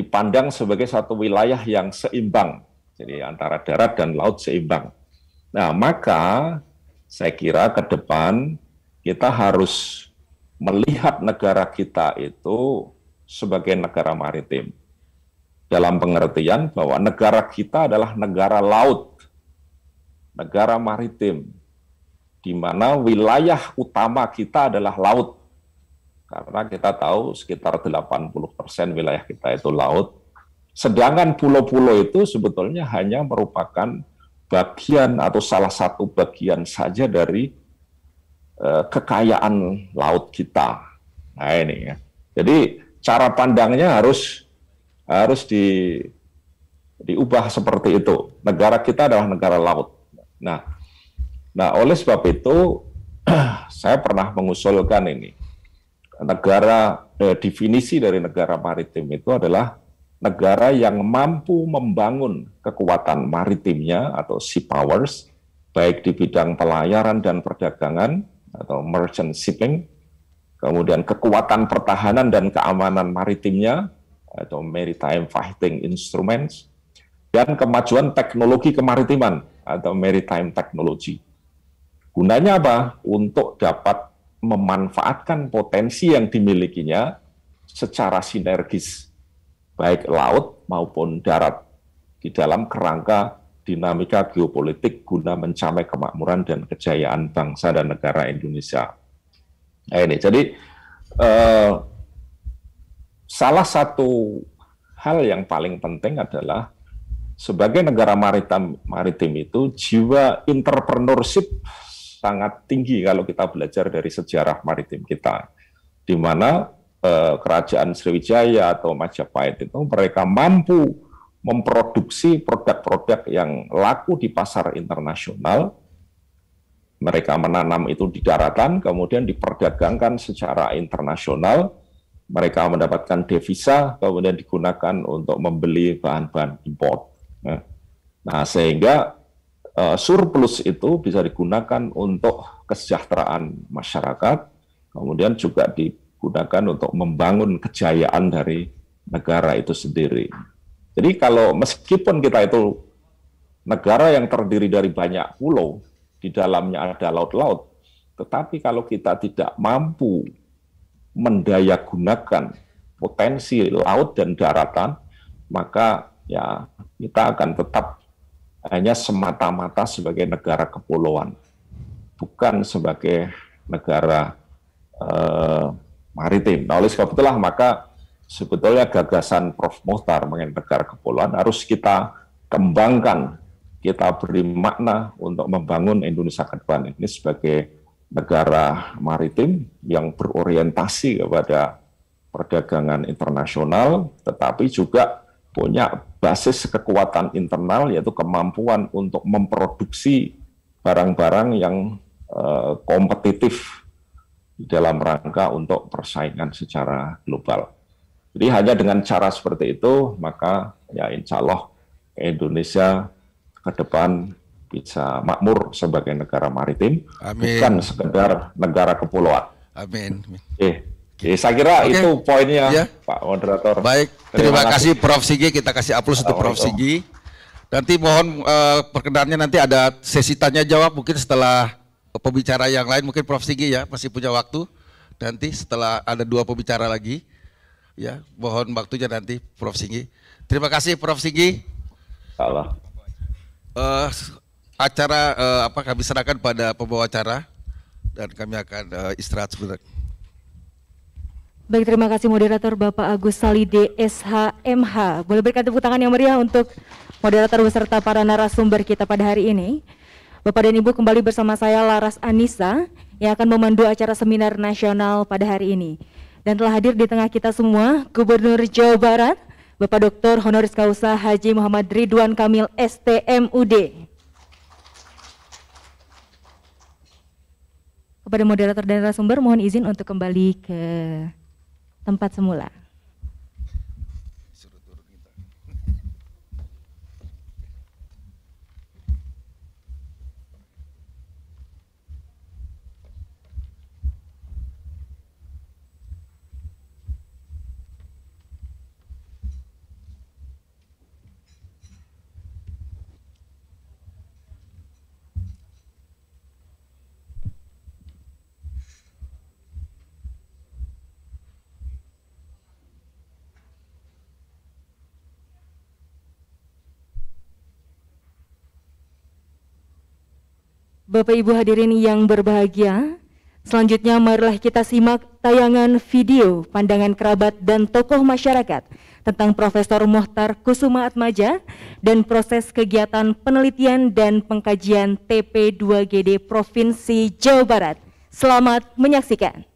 dipandang sebagai satu wilayah yang seimbang. Jadi antara darat dan laut seimbang. Nah, maka saya kira ke depan kita harus melihat negara kita itu sebagai negara maritim. Dalam pengertian bahwa negara kita adalah negara laut, negara maritim, di mana wilayah utama kita adalah laut karena kita tahu sekitar 80% wilayah kita itu laut. Sedangkan pulau-pulau itu sebetulnya hanya merupakan bagian atau salah satu bagian saja dari eh, kekayaan laut kita. Nah ini ya. Jadi cara pandangnya harus harus di diubah seperti itu. Negara kita adalah negara laut. Nah, nah oleh sebab itu saya pernah mengusulkan ini negara eh, definisi dari negara maritim itu adalah negara yang mampu membangun kekuatan maritimnya atau sea powers baik di bidang pelayaran dan perdagangan atau merchant shipping, kemudian kekuatan pertahanan dan keamanan maritimnya atau maritime fighting instruments dan kemajuan teknologi kemaritiman atau maritime technology. Gunanya apa? Untuk dapat memanfaatkan potensi yang dimilikinya secara sinergis, baik laut maupun darat, di dalam kerangka dinamika geopolitik guna mencapai kemakmuran dan kejayaan bangsa dan negara Indonesia. Nah ini, jadi eh, salah satu hal yang paling penting adalah sebagai negara maritim, maritim itu jiwa entrepreneurship sangat tinggi kalau kita belajar dari sejarah maritim kita, di mana eh, kerajaan Sriwijaya atau Majapahit itu mereka mampu memproduksi produk-produk yang laku di pasar internasional. Mereka menanam itu di daratan, kemudian diperdagangkan secara internasional. Mereka mendapatkan devisa, kemudian digunakan untuk membeli bahan-bahan impor. Ya. Nah, sehingga Eh, surplus itu bisa digunakan untuk kesejahteraan masyarakat, kemudian juga digunakan untuk membangun kejayaan dari negara itu sendiri. Jadi kalau meskipun kita itu negara yang terdiri dari banyak pulau, di dalamnya ada laut-laut, tetapi kalau kita tidak mampu mendaya gunakan potensi laut dan daratan, maka ya kita akan tetap hanya semata-mata sebagai negara kepulauan, bukan sebagai negara eh, maritim. Nah, oleh sebab itulah maka sebetulnya gagasan Prof. Mohtar mengenai negara kepulauan harus kita kembangkan, kita beri makna untuk membangun Indonesia ke depan ini sebagai negara maritim yang berorientasi kepada perdagangan internasional, tetapi juga punya basis kekuatan internal yaitu kemampuan untuk memproduksi barang-barang yang eh, kompetitif dalam rangka untuk persaingan secara global. Jadi hanya dengan cara seperti itu maka ya insya Allah Indonesia ke depan bisa makmur sebagai negara maritim, Amin. bukan sekedar negara kepulauan. Amin. Amin. Eh, Ya, saya kira okay. itu poinnya ya. Pak Moderator. Baik, terima, terima kasih Prof. Sigi. Kita kasih aplaus untuk Prof. Sigi. Nanti mohon uh, eh, perkenannya nanti ada sesi tanya jawab mungkin setelah pembicara yang lain mungkin Prof. Sigi ya masih punya waktu nanti setelah ada dua pembicara lagi ya mohon waktunya nanti Prof. Sigi. Terima kasih Prof. Sigi. Salah. Eh, uh, acara uh, apa kami serahkan pada pembawa acara dan kami akan uh, istirahat sebentar. Baik, terima kasih moderator Bapak Agus Salide SHMH. Boleh berikan tepuk tangan yang meriah untuk moderator beserta para narasumber kita pada hari ini. Bapak dan Ibu kembali bersama saya Laras Anissa yang akan memandu acara seminar nasional pada hari ini. Dan telah hadir di tengah kita semua Gubernur Jawa Barat, Bapak Dr. Honoris Causa Haji Muhammad Ridwan Kamil STMUD. Kepada moderator dan narasumber mohon izin untuk kembali ke tempat semula. Bapak Ibu hadirin yang berbahagia, selanjutnya marilah kita simak tayangan video pandangan kerabat dan tokoh masyarakat tentang Profesor Muhtar Kusuma Atmaja dan proses kegiatan penelitian dan pengkajian TP2GD Provinsi Jawa Barat. Selamat menyaksikan.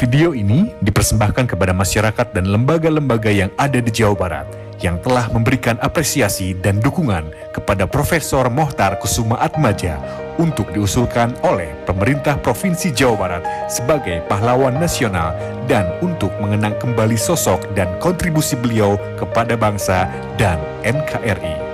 Video ini dipersembahkan kepada masyarakat dan lembaga-lembaga yang ada di Jawa Barat yang telah memberikan apresiasi dan dukungan kepada Profesor Mohtar Kusuma Atmaja untuk diusulkan oleh pemerintah Provinsi Jawa Barat sebagai pahlawan nasional dan untuk mengenang kembali sosok dan kontribusi beliau kepada bangsa dan NKRI.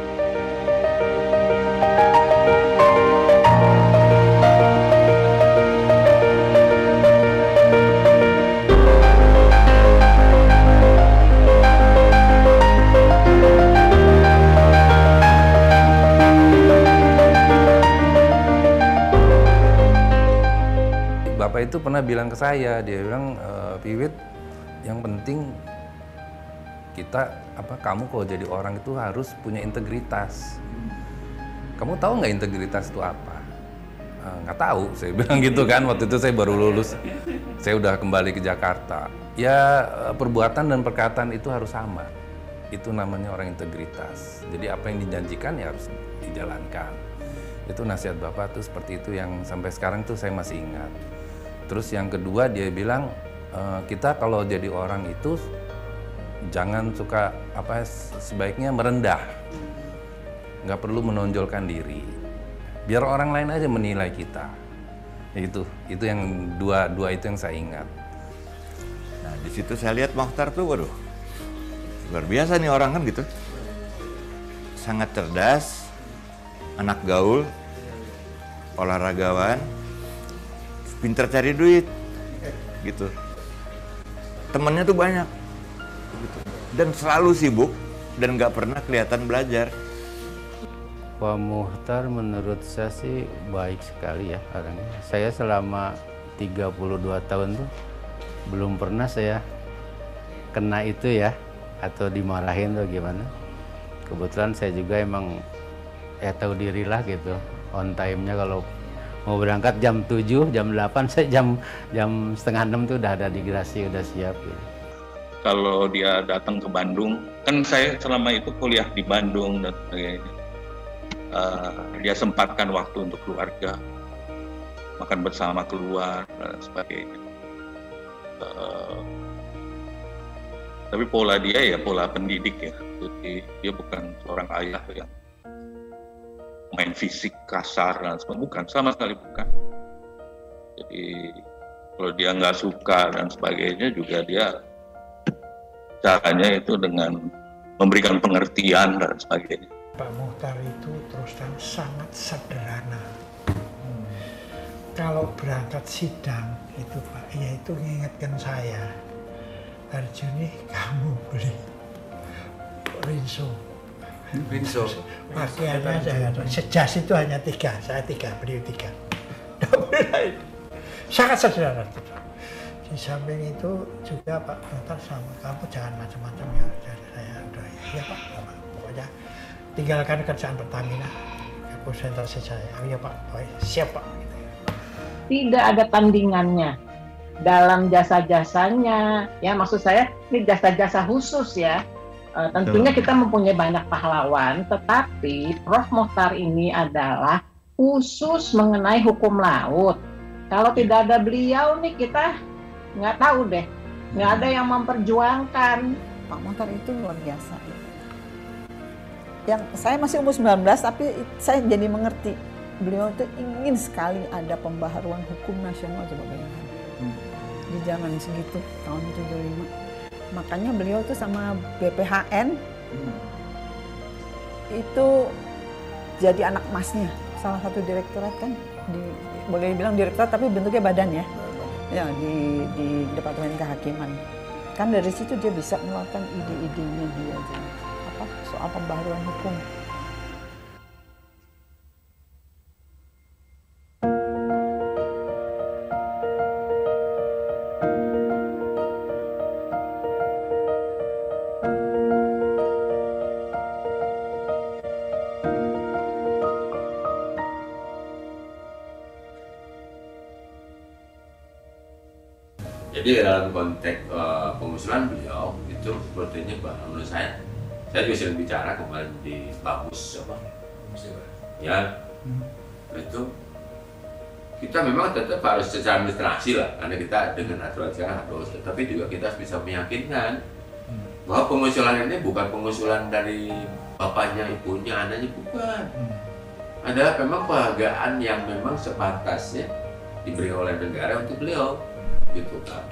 itu pernah bilang ke saya, dia bilang e, Piwit yang penting kita apa kamu kalau jadi orang itu harus punya integritas. Kamu tahu nggak integritas itu apa? Eh, nggak e, tahu, saya bilang gitu kan. Waktu itu saya baru lulus, saya udah kembali ke Jakarta. Ya eh, perbuatan dan perkataan itu harus sama. Itu namanya orang integritas. Jadi apa yang dijanjikan ya harus dijalankan itu nasihat bapak tuh seperti itu yang sampai sekarang tuh saya masih ingat Terus yang kedua dia bilang e, kita kalau jadi orang itu jangan suka apa sebaiknya merendah, nggak perlu menonjolkan diri. Biar orang lain aja menilai kita. Itu itu yang dua dua itu yang saya ingat. Nah di situ saya lihat Mohtar tuh waduh luar biasa nih orang kan gitu. Sangat cerdas, anak gaul, olahragawan, pinter cari duit gitu temennya tuh banyak gitu. dan selalu sibuk dan nggak pernah kelihatan belajar Pak Muhtar menurut saya sih baik sekali ya orangnya. Saya selama 32 tahun tuh belum pernah saya kena itu ya atau dimarahin atau gimana. Kebetulan saya juga emang ya tahu dirilah gitu on time-nya kalau mau berangkat jam 7, jam 8, saya jam jam setengah 6 tuh udah ada di gerasi, udah siap. Gitu. Kalau dia datang ke Bandung, kan saya selama itu kuliah di Bandung dan sebagainya. Uh, dia sempatkan waktu untuk keluarga, makan bersama keluar dan sebagainya. Uh, tapi pola dia ya pola pendidik ya, jadi dia bukan seorang ayah yang main fisik kasar dan sebagainya bukan sama sekali bukan jadi kalau dia nggak suka dan sebagainya juga dia caranya itu dengan memberikan pengertian dan sebagainya Pak Muhtar itu terus terang sangat sederhana kalau berangkat sidang itu Pak ya itu mengingatkan saya Arjuni, kamu beli rinso Windsor. Pakaiannya saya sejas itu hanya tiga, saya tiga, beliau tiga. Sangat sederhana. Di samping itu juga Pak Dokter sama kamu jangan macam-macam ya Jadi saya udah ya Pak sama. Iya, pokoknya tinggalkan kerjaan Pertamina konsentrasi saya oh, ya Pak baik oh, iya, siap Pak tidak ada tandingannya dalam jasa-jasanya ya maksud saya ini jasa-jasa khusus ya Uh, tentunya kita mempunyai banyak pahlawan, tetapi Prof. Mohtar ini adalah khusus mengenai hukum laut. Kalau tidak ada beliau nih kita nggak tahu deh, nggak ada yang memperjuangkan. Pak Mohtar itu luar biasa. Yang saya masih umur 19 tapi saya jadi mengerti beliau itu ingin sekali ada pembaharuan hukum nasional coba bayangkan hmm. di zaman segitu tahun 75 makanya beliau tuh sama BPHN hmm. itu jadi anak emasnya salah satu direktorat kan di, boleh dibilang direktorat tapi bentuknya badan ya ya di, di departemen kehakiman kan dari situ dia bisa mengeluarkan ide-idenya dia apa soal pembaruan hukum jadi dalam konteks uh, pengusulan beliau itu sepertinya menurut saya saya juga sering bicara kemarin di bagus apa ya hmm. itu kita memang tetap harus secara administrasi lah karena kita dengan aturan sekarang harus tetapi juga kita harus bisa meyakinkan hmm. bahwa pengusulan ini bukan pengusulan dari bapaknya ibunya anaknya bukan hmm. adalah memang penghargaan yang memang sepantasnya diberi oleh negara untuk beliau gitu kan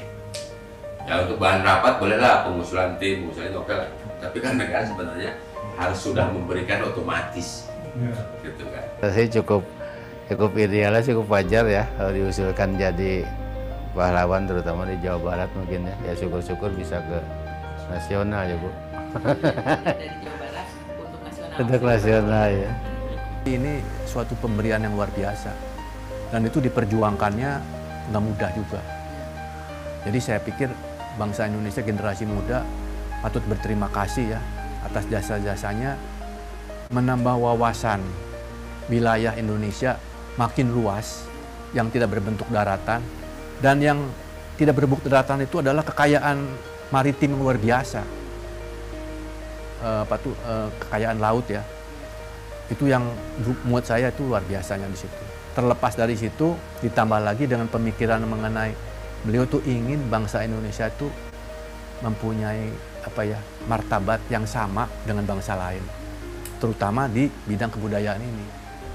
ya untuk bahan rapat bolehlah pengusulan tim pengusulan oke okay lah tapi kan negara sebenarnya harus sudah memberikan otomatis ya. gitu kan saya cukup cukup idealnya cukup wajar ya kalau diusulkan jadi pahlawan terutama di Jawa Barat mungkin ya ya syukur-syukur bisa ke nasional ya bu dari Jawa Barat untuk nasional untuk nasional ya ini suatu pemberian yang luar biasa dan itu diperjuangkannya nggak mudah juga jadi saya pikir bangsa Indonesia generasi muda patut berterima kasih ya atas jasa-jasanya menambah wawasan wilayah Indonesia makin luas yang tidak berbentuk daratan dan yang tidak berbentuk daratan itu adalah kekayaan maritim yang luar biasa e, apa tuh e, kekayaan laut ya itu yang buat saya itu luar biasanya di situ terlepas dari situ ditambah lagi dengan pemikiran mengenai beliau tuh ingin bangsa Indonesia tuh mempunyai apa ya martabat yang sama dengan bangsa lain terutama di bidang kebudayaan ini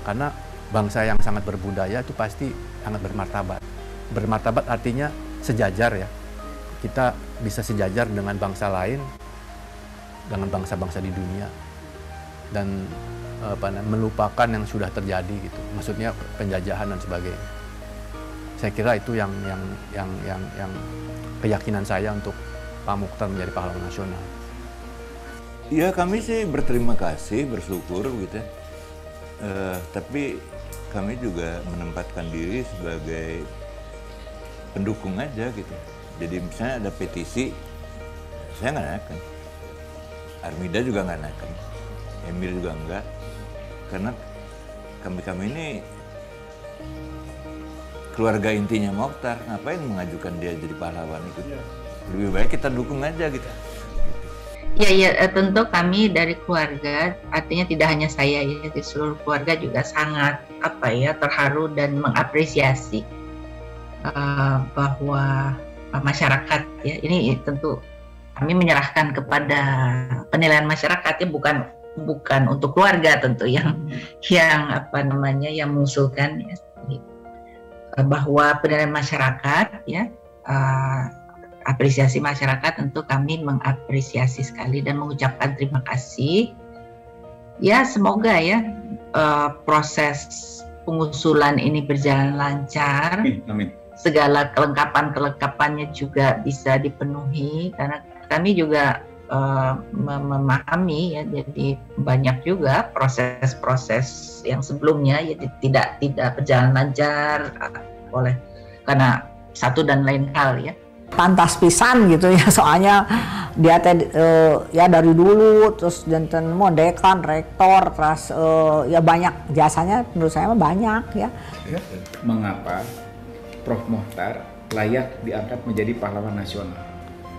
karena bangsa yang sangat berbudaya itu pasti sangat bermartabat bermartabat artinya sejajar ya kita bisa sejajar dengan bangsa lain dengan bangsa-bangsa di dunia dan apa, melupakan yang sudah terjadi gitu maksudnya penjajahan dan sebagainya saya kira itu yang yang yang yang, yang keyakinan saya untuk Pak Mukhtar menjadi pahlawan nasional. Ya kami sih berterima kasih, bersyukur gitu. Uh, tapi kami juga menempatkan diri sebagai pendukung aja gitu. Jadi misalnya ada petisi, saya nggak naikkan. Armida juga nggak naikkan. Emil juga enggak. Karena kami-kami ini keluarga intinya Mokhtar, ngapain mengajukan dia jadi pahlawan itu? Lebih baik kita dukung aja gitu. Ya, ya eh, tentu kami dari keluarga, artinya tidak hanya saya ya, di seluruh keluarga juga sangat apa ya terharu dan mengapresiasi uh, bahwa masyarakat ya ini tentu kami menyerahkan kepada penilaian masyarakat ya, bukan bukan untuk keluarga tentu yang yang apa namanya yang mengusulkan ya Eh, bahwa penilaian masyarakat ya uh, apresiasi masyarakat tentu kami mengapresiasi sekali dan mengucapkan terima kasih ya semoga ya uh, proses pengusulan ini berjalan lancar amin, segala kelengkapan kelengkapannya juga bisa dipenuhi karena kami juga Eh, memahami ya jadi banyak juga proses-proses yang sebelumnya ya tidak tidak berjalan lancar eh, oleh karena satu dan lain hal ya pantas pisan gitu ya soalnya dia teh uh, ya dari dulu terus jantan mau dekan rektor terus uh, ya banyak jasanya menurut saya banyak ya mengapa Prof Mohtar layak diangkat menjadi pahlawan nasional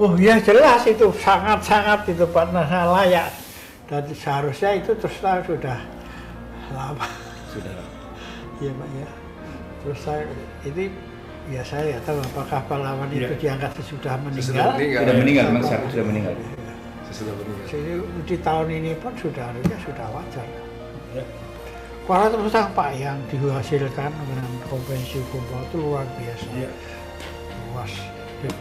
Oh ya jelas itu sangat-sangat itu Nasa layak dan seharusnya itu terus saya sudah lama. Sudah. lama. Iya pak ya. Terus saya ini ya saya tahu apakah pahlawan ya. itu dianggap sudah meninggal. Sudah meninggal. Sudah meninggal, memang sudah meninggal. Ya. Sudah meninggal. Jadi di tahun ini pun sudah harusnya sudah wajar. Ya. Kuala pak yang dihasilkan dengan konvensi kumpul itu luar biasa ya. luas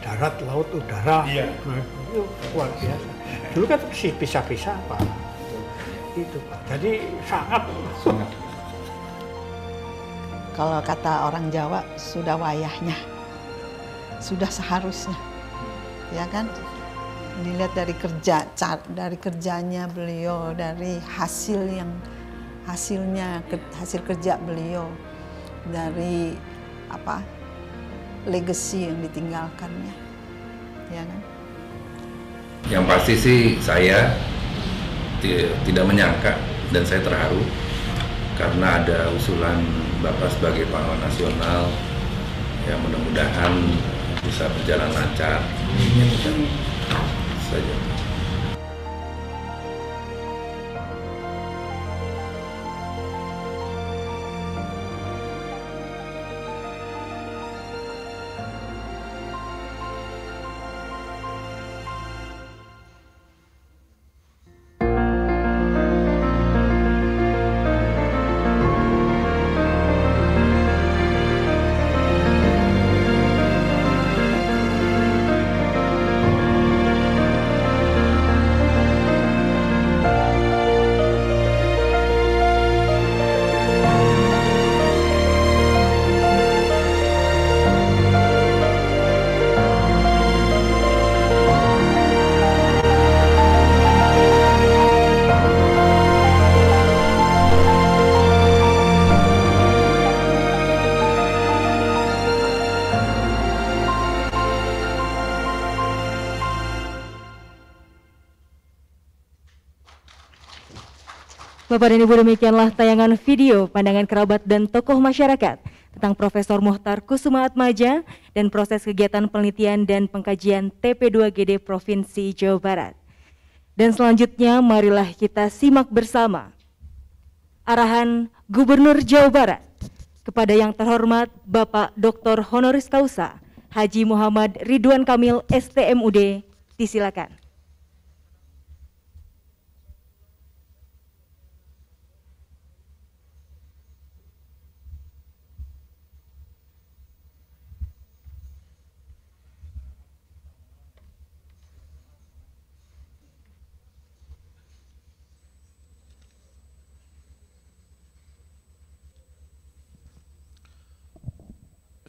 darat, laut, udara. Iya. Nah, itu luar biasa. Dulu kan sih bisa-bisa Pak. Itu Pak. Jadi sangat. sangat. Kalau kata orang Jawa, sudah wayahnya. Sudah seharusnya. Ya kan? Dilihat dari kerja, dari kerjanya beliau, dari hasil yang hasilnya hasil kerja beliau dari apa legacy yang ditinggalkannya. Ya kan? Yang pasti sih saya tidak menyangka dan saya terharu karena ada usulan Bapak sebagai pahlawan nasional yang mudah-mudahan bisa berjalan lancar saja. Bapak dan Ibu demikianlah tayangan video pandangan kerabat dan tokoh masyarakat tentang Profesor Muhtar Kusuma Atmaja dan proses kegiatan penelitian dan pengkajian TP2GD Provinsi Jawa Barat. Dan selanjutnya marilah kita simak bersama arahan Gubernur Jawa Barat kepada yang terhormat Bapak Dr. Honoris Causa Haji Muhammad Ridwan Kamil STMUD. Disilakan.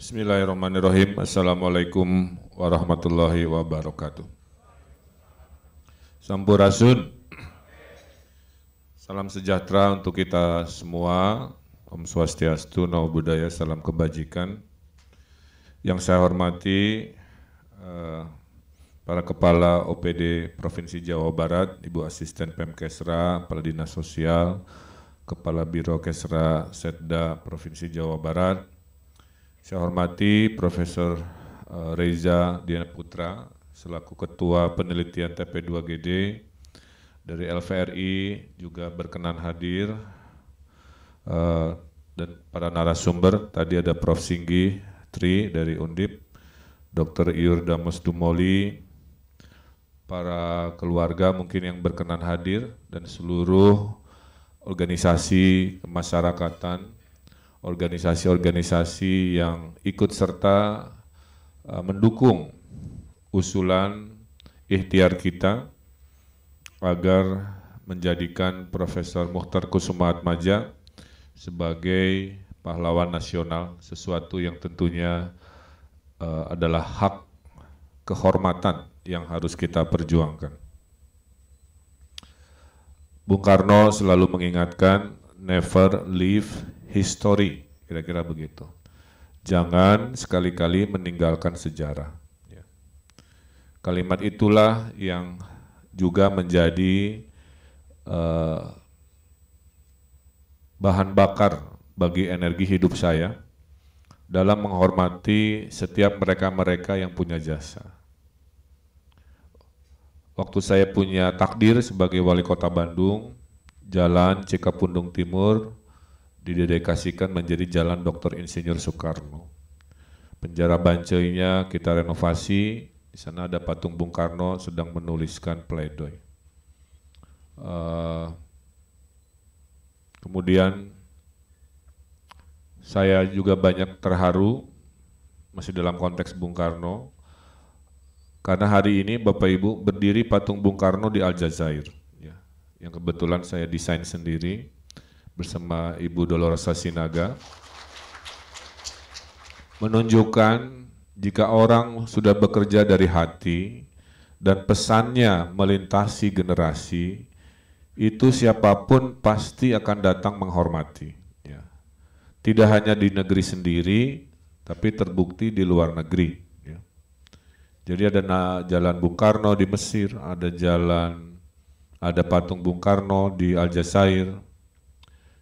Bismillahirrahmanirrahim. Assalamualaikum warahmatullahi wabarakatuh. Sampurasun. Salam sejahtera untuk kita semua. Om Swastiastu, Nau Budaya, Salam Kebajikan. Yang saya hormati eh, para kepala OPD Provinsi Jawa Barat, Ibu Asisten Pemkesra, Kepala Dinas Sosial, Kepala Biro Kesra Setda Provinsi Jawa Barat, saya hormati Profesor eh, Reza Dian Putra selaku Ketua Penelitian TP2GD dari LVRI juga berkenan hadir eh, dan para narasumber tadi ada Prof. Singgi Tri dari Undip, Dr. Iur Damus Dumoli, para keluarga mungkin yang berkenan hadir dan seluruh organisasi kemasyarakatan organisasi-organisasi yang ikut serta uh, mendukung usulan ikhtiar kita agar menjadikan Profesor Muhtar Kusuma Atmaja sebagai pahlawan nasional, sesuatu yang tentunya uh, adalah hak kehormatan yang harus kita perjuangkan. Bung Karno selalu mengingatkan never leave history, kira-kira begitu. Jangan sekali-kali meninggalkan sejarah. Ya. Kalimat itulah yang juga menjadi uh, bahan bakar bagi energi hidup saya dalam menghormati setiap mereka-mereka yang punya jasa. Waktu saya punya takdir sebagai wali kota Bandung, Jalan Cikapundung Timur didedikasikan menjadi Jalan Dr. Insinyur Soekarno. Penjara Bancainya kita renovasi, di sana ada patung Bung Karno sedang menuliskan pledoi. Uh, kemudian saya juga banyak terharu masih dalam konteks Bung Karno karena hari ini Bapak Ibu berdiri patung Bung Karno di Aljazair ya, yang kebetulan saya desain sendiri bersama Ibu Dolorosa Sinaga menunjukkan jika orang sudah bekerja dari hati dan pesannya melintasi generasi itu siapapun pasti akan datang menghormati ya. tidak hanya di negeri sendiri tapi terbukti di luar negeri ya. jadi ada jalan Bung Karno di Mesir ada jalan ada patung Bung Karno di Aljazair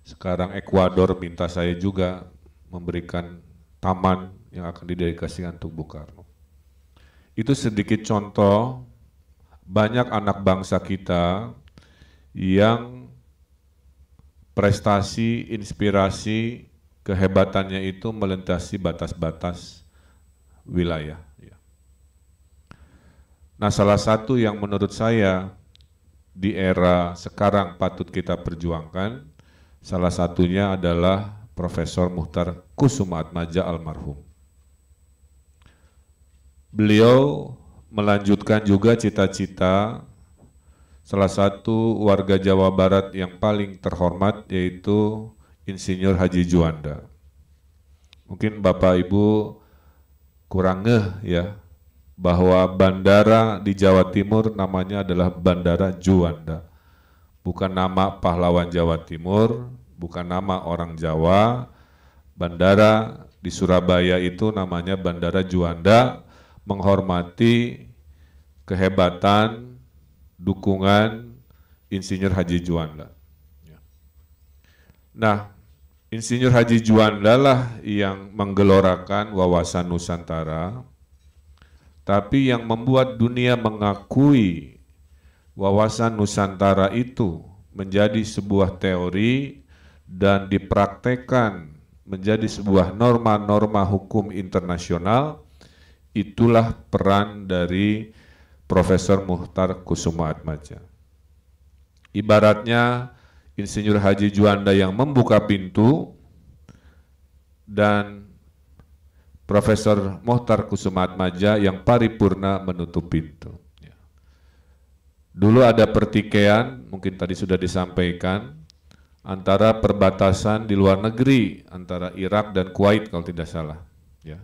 sekarang Ekuador minta saya juga memberikan taman yang akan didedikasikan untuk Bung Karno. Itu sedikit contoh banyak anak bangsa kita yang prestasi, inspirasi, kehebatannya itu melintasi batas-batas wilayah. Ya. Nah, salah satu yang menurut saya di era sekarang patut kita perjuangkan Salah satunya adalah Profesor Muhtar Kusuma Atmaja almarhum. Beliau melanjutkan juga cita-cita salah satu warga Jawa Barat yang paling terhormat yaitu Insinyur Haji Juanda. Mungkin Bapak Ibu kurang ngeh ya bahwa bandara di Jawa Timur namanya adalah Bandara Juanda bukan nama pahlawan Jawa Timur, bukan nama orang Jawa. Bandara di Surabaya itu namanya Bandara Juanda menghormati kehebatan dukungan Insinyur Haji Juanda. Ya. Nah, Insinyur Haji Juanda lah yang menggelorakan wawasan Nusantara, tapi yang membuat dunia mengakui wawasan Nusantara itu menjadi sebuah teori dan dipraktekan menjadi sebuah norma-norma hukum internasional, itulah peran dari Profesor Muhtar Kusuma Atmaja. Ibaratnya Insinyur Haji Juanda yang membuka pintu dan Profesor Muhtar Kusuma Atmaja yang paripurna menutup pintu. Dulu ada pertikaian, mungkin tadi sudah disampaikan, antara perbatasan di luar negeri antara Irak dan Kuwait kalau tidak salah. Ya.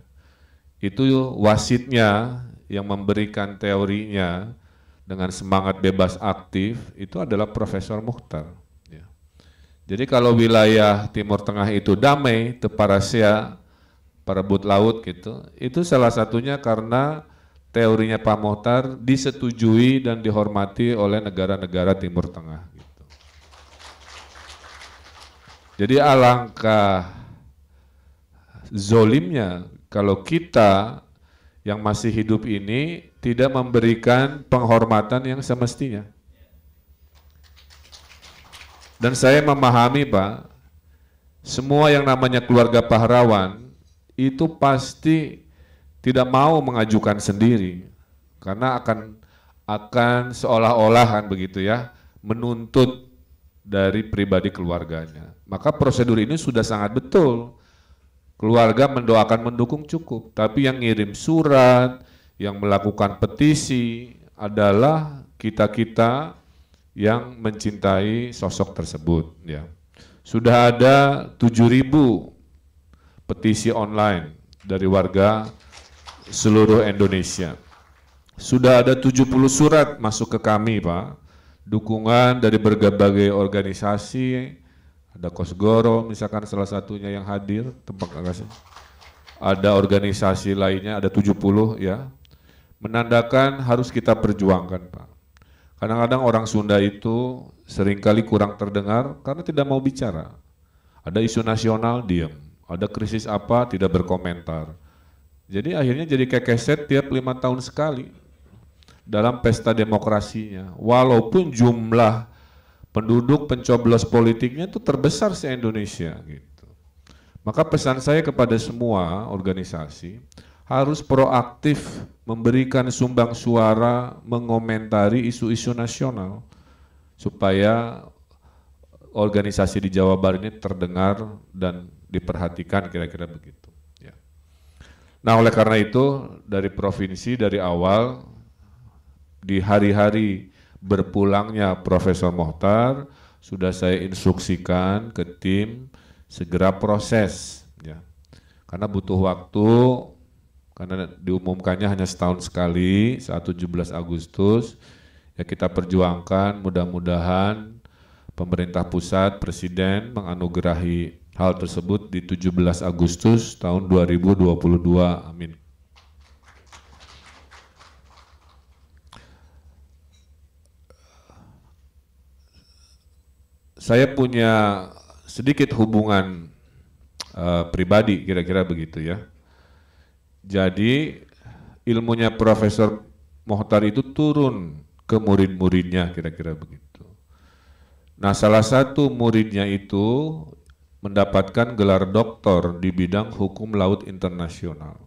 Itu wasitnya yang memberikan teorinya dengan semangat bebas aktif itu adalah Profesor Mukhtar. Ya. Jadi kalau wilayah Timur Tengah itu damai, Teparasia, Perebut Laut gitu, itu salah satunya karena teorinya Pak Mohtar disetujui dan dihormati oleh negara-negara Timur Tengah. Gitu. Jadi alangkah zolimnya kalau kita yang masih hidup ini tidak memberikan penghormatan yang semestinya. Dan saya memahami Pak, semua yang namanya keluarga pahlawan itu pasti tidak mau mengajukan sendiri karena akan akan seolah-olahan begitu ya menuntut dari pribadi keluarganya. Maka prosedur ini sudah sangat betul. Keluarga mendoakan mendukung cukup, tapi yang ngirim surat, yang melakukan petisi adalah kita-kita yang mencintai sosok tersebut ya. Sudah ada 7000 petisi online dari warga seluruh Indonesia. Sudah ada 70 surat masuk ke kami Pak, dukungan dari berbagai organisasi, ada Kosgoro misalkan salah satunya yang hadir, tempat kasih. Ada organisasi lainnya, ada 70 ya, menandakan harus kita perjuangkan Pak. Kadang-kadang orang Sunda itu seringkali kurang terdengar karena tidak mau bicara. Ada isu nasional, diam. Ada krisis apa, tidak berkomentar jadi akhirnya jadi kekeset tiap lima tahun sekali dalam pesta demokrasinya. Walaupun jumlah penduduk pencoblos politiknya itu terbesar se-Indonesia gitu. Maka pesan saya kepada semua organisasi harus proaktif memberikan sumbang suara mengomentari isu-isu nasional supaya organisasi di Jawa Barat ini terdengar dan diperhatikan kira-kira begitu. Nah oleh karena itu dari provinsi dari awal di hari-hari berpulangnya Profesor Mohtar sudah saya instruksikan ke tim segera proses ya karena butuh waktu karena diumumkannya hanya setahun sekali saat 17 Agustus ya kita perjuangkan mudah-mudahan pemerintah pusat presiden menganugerahi hal tersebut di 17 Agustus tahun 2022. Amin. Saya punya sedikit hubungan uh, pribadi kira-kira begitu ya. Jadi ilmunya Profesor Mohtar itu turun ke murid-muridnya kira-kira begitu. Nah salah satu muridnya itu mendapatkan gelar doktor di bidang hukum laut internasional.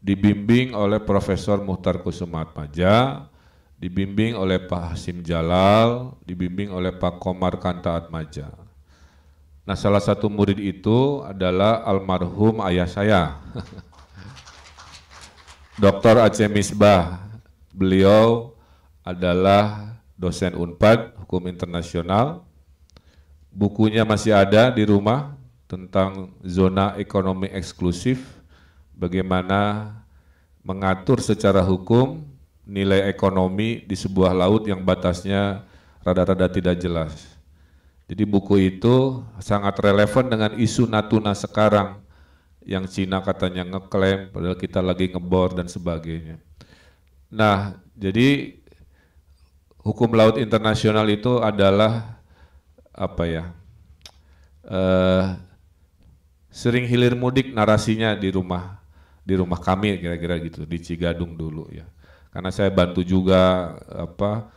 Dibimbing oleh Profesor Muhtar Kusumat Maja, dibimbing oleh Pak Hasim Jalal, dibimbing oleh Pak Komar Kantaat Maja. Nah salah satu murid itu adalah almarhum ayah saya, Dr. Aceh Misbah. Beliau adalah dosen UNPAD, hukum internasional, Bukunya masih ada di rumah tentang zona ekonomi eksklusif, bagaimana mengatur secara hukum nilai ekonomi di sebuah laut yang batasnya rada-rada tidak jelas. Jadi buku itu sangat relevan dengan isu Natuna sekarang yang Cina katanya ngeklaim padahal kita lagi ngebor dan sebagainya. Nah, jadi hukum laut internasional itu adalah apa ya uh, sering hilir mudik narasinya di rumah di rumah kami kira-kira gitu di Cigadung dulu ya karena saya bantu juga apa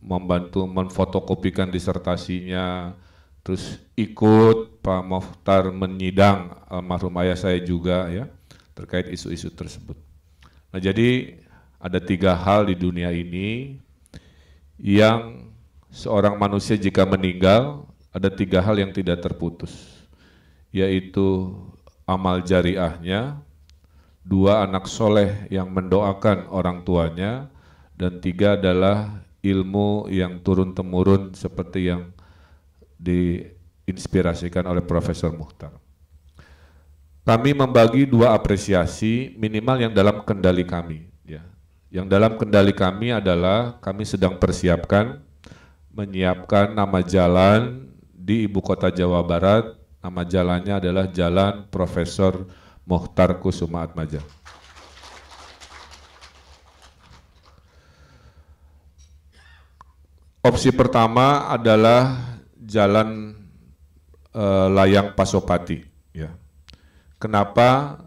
membantu memfotokopikan disertasinya terus ikut Pak Mokhtar menyidang almarhum ayah saya juga ya terkait isu-isu tersebut nah jadi ada tiga hal di dunia ini yang seorang manusia jika meninggal ada tiga hal yang tidak terputus yaitu amal jariahnya dua anak soleh yang mendoakan orang tuanya dan tiga adalah ilmu yang turun-temurun seperti yang diinspirasikan oleh Profesor Muhtar kami membagi dua apresiasi minimal yang dalam kendali kami ya yang dalam kendali kami adalah kami sedang persiapkan menyiapkan nama jalan di ibu kota Jawa Barat. Nama jalannya adalah Jalan Profesor Mohtar Kusuma Atmaja. Opsi pertama adalah jalan e, layang Pasopati. Ya. Kenapa?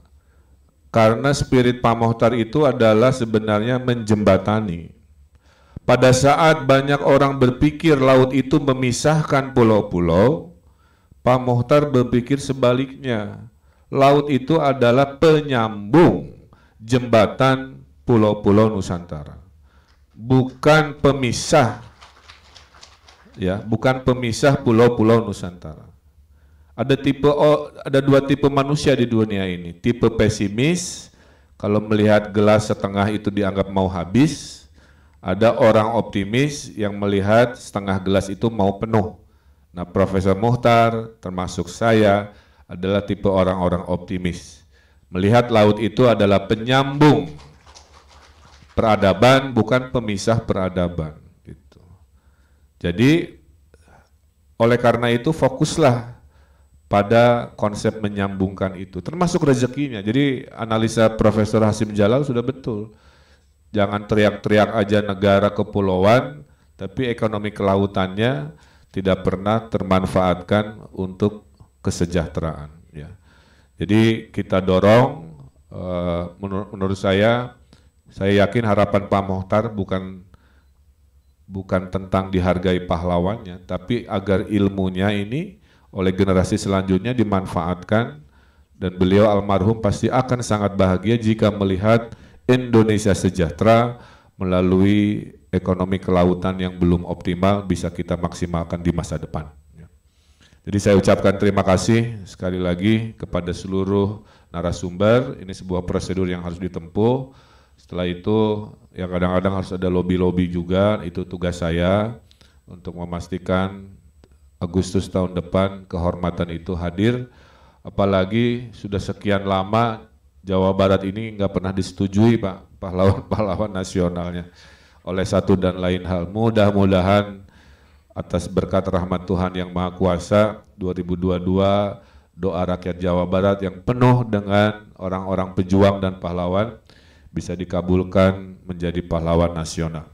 Karena spirit Pak Mohtar itu adalah sebenarnya menjembatani pada saat banyak orang berpikir laut itu memisahkan pulau-pulau, Pak Mohtar berpikir sebaliknya. Laut itu adalah penyambung jembatan pulau-pulau Nusantara. Bukan pemisah ya, bukan pemisah pulau-pulau Nusantara. Ada tipe ada dua tipe manusia di dunia ini. Tipe pesimis kalau melihat gelas setengah itu dianggap mau habis, ada orang optimis yang melihat setengah gelas itu mau penuh. Nah, Profesor Muhtar termasuk saya adalah tipe orang-orang optimis. Melihat laut itu adalah penyambung peradaban bukan pemisah peradaban gitu. Jadi oleh karena itu fokuslah pada konsep menyambungkan itu termasuk rezekinya. Jadi analisa Profesor Hasim Jalal sudah betul. Jangan teriak-teriak aja negara kepulauan, tapi ekonomi kelautannya tidak pernah termanfaatkan untuk kesejahteraan. Ya. Jadi kita dorong, eh, menur menurut saya, saya yakin harapan Pak Mohtar bukan bukan tentang dihargai pahlawannya, tapi agar ilmunya ini oleh generasi selanjutnya dimanfaatkan dan beliau almarhum pasti akan sangat bahagia jika melihat Indonesia sejahtera melalui ekonomi kelautan yang belum optimal bisa kita maksimalkan di masa depan. Ya. Jadi saya ucapkan terima kasih sekali lagi kepada seluruh narasumber. Ini sebuah prosedur yang harus ditempuh. Setelah itu ya kadang-kadang harus ada lobby-lobby juga, itu tugas saya untuk memastikan Agustus tahun depan kehormatan itu hadir. Apalagi sudah sekian lama Jawa Barat ini nggak pernah disetujui Pak pahlawan-pahlawan nasionalnya oleh satu dan lain hal. Mudah-mudahan atas berkat rahmat Tuhan yang Maha Kuasa 2022 doa rakyat Jawa Barat yang penuh dengan orang-orang pejuang dan pahlawan bisa dikabulkan menjadi pahlawan nasional.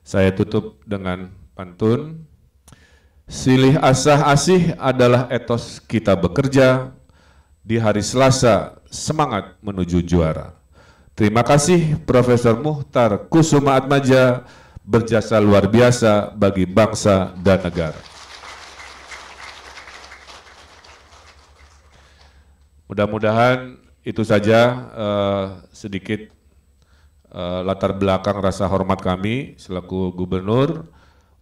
Saya tutup dengan pantun Silih asah asih adalah etos kita bekerja di hari Selasa semangat menuju juara. Terima kasih Profesor Muhtar Kusuma Atmaja berjasa luar biasa bagi bangsa dan negara. Mudah-mudahan itu saja uh, sedikit uh, latar belakang rasa hormat kami selaku gubernur,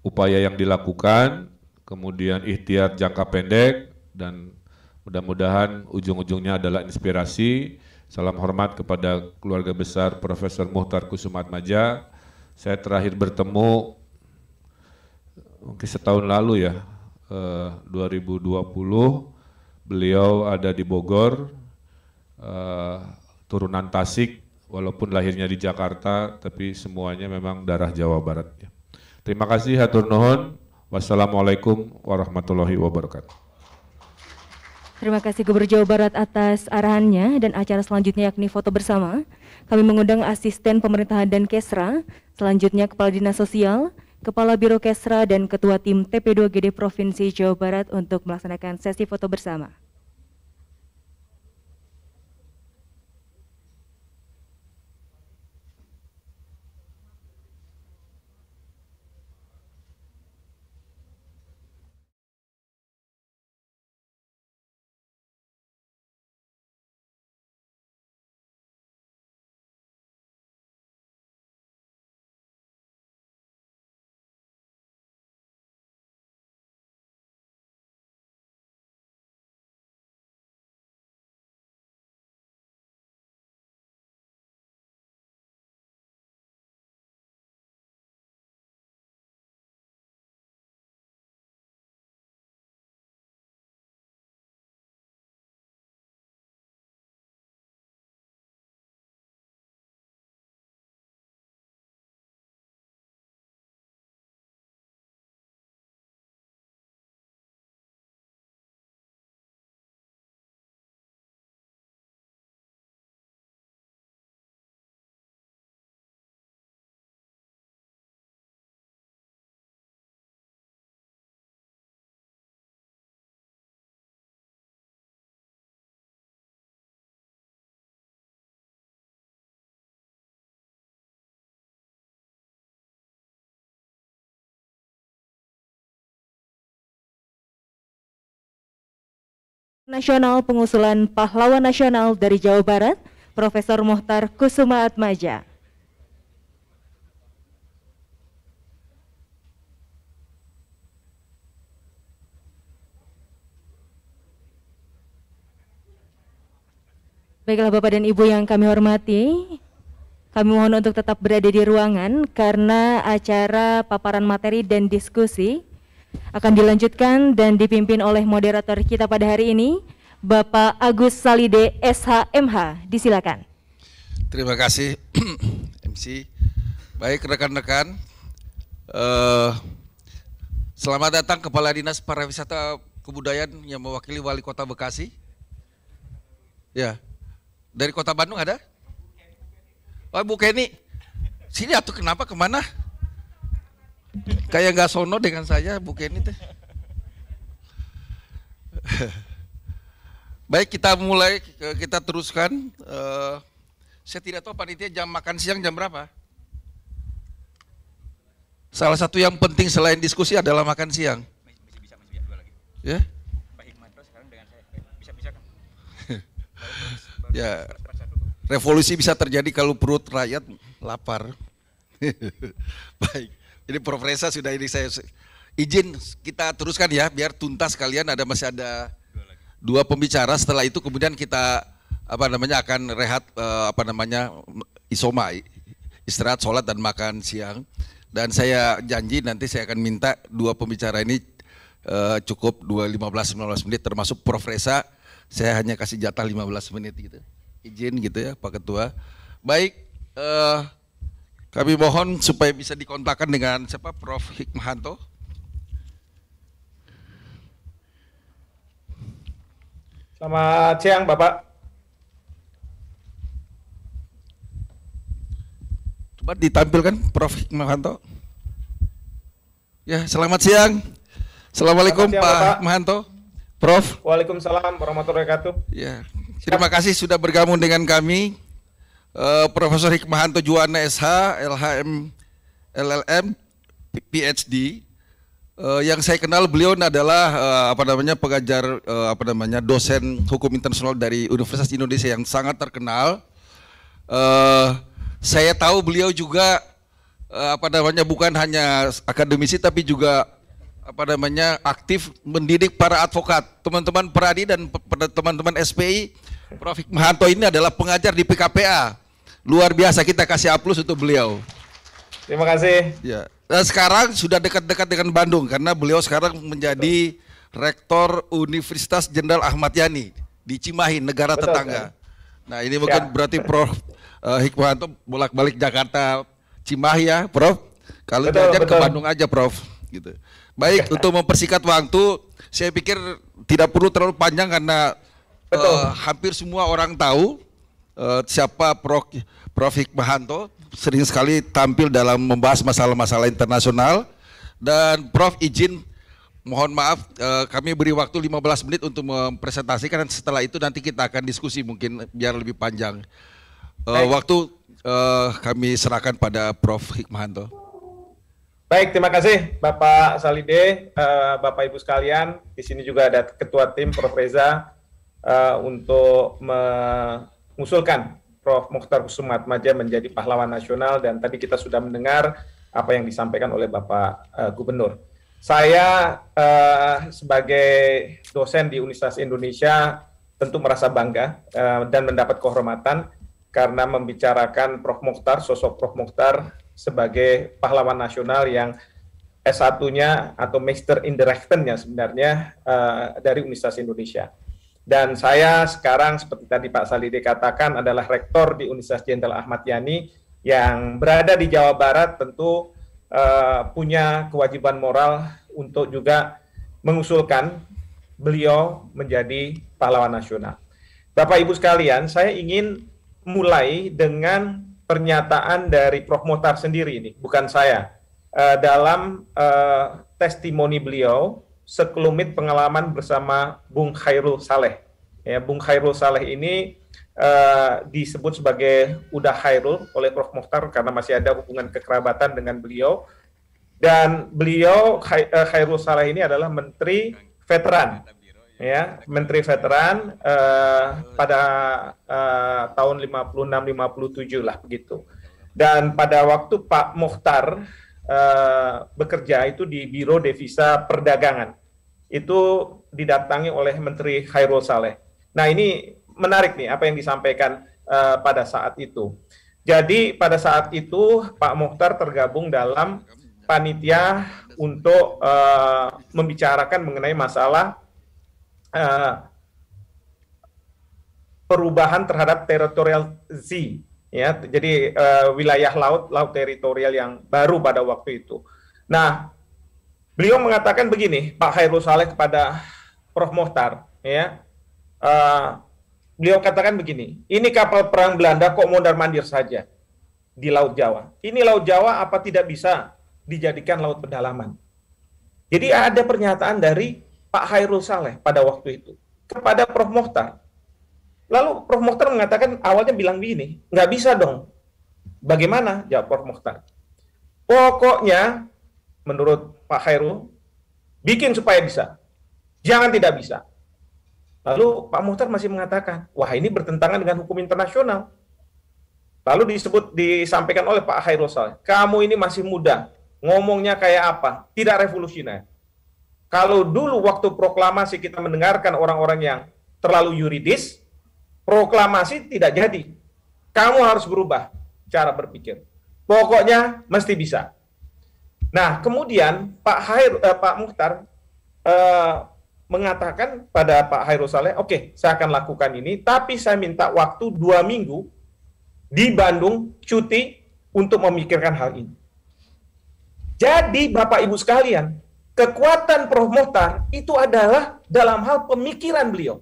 upaya yang dilakukan, kemudian ikhtiar jangka pendek dan Mudah-mudahan ujung-ujungnya adalah inspirasi. Salam hormat kepada keluarga besar Profesor Muhtar Kusumat Maja. Saya terakhir bertemu mungkin setahun lalu ya, 2020. Eh, beliau ada di Bogor, eh, turunan Tasik, walaupun lahirnya di Jakarta, tapi semuanya memang darah Jawa Barat. Ya. Terima kasih, hatur nuhun. Wassalamualaikum warahmatullahi wabarakatuh. Terima kasih Gubernur Jawa Barat atas arahannya dan acara selanjutnya yakni foto bersama. Kami mengundang asisten pemerintahan dan Kesra, selanjutnya Kepala Dinas Sosial, Kepala Biro Kesra dan Ketua Tim TP2GD Provinsi Jawa Barat untuk melaksanakan sesi foto bersama. Nasional Pengusulan Pahlawan Nasional dari Jawa Barat, Profesor Mohtar Kusuma Atmaja. Baiklah Bapak dan Ibu yang kami hormati, kami mohon untuk tetap berada di ruangan karena acara paparan materi dan diskusi akan dilanjutkan dan dipimpin oleh moderator kita pada hari ini, Bapak Agus Salide SHMH. Disilakan. Terima kasih MC. Baik rekan-rekan, uh, selamat datang Kepala Dinas Pariwisata Kebudayaan yang mewakili Wali Kota Bekasi. Ya, dari Kota Bandung ada? Oh Bu Kenny, sini atau kenapa kemana? Kayak nggak sono dengan saya Bu Kenny teh. Baik kita mulai kita teruskan. Uh, saya tidak tahu panitia jam makan siang jam berapa. Salah satu yang penting selain diskusi adalah makan siang. Ya. Eh, ya. Revolusi bisa terjadi kalau perut rakyat lapar. Baik. Jadi Prof sudah ini saya izin kita teruskan ya biar tuntas kalian ada masih ada dua pembicara setelah itu kemudian kita apa namanya akan rehat eh, apa namanya isoma istirahat sholat dan makan siang dan saya janji nanti saya akan minta dua pembicara ini eh, cukup 2 15 19 menit termasuk Prof saya hanya kasih jatah 15 menit gitu izin gitu ya Pak Ketua baik eh, kami mohon supaya bisa dikontakkan dengan siapa Prof. Hikmahanto. Selamat siang Bapak. Coba ditampilkan Prof. Hikmahanto. Ya, selamat siang. Assalamualaikum selamat siang, Pak Bapak. Hikmahanto. Prof. Waalaikumsalam warahmatullahi wabarakatuh. Ya, terima kasih sudah bergabung dengan kami. Eh, Profesor Hikmahanto Juwana SH, LHM, LLM, PhD. Uh, eh, yang saya kenal beliau adalah uh, apa namanya pengajar uh, apa namanya dosen hukum internasional dari Universitas Indonesia yang sangat terkenal. Uh, saya tahu beliau juga uh, apa namanya bukan hanya akademisi tapi juga apa namanya aktif mendidik para advokat teman-teman Peradi dan teman-teman SPI Prof. Hikmahanto ini adalah pengajar di PKPA Luar biasa kita kasih aplaus untuk beliau. Terima kasih. Ya. Nah, sekarang sudah dekat-dekat dengan Bandung karena beliau sekarang menjadi Betul. rektor Universitas Jenderal Ahmad Yani di Cimahi, negara Betul, tetangga. Kan? Nah, ini mungkin ya. berarti Prof uh, Hikmahanto bolak-balik Jakarta Cimahi ya, Prof. Kalau diajak ke Bandung aja, Prof. Gitu. Baik, untuk mempersingkat waktu, saya pikir tidak perlu terlalu panjang karena Uh, hampir semua orang tahu Eh, siapa Prof. Prof. Hikmahanto sering sekali tampil dalam membahas masalah-masalah internasional dan Prof. izin mohon maaf eh, kami beri waktu 15 menit untuk mempresentasikan dan setelah itu nanti kita akan diskusi mungkin biar lebih panjang. Eh, waktu kami serahkan pada Prof. Hikmahanto. Baik, terima kasih Bapak Salide, Bapak Ibu sekalian. Di sini juga ada Ketua Tim Prof. Reza untuk me mengusulkan Prof. Mukhtar Maja menjadi pahlawan nasional dan tadi kita sudah mendengar apa yang disampaikan oleh Bapak uh, Gubernur. Saya uh, sebagai dosen di Universitas Indonesia tentu merasa bangga uh, dan mendapat kehormatan karena membicarakan Prof. Mukhtar, sosok Prof. Mukhtar sebagai pahlawan nasional yang S1-nya atau Master in sebenarnya uh, dari Universitas Indonesia. Dan saya sekarang seperti tadi Pak Salide katakan adalah rektor di Universitas Jenderal Ahmad Yani yang berada di Jawa Barat tentu uh, punya kewajiban moral untuk juga mengusulkan beliau menjadi pahlawan nasional. Bapak Ibu sekalian, saya ingin mulai dengan pernyataan dari Prof. Motar sendiri ini, bukan saya. Uh, dalam uh, testimoni beliau sekelumit pengalaman bersama Bung Khairul Saleh. Ya, Bung Khairul Saleh ini uh, disebut sebagai Uda Khairul oleh Prof. Mokhtar karena masih ada hubungan kekerabatan dengan beliau. Dan beliau eh, Khairul Saleh ini adalah Menteri Veteran, ya Menteri Veteran uh, pada uh, tahun 56-57 lah begitu. Dan pada waktu Pak Mokhtar uh, bekerja itu di Biro Devisa Perdagangan itu didatangi oleh Menteri Khairul Saleh. Nah ini menarik nih apa yang disampaikan uh, pada saat itu. Jadi pada saat itu Pak Mohtar tergabung dalam panitia untuk uh, membicarakan mengenai masalah uh, perubahan terhadap teritorial Z, ya jadi uh, wilayah laut laut teritorial yang baru pada waktu itu. Nah, Beliau mengatakan begini, Pak hairul Saleh kepada Prof. Mohtar, ya. Uh, beliau katakan begini, ini kapal perang Belanda kok mondar-mandir saja di Laut Jawa. Ini Laut Jawa apa tidak bisa dijadikan laut pedalaman? Jadi ada pernyataan dari Pak hairul Saleh pada waktu itu kepada Prof. Mohtar. Lalu Prof. Mohtar mengatakan awalnya bilang begini, nggak bisa dong. Bagaimana? Jawab Prof. Mohtar. Pokoknya menurut Pak Khairul, bikin supaya bisa. Jangan tidak bisa. Lalu Pak Muhtar masih mengatakan, wah ini bertentangan dengan hukum internasional. Lalu disebut disampaikan oleh Pak Khairul Saleh, kamu ini masih muda, ngomongnya kayak apa? Tidak revolusioner. Kalau dulu waktu proklamasi kita mendengarkan orang-orang yang terlalu yuridis, proklamasi tidak jadi. Kamu harus berubah cara berpikir. Pokoknya mesti bisa. Nah, kemudian Pak Hair, eh, Pak Muhtar eh, mengatakan pada Pak Hairul Saleh, oke, okay, saya akan lakukan ini, tapi saya minta waktu dua minggu di Bandung cuti untuk memikirkan hal ini. Jadi Bapak Ibu sekalian, kekuatan Prof. Muhtar itu adalah dalam hal pemikiran beliau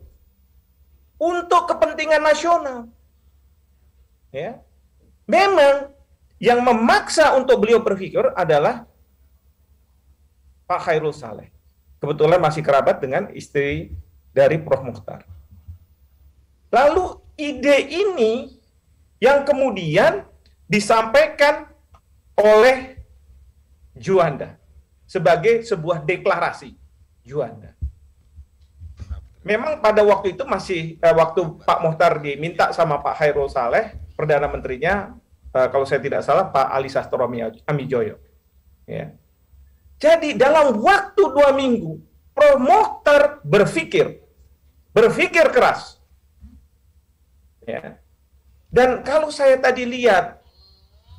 untuk kepentingan nasional. Ya. Memang yang memaksa untuk beliau berpikir adalah Pak Khairul Saleh. Kebetulan masih kerabat dengan istri dari Prof. Mukhtar. Lalu ide ini yang kemudian disampaikan oleh Juanda sebagai sebuah deklarasi Juanda. Memang pada waktu itu masih eh, waktu Pak Muhtar diminta sama Pak Hairul Saleh, perdana menterinya eh, kalau saya tidak salah Pak Ali Sastro Amijoyo. Ya. Jadi dalam waktu dua minggu, promoter berpikir, berpikir keras. Ya. Dan kalau saya tadi lihat,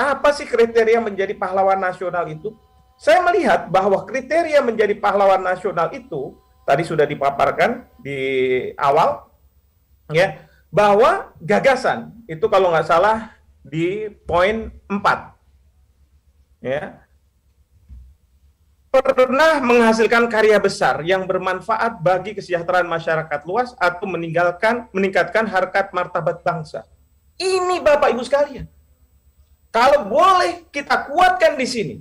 apa sih kriteria menjadi pahlawan nasional itu? Saya melihat bahwa kriteria menjadi pahlawan nasional itu, tadi sudah dipaparkan di awal, ya bahwa gagasan itu kalau nggak salah di poin 4. Ya, pernah menghasilkan karya besar yang bermanfaat bagi kesejahteraan masyarakat luas atau meninggalkan meningkatkan harkat martabat bangsa. Ini Bapak Ibu sekalian. Kalau boleh kita kuatkan di sini.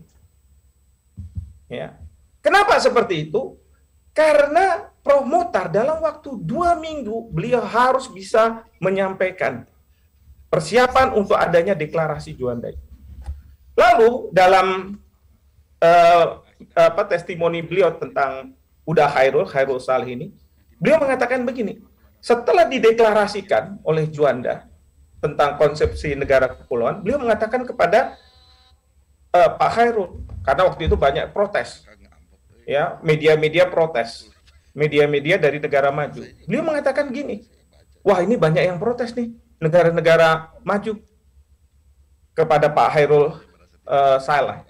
Ya. Kenapa seperti itu? Karena Prof. Mutar dalam waktu dua minggu beliau harus bisa menyampaikan persiapan untuk adanya deklarasi Juanda. Lalu dalam uh, apa testimoni beliau tentang Uda Khairul Khairul Salih ini. Beliau mengatakan begini, setelah dideklarasikan oleh Juanda tentang konsepsi negara kepulauan, beliau mengatakan kepada uh, Pak Khairul karena waktu itu banyak protes. Ya, media-media protes. Media-media dari negara maju. Beliau mengatakan gini, "Wah, ini banyak yang protes nih negara-negara maju kepada Pak Khairul uh, eh, Salah."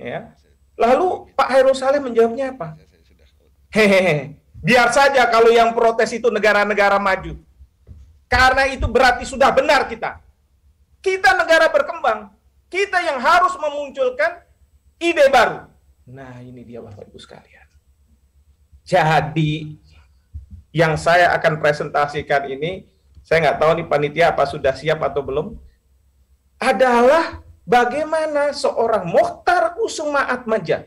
Ya. Lalu Pak Heru Saleh menjawabnya apa? Hehehe, biar saja kalau yang protes itu negara-negara maju. Karena itu berarti sudah benar kita. Kita negara berkembang. Kita yang harus memunculkan ide baru. Nah ini dia Bapak Ibu sekalian. Jadi yang saya akan presentasikan ini, saya nggak tahu nih panitia apa sudah siap atau belum, adalah bagaimana seorang Mokhtar Kusuma Atmaja,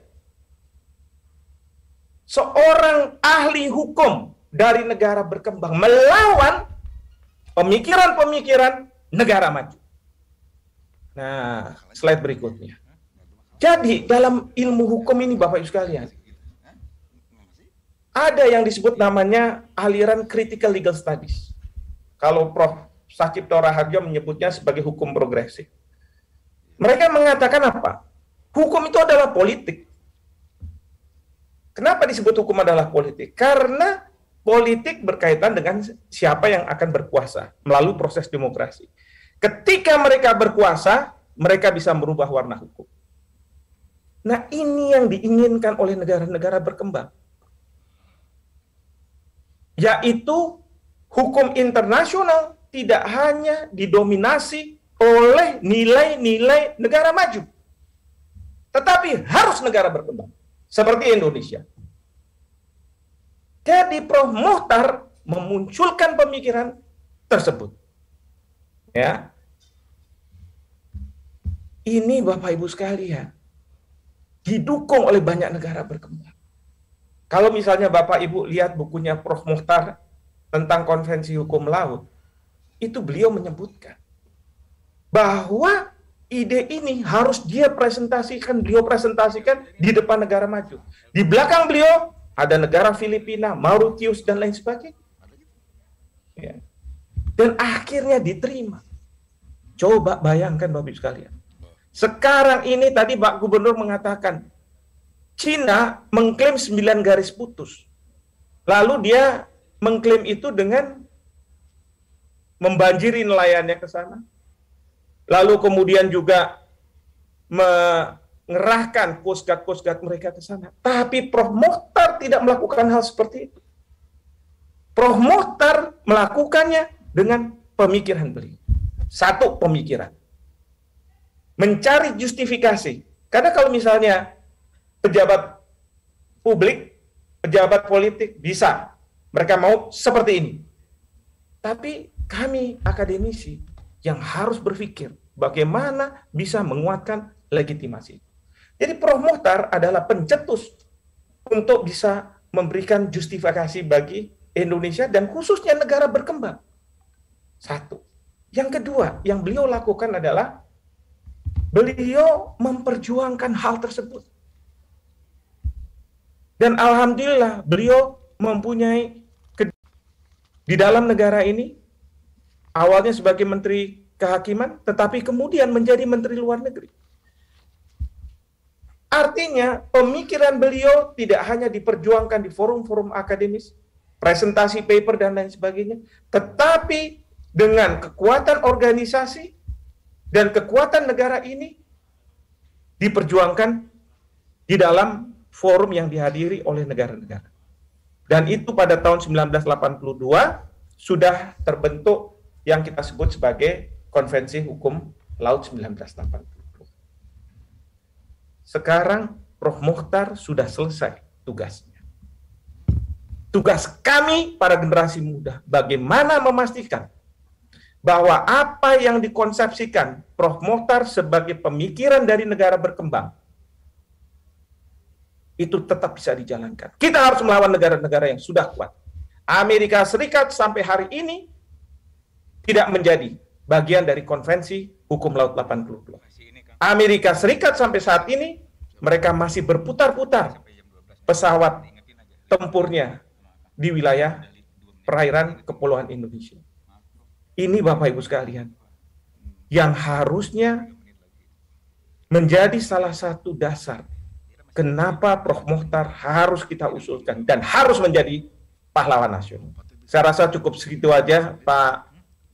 seorang ahli hukum dari negara berkembang melawan pemikiran-pemikiran negara maju. Nah, slide berikutnya. Jadi dalam ilmu hukum ini Bapak Ibu sekalian, ada yang disebut namanya aliran critical legal studies. Kalau Prof. Sakip Toraharjo menyebutnya sebagai hukum progresif. Mereka mengatakan apa? Hukum itu adalah politik. Kenapa disebut hukum adalah politik? Karena politik berkaitan dengan siapa yang akan berkuasa melalui proses demokrasi. Ketika mereka berkuasa, mereka bisa merubah warna hukum. Nah, ini yang diinginkan oleh negara-negara berkembang. Yaitu hukum internasional tidak hanya didominasi oleh nilai-nilai negara maju. Tetapi harus negara berkembang. Seperti Indonesia. Jadi Prof. Muhtar memunculkan pemikiran tersebut. Ya. Ini Bapak Ibu sekalian didukung oleh banyak negara berkembang. Kalau misalnya Bapak Ibu lihat bukunya Prof Muhtar tentang konvensi hukum laut, itu beliau menyebutkan bahwa ide ini harus dia presentasikan, beliau presentasikan di depan negara maju. Di belakang beliau ada negara Filipina, Mauritius dan lain sebagainya. Ya. Dan akhirnya diterima. Coba bayangkan Bapak Ibu sekalian. Sekarang ini tadi Pak Gubernur mengatakan Cina mengklaim 9 garis putus. Lalu dia mengklaim itu dengan membanjiri nelayannya ke sana, Lalu kemudian juga mengerahkan kosgat-kosgat mereka ke sana. Tapi Prof. Mohtar tidak melakukan hal seperti itu. Prof. Mohtar melakukannya dengan pemikiran beliau. Satu, pemikiran. Mencari justifikasi. Karena kalau misalnya pejabat publik, pejabat politik bisa. Mereka mau seperti ini. Tapi kami akademisi yang harus berpikir bagaimana bisa menguatkan legitimasi. Jadi Prof. Muhtar adalah pencetus untuk bisa memberikan justifikasi bagi Indonesia dan khususnya negara berkembang. Satu. Yang kedua, yang beliau lakukan adalah beliau memperjuangkan hal tersebut. Dan alhamdulillah beliau mempunyai di dalam negara ini awalnya sebagai menteri kehakiman, tetapi kemudian menjadi menteri luar negeri. Artinya, pemikiran beliau tidak hanya diperjuangkan di forum-forum akademis, presentasi paper, dan lain sebagainya, tetapi dengan kekuatan organisasi dan kekuatan negara ini diperjuangkan di dalam forum yang dihadiri oleh negara-negara. Dan itu pada tahun 1982 sudah terbentuk yang kita sebut sebagai Konvensi Hukum Laut 1980. Sekarang Prof. Mukhtar sudah selesai tugasnya. Tugas kami para generasi muda bagaimana memastikan bahwa apa yang dikonsepsikan Prof. Mukhtar sebagai pemikiran dari negara berkembang itu tetap bisa dijalankan. Kita harus melawan negara-negara yang sudah kuat. Amerika Serikat sampai hari ini tidak menjadi bagian dari konvensi hukum laut 82. Amerika Serikat sampai saat ini mereka masih berputar-putar pesawat tempurnya di wilayah perairan kepulauan Indonesia. Ini Bapak Ibu sekalian yang harusnya menjadi salah satu dasar kenapa Prof. Mohtar harus kita usulkan dan harus menjadi pahlawan nasional. Saya rasa cukup segitu aja Pak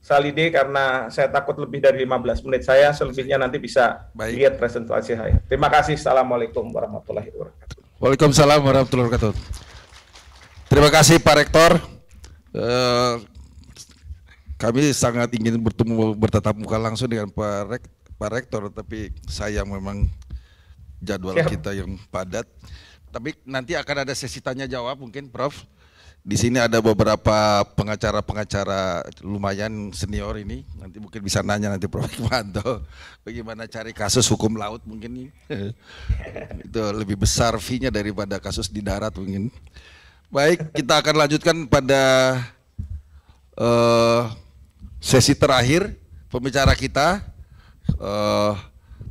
Salide karena saya takut lebih dari 15 menit saya selebihnya nanti bisa Baik. lihat presentasi saya. Terima kasih. Assalamualaikum warahmatullahi wabarakatuh. Waalaikumsalam warahmatullahi wabarakatuh. Terima kasih Pak Rektor. Eh, kami sangat ingin bertemu bertatap muka langsung dengan Pak, Rek, Pak Rektor, tapi saya memang jadwal Siap. kita yang padat. Tapi nanti akan ada sesi tanya jawab mungkin, Prof di sini ada beberapa pengacara-pengacara lumayan senior ini. Nanti mungkin bisa nanya nanti Prof. Hikmanto bagaimana cari kasus hukum laut mungkin itu lebih besar fee-nya daripada kasus di darat mungkin. Baik, kita akan lanjutkan pada uh, sesi terakhir pembicara kita. Uh,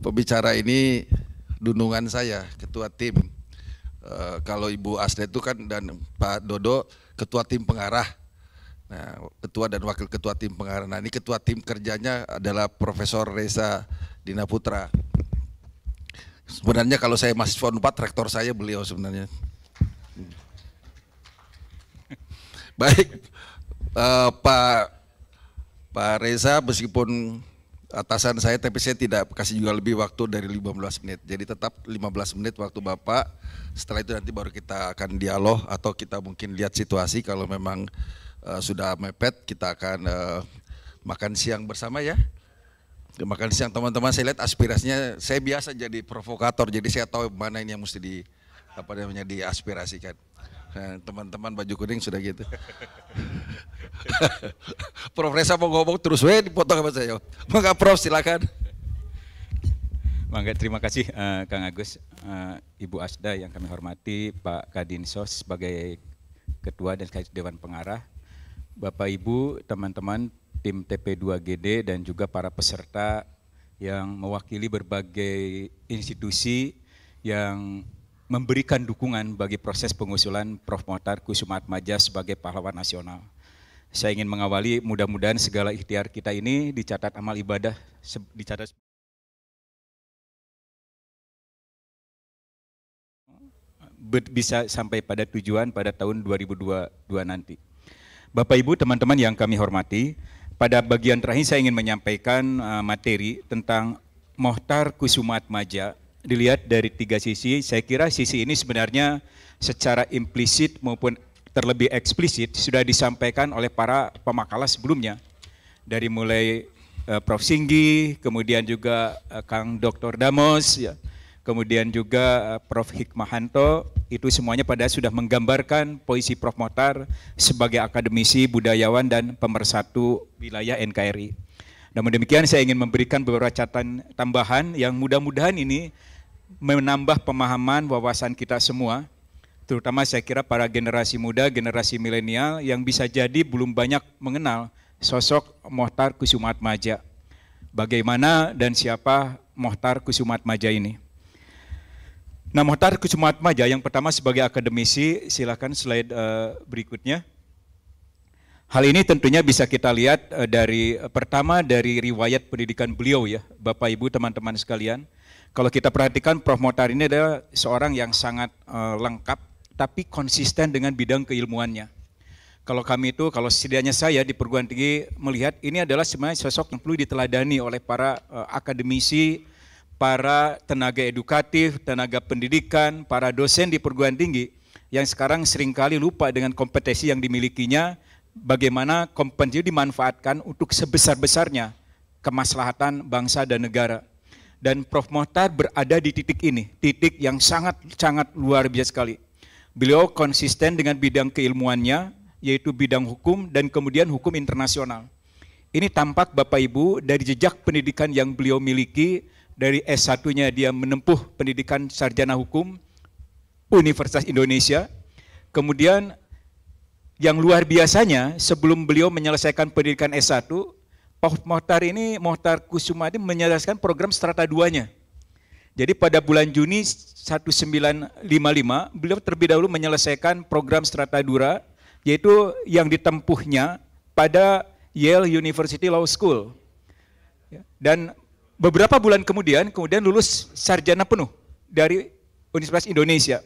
pembicara ini dunungan saya, ketua tim. Uh, kalau Ibu Asda itu kan dan Pak Dodo ketua tim pengarah. Nah, ketua dan wakil ketua tim pengarah. Nah, ini ketua tim kerjanya adalah Profesor Reza Dina Putra. Sebenarnya kalau saya masih phone 4, rektor saya beliau sebenarnya. Baik, uh, Pak Pak Reza meskipun atasan saya tapi saya tidak kasih juga lebih waktu dari 15 menit. Jadi tetap 15 menit waktu Bapak. Setelah itu nanti baru kita akan dialog atau kita mungkin lihat situasi kalau memang uh, sudah mepet kita akan uh, makan siang bersama ya. Makan siang teman-teman saya lihat aspirasinya saya biasa jadi provokator jadi saya tahu mana ini yang mesti di apa namanya diaspirasikan. Nah, teman-teman baju kuning sudah gitu. Prof Reza mau ngomong terus weh dipotong apa saya. Maka Prof silakan. Mangga terima kasih uh, Kang Agus, uh, Ibu Asda yang kami hormati, Pak Kadinsos sebagai Ketua dan Dewan Pengarah, Bapak Ibu, teman-teman tim TP2GD dan juga para peserta yang mewakili berbagai institusi yang memberikan dukungan bagi proses pengusulan Prof. Mohtar Kusumat Maja sebagai pahlawan nasional. Saya ingin mengawali mudah-mudahan segala ikhtiar kita ini dicatat amal ibadah, dicatat bisa sampai pada tujuan pada tahun 2022 nanti. Bapak Ibu, teman-teman yang kami hormati, pada bagian terakhir saya ingin menyampaikan eh, materi tentang Mohtar Kusumat Maja dilihat dari tiga sisi. Saya kira sisi ini sebenarnya secara implisit maupun terlebih eksplisit sudah disampaikan oleh para pemakalah sebelumnya. Dari mulai uh, Prof. Singgi, kemudian juga uh, Kang Dr. Damos, ya. kemudian juga eh, Prof. Hikmahanto, itu semuanya pada sudah menggambarkan posisi Prof. Motar sebagai akademisi, budayawan, dan pemersatu wilayah NKRI. Namun demikian saya ingin memberikan beberapa catatan tambahan yang mudah-mudahan ini menambah pemahaman wawasan kita semua, terutama saya kira para generasi muda, generasi milenial yang bisa jadi belum banyak mengenal sosok Mohtar Kusumat Maja. Bagaimana dan siapa Mohtar Kusumat Maja ini? Nah, Mohtar Kusumat Maja yang pertama sebagai akademisi, silakan slide eh, berikutnya. Hal ini tentunya bisa kita lihat eh, dari eh, pertama dari riwayat pendidikan beliau ya, Bapak Ibu, teman-teman sekalian. Kalau kita perhatikan Prof. Motar ini adalah seorang yang sangat uh, lengkap tapi konsisten dengan bidang keilmuannya. Kalau kami itu, kalau setidaknya saya di perguruan tinggi melihat ini adalah sebenarnya sosok yang perlu diteladani oleh para uh, akademisi, para tenaga edukatif, tenaga pendidikan, para dosen di perguruan tinggi yang sekarang seringkali lupa dengan kompetensi yang dimilikinya, bagaimana kompetensi dimanfaatkan untuk sebesar-besarnya kemaslahatan bangsa dan negara dan Prof. Mohtar berada di titik ini, titik yang sangat-sangat luar biasa sekali. Beliau konsisten dengan bidang keilmuannya, yaitu bidang hukum dan kemudian hukum internasional. Ini tampak Bapak Ibu dari jejak pendidikan yang beliau miliki, dari S1-nya dia menempuh pendidikan sarjana hukum Universitas Indonesia. Kemudian yang luar biasanya sebelum beliau menyelesaikan pendidikan S1, Pak Mohtar ini, Mohtar ini menjelaskan program strata duanya. Jadi pada bulan Juni 1955, beliau terlebih dahulu menyelesaikan program strata dura, yaitu yang ditempuhnya pada Yale University Law School. Ya, dan beberapa bulan kemudian, kemudian lulus sarjana penuh dari Universitas Indonesia.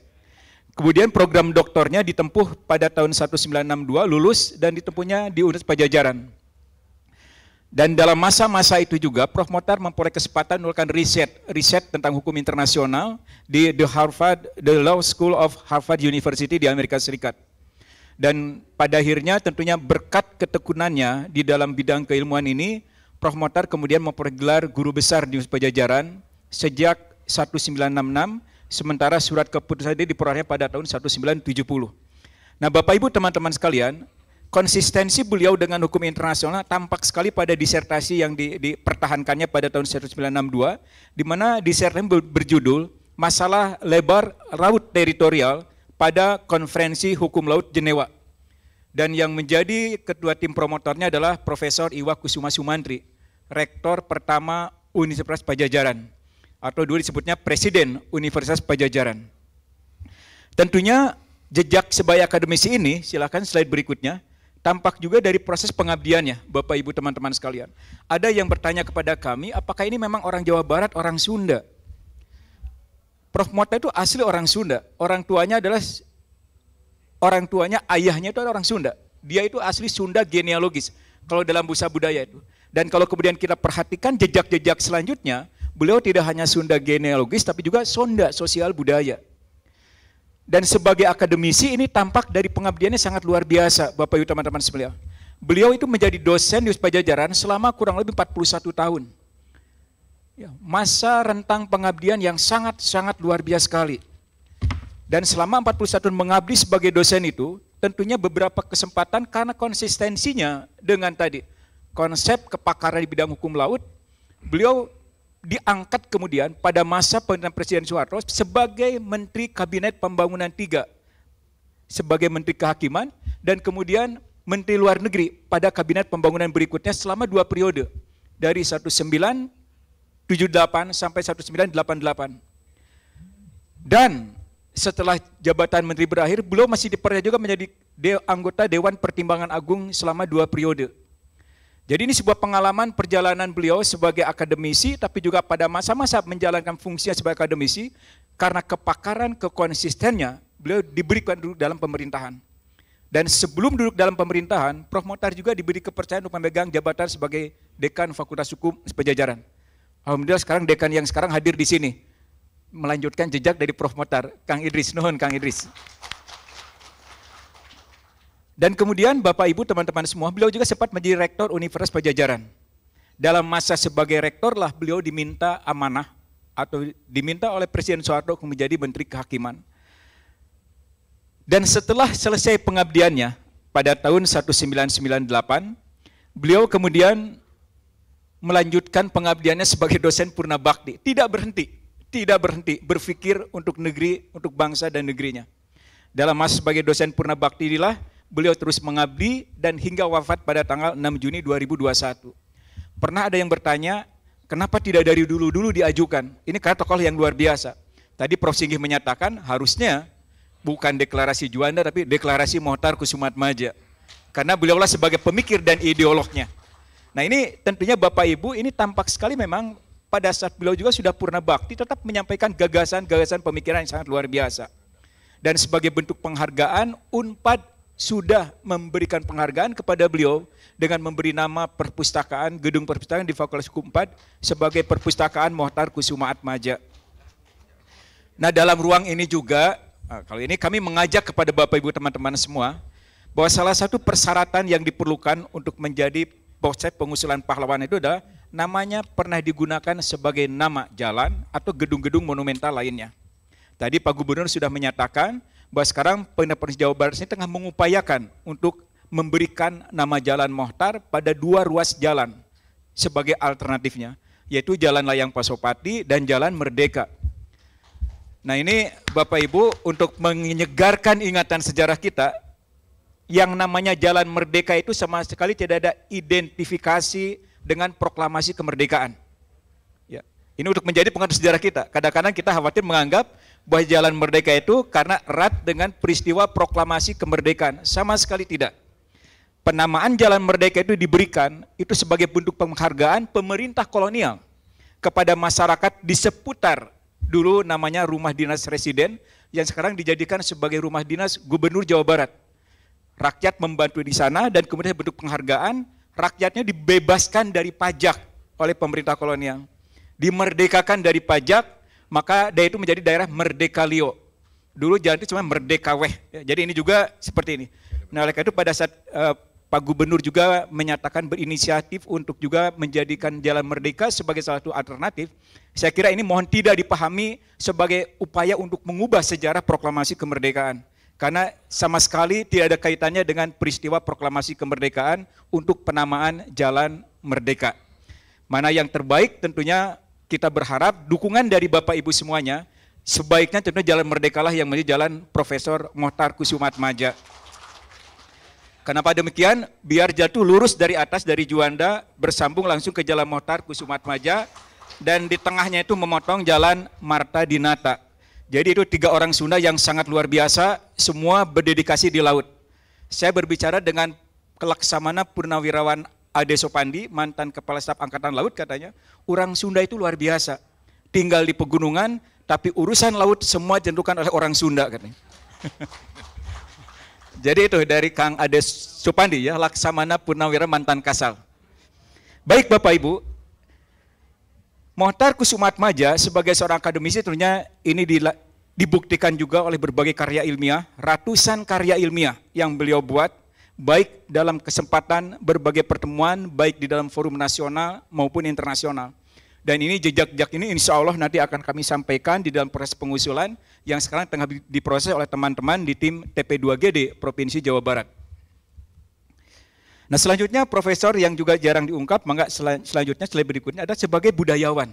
Kemudian program doktornya ditempuh pada tahun 1962, lulus dan ditempuhnya di Universitas Pajajaran. Dan dalam masa-masa itu juga, Prof. Motar memperoleh kesempatan melakukan riset, riset tentang hukum internasional di The Harvard, The Law School of Harvard University di Amerika Serikat. Dan pada akhirnya tentunya berkat ketekunannya di dalam bidang keilmuan ini, Prof. Motar kemudian memperoleh gelar guru besar di Pajajaran sejak 1966, sementara surat keputusan ini diperolehnya pada tahun 1970. Nah Bapak Ibu teman-teman sekalian, konsistensi beliau dengan hukum internasional tampak sekali pada disertasi yang di, dipertahankannya pada tahun 1962, di mana disertasi berjudul Masalah Lebar Laut Teritorial pada Konferensi Hukum Laut Jenewa. Dan yang menjadi ketua tim promotornya adalah Profesor Iwa Kusuma Sumantri, Rektor pertama Universitas Pajajaran, atau dulu disebutnya Presiden Universitas Pajajaran. Tentunya jejak sebaya akademisi ini, silakan slide berikutnya, Tampak juga dari proses pengabdiannya, Bapak Ibu teman-teman sekalian. Ada yang bertanya kepada kami, apakah ini memang orang Jawa Barat, orang Sunda? Prof. Mota itu asli orang Sunda. Orang tuanya adalah orang tuanya, ayahnya itu orang Sunda. Dia itu asli Sunda genealogis kalau dalam busa budaya itu. Dan kalau kemudian kita perhatikan jejak-jejak selanjutnya, beliau tidak hanya Sunda genealogis tapi juga Sunda sosial budaya dan sebagai akademisi ini tampak dari pengabdiannya sangat luar biasa Bapak Ibu teman-teman sekalian. Beliau itu menjadi dosen di jajaran selama kurang lebih 41 tahun. Ya, masa rentang pengabdian yang sangat-sangat luar biasa sekali. Dan selama 41 tahun mengabdi sebagai dosen itu, tentunya beberapa kesempatan karena konsistensinya dengan tadi konsep kepakaran di bidang hukum laut, beliau diangkat kemudian pada masa pemerintahan Presiden Soeharto sebagai Menteri Kabinet Pembangunan Tiga, sebagai Menteri Kehakiman, dan kemudian Menteri Luar Negeri pada Kabinet Pembangunan berikutnya selama dua periode, dari 1978 sampai 1988. Dan setelah jabatan menteri berakhir, beliau masih dipercaya juga menjadi anggota Dewan Pertimbangan Agung selama dua periode. Jadi ini sebuah pengalaman perjalanan beliau sebagai akademisi, tapi juga pada masa-masa menjalankan fungsinya sebagai akademisi, karena kepakaran kekonsistennya, beliau diberikan duduk dalam pemerintahan. Dan sebelum duduk dalam pemerintahan, Prof. Motar juga diberi kepercayaan untuk memegang jabatan sebagai Dekan Fakultas Hukum sepejajaran. Alhamdulillah sekarang Dekan yang sekarang hadir di sini. Melanjutkan jejak dari Prof. Motar, Kang Idris. Nuhun Kang Idris. Dan kemudian Bapak Ibu teman-teman semua, beliau juga sempat menjadi rektor Universitas Pajajaran. Dalam masa sebagai rektor beliau diminta amanah atau diminta oleh Presiden Soeharto untuk menjadi Menteri Kehakiman. Dan setelah selesai pengabdiannya pada tahun 1998, beliau kemudian melanjutkan pengabdiannya sebagai dosen purna bakti. Tidak berhenti, tidak berhenti berpikir untuk negeri, untuk bangsa dan negerinya. Dalam masa sebagai dosen purna bakti inilah beliau terus mengabdi dan hingga wafat pada tanggal 6 Juni 2021. Pernah ada yang bertanya, kenapa tidak dari dulu-dulu diajukan? Ini karena tokoh yang luar biasa. Tadi Prof. Singgih menyatakan harusnya bukan deklarasi Juanda tapi deklarasi Mohtar Kusumat Maja. Karena beliaulah sebagai pemikir dan ideolognya. Nah ini tentunya Bapak Ibu ini tampak sekali memang pada saat beliau juga sudah purna bakti tetap menyampaikan gagasan-gagasan pemikiran yang sangat luar biasa. Dan sebagai bentuk penghargaan, UNPAD sudah memberikan penghargaan kepada beliau dengan memberi nama perpustakaan, gedung perpustakaan di Fakultas Hukum 4 sebagai Perpustakaan Mohtar Kusuma Atmaja. Nah dalam ruang ini juga, ah, kalau ini kami mengajak kepada Bapak Ibu teman-teman semua, bahwa salah satu persyaratan yang diperlukan untuk menjadi proses pengusulan pahlawan itu adalah namanya pernah digunakan sebagai nama jalan atau gedung-gedung monumental lainnya. Tadi Pak Gubernur sudah menyatakan bahwa sekarang pemerintah Jawa Barat ini tengah mengupayakan untuk memberikan nama jalan Mohtar pada dua ruas jalan sebagai alternatifnya, yaitu Jalan Layang Pasopati dan Jalan Merdeka. Nah ini Bapak Ibu untuk menyegarkan ingatan sejarah kita, yang namanya Jalan Merdeka itu sama sekali tidak ada identifikasi dengan proklamasi kemerdekaan. Ya, ini untuk menjadi pengaruh sejarah kita. Kadang-kadang kita khawatir menganggap buah jalan merdeka itu karena erat dengan peristiwa proklamasi kemerdekaan. Sama sekali tidak. Penamaan Jalan Merdeka itu diberikan itu sebagai bentuk penghargaan pemerintah kolonial kepada masyarakat di seputar dulu namanya rumah dinas residen yang sekarang dijadikan sebagai rumah dinas gubernur Jawa Barat. Rakyat membantu di sana dan kemudian bentuk penghargaan, rakyatnya dibebaskan dari pajak oleh pemerintah kolonial. Dimerdekakan dari pajak, maka daerah itu menjadi daerah Merdeka Lio. Dulu jalan itu cuma Merdeka Weh. Ya, jadi ini juga seperti ini. Nah oleh karena itu pada saat uh, Pak Gubernur juga menyatakan berinisiatif untuk juga menjadikan Jalan Merdeka sebagai salah satu alternatif. Saya kira ini mohon tidak dipahami sebagai upaya untuk mengubah sejarah proklamasi kemerdekaan. Karena sama sekali tidak ada kaitannya dengan peristiwa proklamasi kemerdekaan untuk penamaan Jalan Merdeka. Mana yang terbaik tentunya kita berharap dukungan dari Bapak Ibu semuanya, sebaiknya tentu Jalan Merdekalah yang menjadi jalan Profesor Mohtar Kusumat Maja. Kenapa demikian? Biar jatuh lurus dari atas dari Juanda, bersambung langsung ke Jalan Mohtar Kusumat Maja, dan di tengahnya itu memotong Jalan Marta Dinata. Jadi itu tiga orang Sunda yang sangat luar biasa, semua berdedikasi di laut. Saya berbicara dengan Kelaksamana Purnawirawan Ade Sopandi, mantan Kepala Staf Angkatan Laut katanya, orang Sunda itu luar biasa. Tinggal di pegunungan, tapi urusan laut semua jendukan oleh orang Sunda katanya. Jadi itu dari Kang Ade Sopandi ya, Laksamana Purnawira mantan Kasal. Baik Bapak Ibu, Mohtar Kusumatmaja sebagai seorang akademisi tentunya ini dibuktikan juga oleh berbagai karya ilmiah, ratusan karya ilmiah yang beliau buat baik dalam kesempatan berbagai pertemuan, baik di dalam forum nasional maupun internasional. Dan ini jejak-jejak ini insya Allah nanti akan kami sampaikan di dalam proses pengusulan yang sekarang tengah diproses oleh teman-teman di tim TP2GD Provinsi Jawa Barat. Nah selanjutnya profesor yang juga jarang diungkap, maka selanjutnya slide berikutnya ada sebagai budayawan.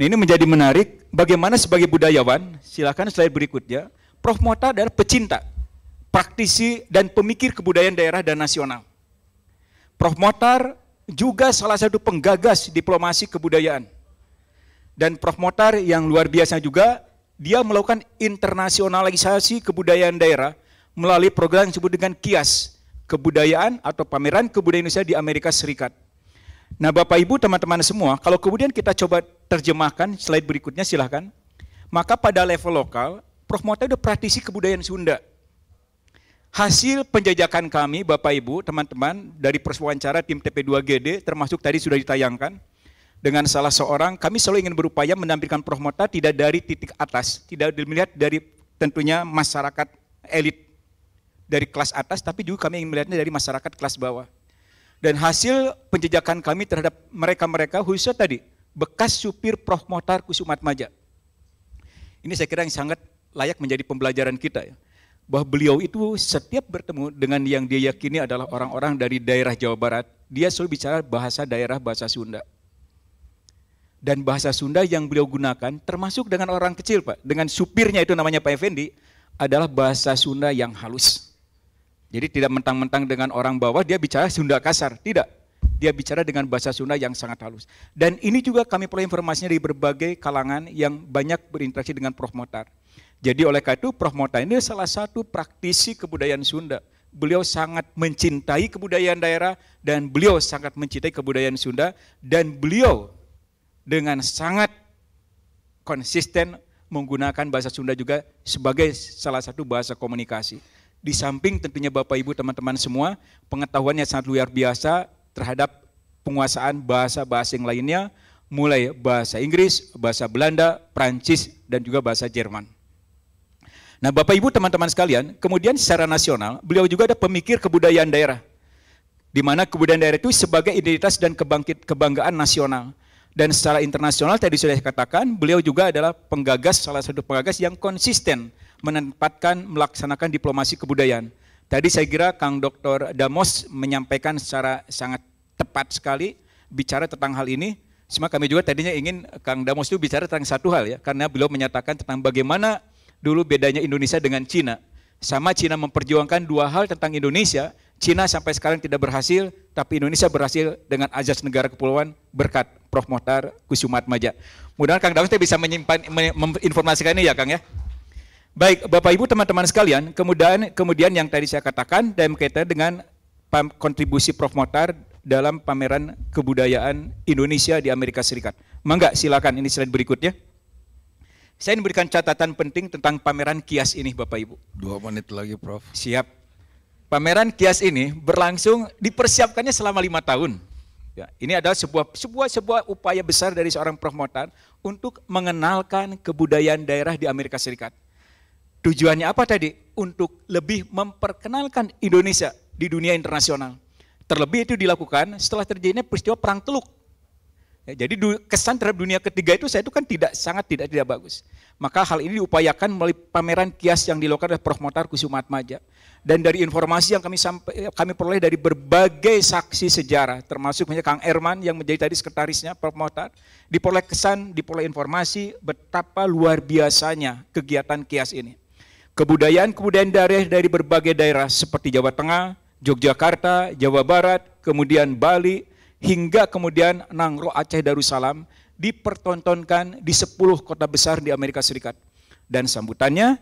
Nah, ini menjadi menarik, bagaimana sebagai budayawan, silakan slide berikutnya, Prof. Mota adalah pecinta praktisi dan pemikir kebudayaan daerah dan nasional. Prof. Motar juga salah satu penggagas diplomasi kebudayaan. Dan Prof. Motar yang luar biasa juga, dia melakukan internasionalisasi kebudayaan daerah melalui program yang disebut dengan KIAS, Kebudayaan atau Pameran Kebudayaan Indonesia di Amerika Serikat. Nah Bapak Ibu teman-teman semua, kalau kemudian kita coba terjemahkan slide berikutnya silahkan, maka pada level lokal, Prof. Motar udah praktisi kebudayaan Sunda. Hasil penjajakan kami, Bapak Ibu, teman-teman, dari cara tim TP2GD, termasuk tadi sudah ditayangkan, dengan salah seorang, kami selalu ingin berupaya menampilkan Promota tidak dari titik atas, tidak dilihat dari tentunya masyarakat elit dari kelas atas, tapi juga kami ingin melihatnya dari masyarakat kelas bawah. Dan hasil penjajakan kami terhadap mereka-mereka, khususnya tadi, bekas supir Prof. Motar Kusumat Maja. Ini saya kira yang sangat layak menjadi pembelajaran kita ya bahwa beliau itu setiap bertemu dengan yang dia yakini adalah orang-orang dari daerah Jawa Barat, dia selalu bicara bahasa daerah bahasa Sunda. Dan bahasa Sunda yang beliau gunakan termasuk dengan orang kecil Pak, dengan supirnya itu namanya Pak Effendi, adalah bahasa Sunda yang halus. Jadi tidak mentang-mentang dengan orang bawah dia bicara Sunda kasar, tidak. Dia bicara dengan bahasa Sunda yang sangat halus. Dan ini juga kami peroleh informasinya dari berbagai kalangan yang banyak berinteraksi dengan Prof. Motar jadi oleh karena itu Prof. Mota ini salah satu praktisi kebudayaan Sunda. Beliau sangat mencintai kebudayaan daerah dan beliau sangat mencintai kebudayaan Sunda dan beliau dengan sangat konsisten menggunakan bahasa Sunda juga sebagai salah satu bahasa komunikasi. Di samping tentunya Bapak Ibu teman-teman semua pengetahuannya sangat luar biasa terhadap penguasaan bahasa-bahasa yang lainnya mulai bahasa Inggris, bahasa Belanda, Prancis dan juga bahasa Jerman. Nah Bapak Ibu teman-teman sekalian, kemudian secara nasional beliau juga ada pemikir kebudayaan daerah. Di mana kebudayaan daerah itu sebagai identitas dan kebangkit kebanggaan nasional. Dan secara internasional tadi sudah saya katakan, beliau juga adalah penggagas, salah satu penggagas yang konsisten menempatkan, melaksanakan diplomasi kebudayaan. Tadi saya kira Kang Dr. Damos menyampaikan secara sangat tepat sekali bicara tentang hal ini. Semua kami juga tadinya ingin Kang Damos itu bicara tentang satu hal ya, karena beliau menyatakan tentang bagaimana dulu bedanya Indonesia dengan Cina. Sama Cina memperjuangkan dua hal tentang Indonesia, Cina sampai sekarang tidak berhasil, tapi Indonesia berhasil dengan azas negara kepulauan berkat Prof. Mohtar Maja. Mudah-mudahan Kang Daus bisa menyimpan, menginformasikan ini ya Kang ya. Baik, Bapak Ibu teman-teman sekalian, kemudian kemudian yang tadi saya katakan dan kita dengan kontribusi Prof. Mohtar dalam pameran kebudayaan Indonesia di Amerika Serikat. Mangga silakan ini slide berikutnya. Saya ingin berikan catatan penting tentang pameran kias ini Bapak Ibu. Dua menit lagi Prof. Siap. Pameran kias ini berlangsung dipersiapkannya selama lima tahun. Ya, ini adalah sebuah sebuah sebuah upaya besar dari seorang promotor untuk mengenalkan kebudayaan daerah di Amerika Serikat. Tujuannya apa tadi? Untuk lebih memperkenalkan Indonesia di dunia internasional. Terlebih itu dilakukan setelah terjadinya peristiwa perang Teluk Ya, jadi kesan terhadap dunia ketiga itu saya itu kan tidak sangat tidak tidak bagus. Maka hal ini diupayakan melalui pameran kias yang dilakukan oleh Prof. Motar Kusumat Maja Dan dari informasi yang kami sampai, eh, kami peroleh dari berbagai saksi sejarah, termasuk punya Kang Erman yang menjadi tadi sekretarisnya Prof. Motar, diperoleh kesan, diperoleh informasi betapa luar biasanya kegiatan kias ini. Kebudayaan-kebudayaan daerah dari berbagai daerah seperti Jawa Tengah, Yogyakarta, Jawa Barat, kemudian Bali, hingga kemudian Nangro Aceh Darussalam dipertontonkan di 10 kota besar di Amerika Serikat. Dan sambutannya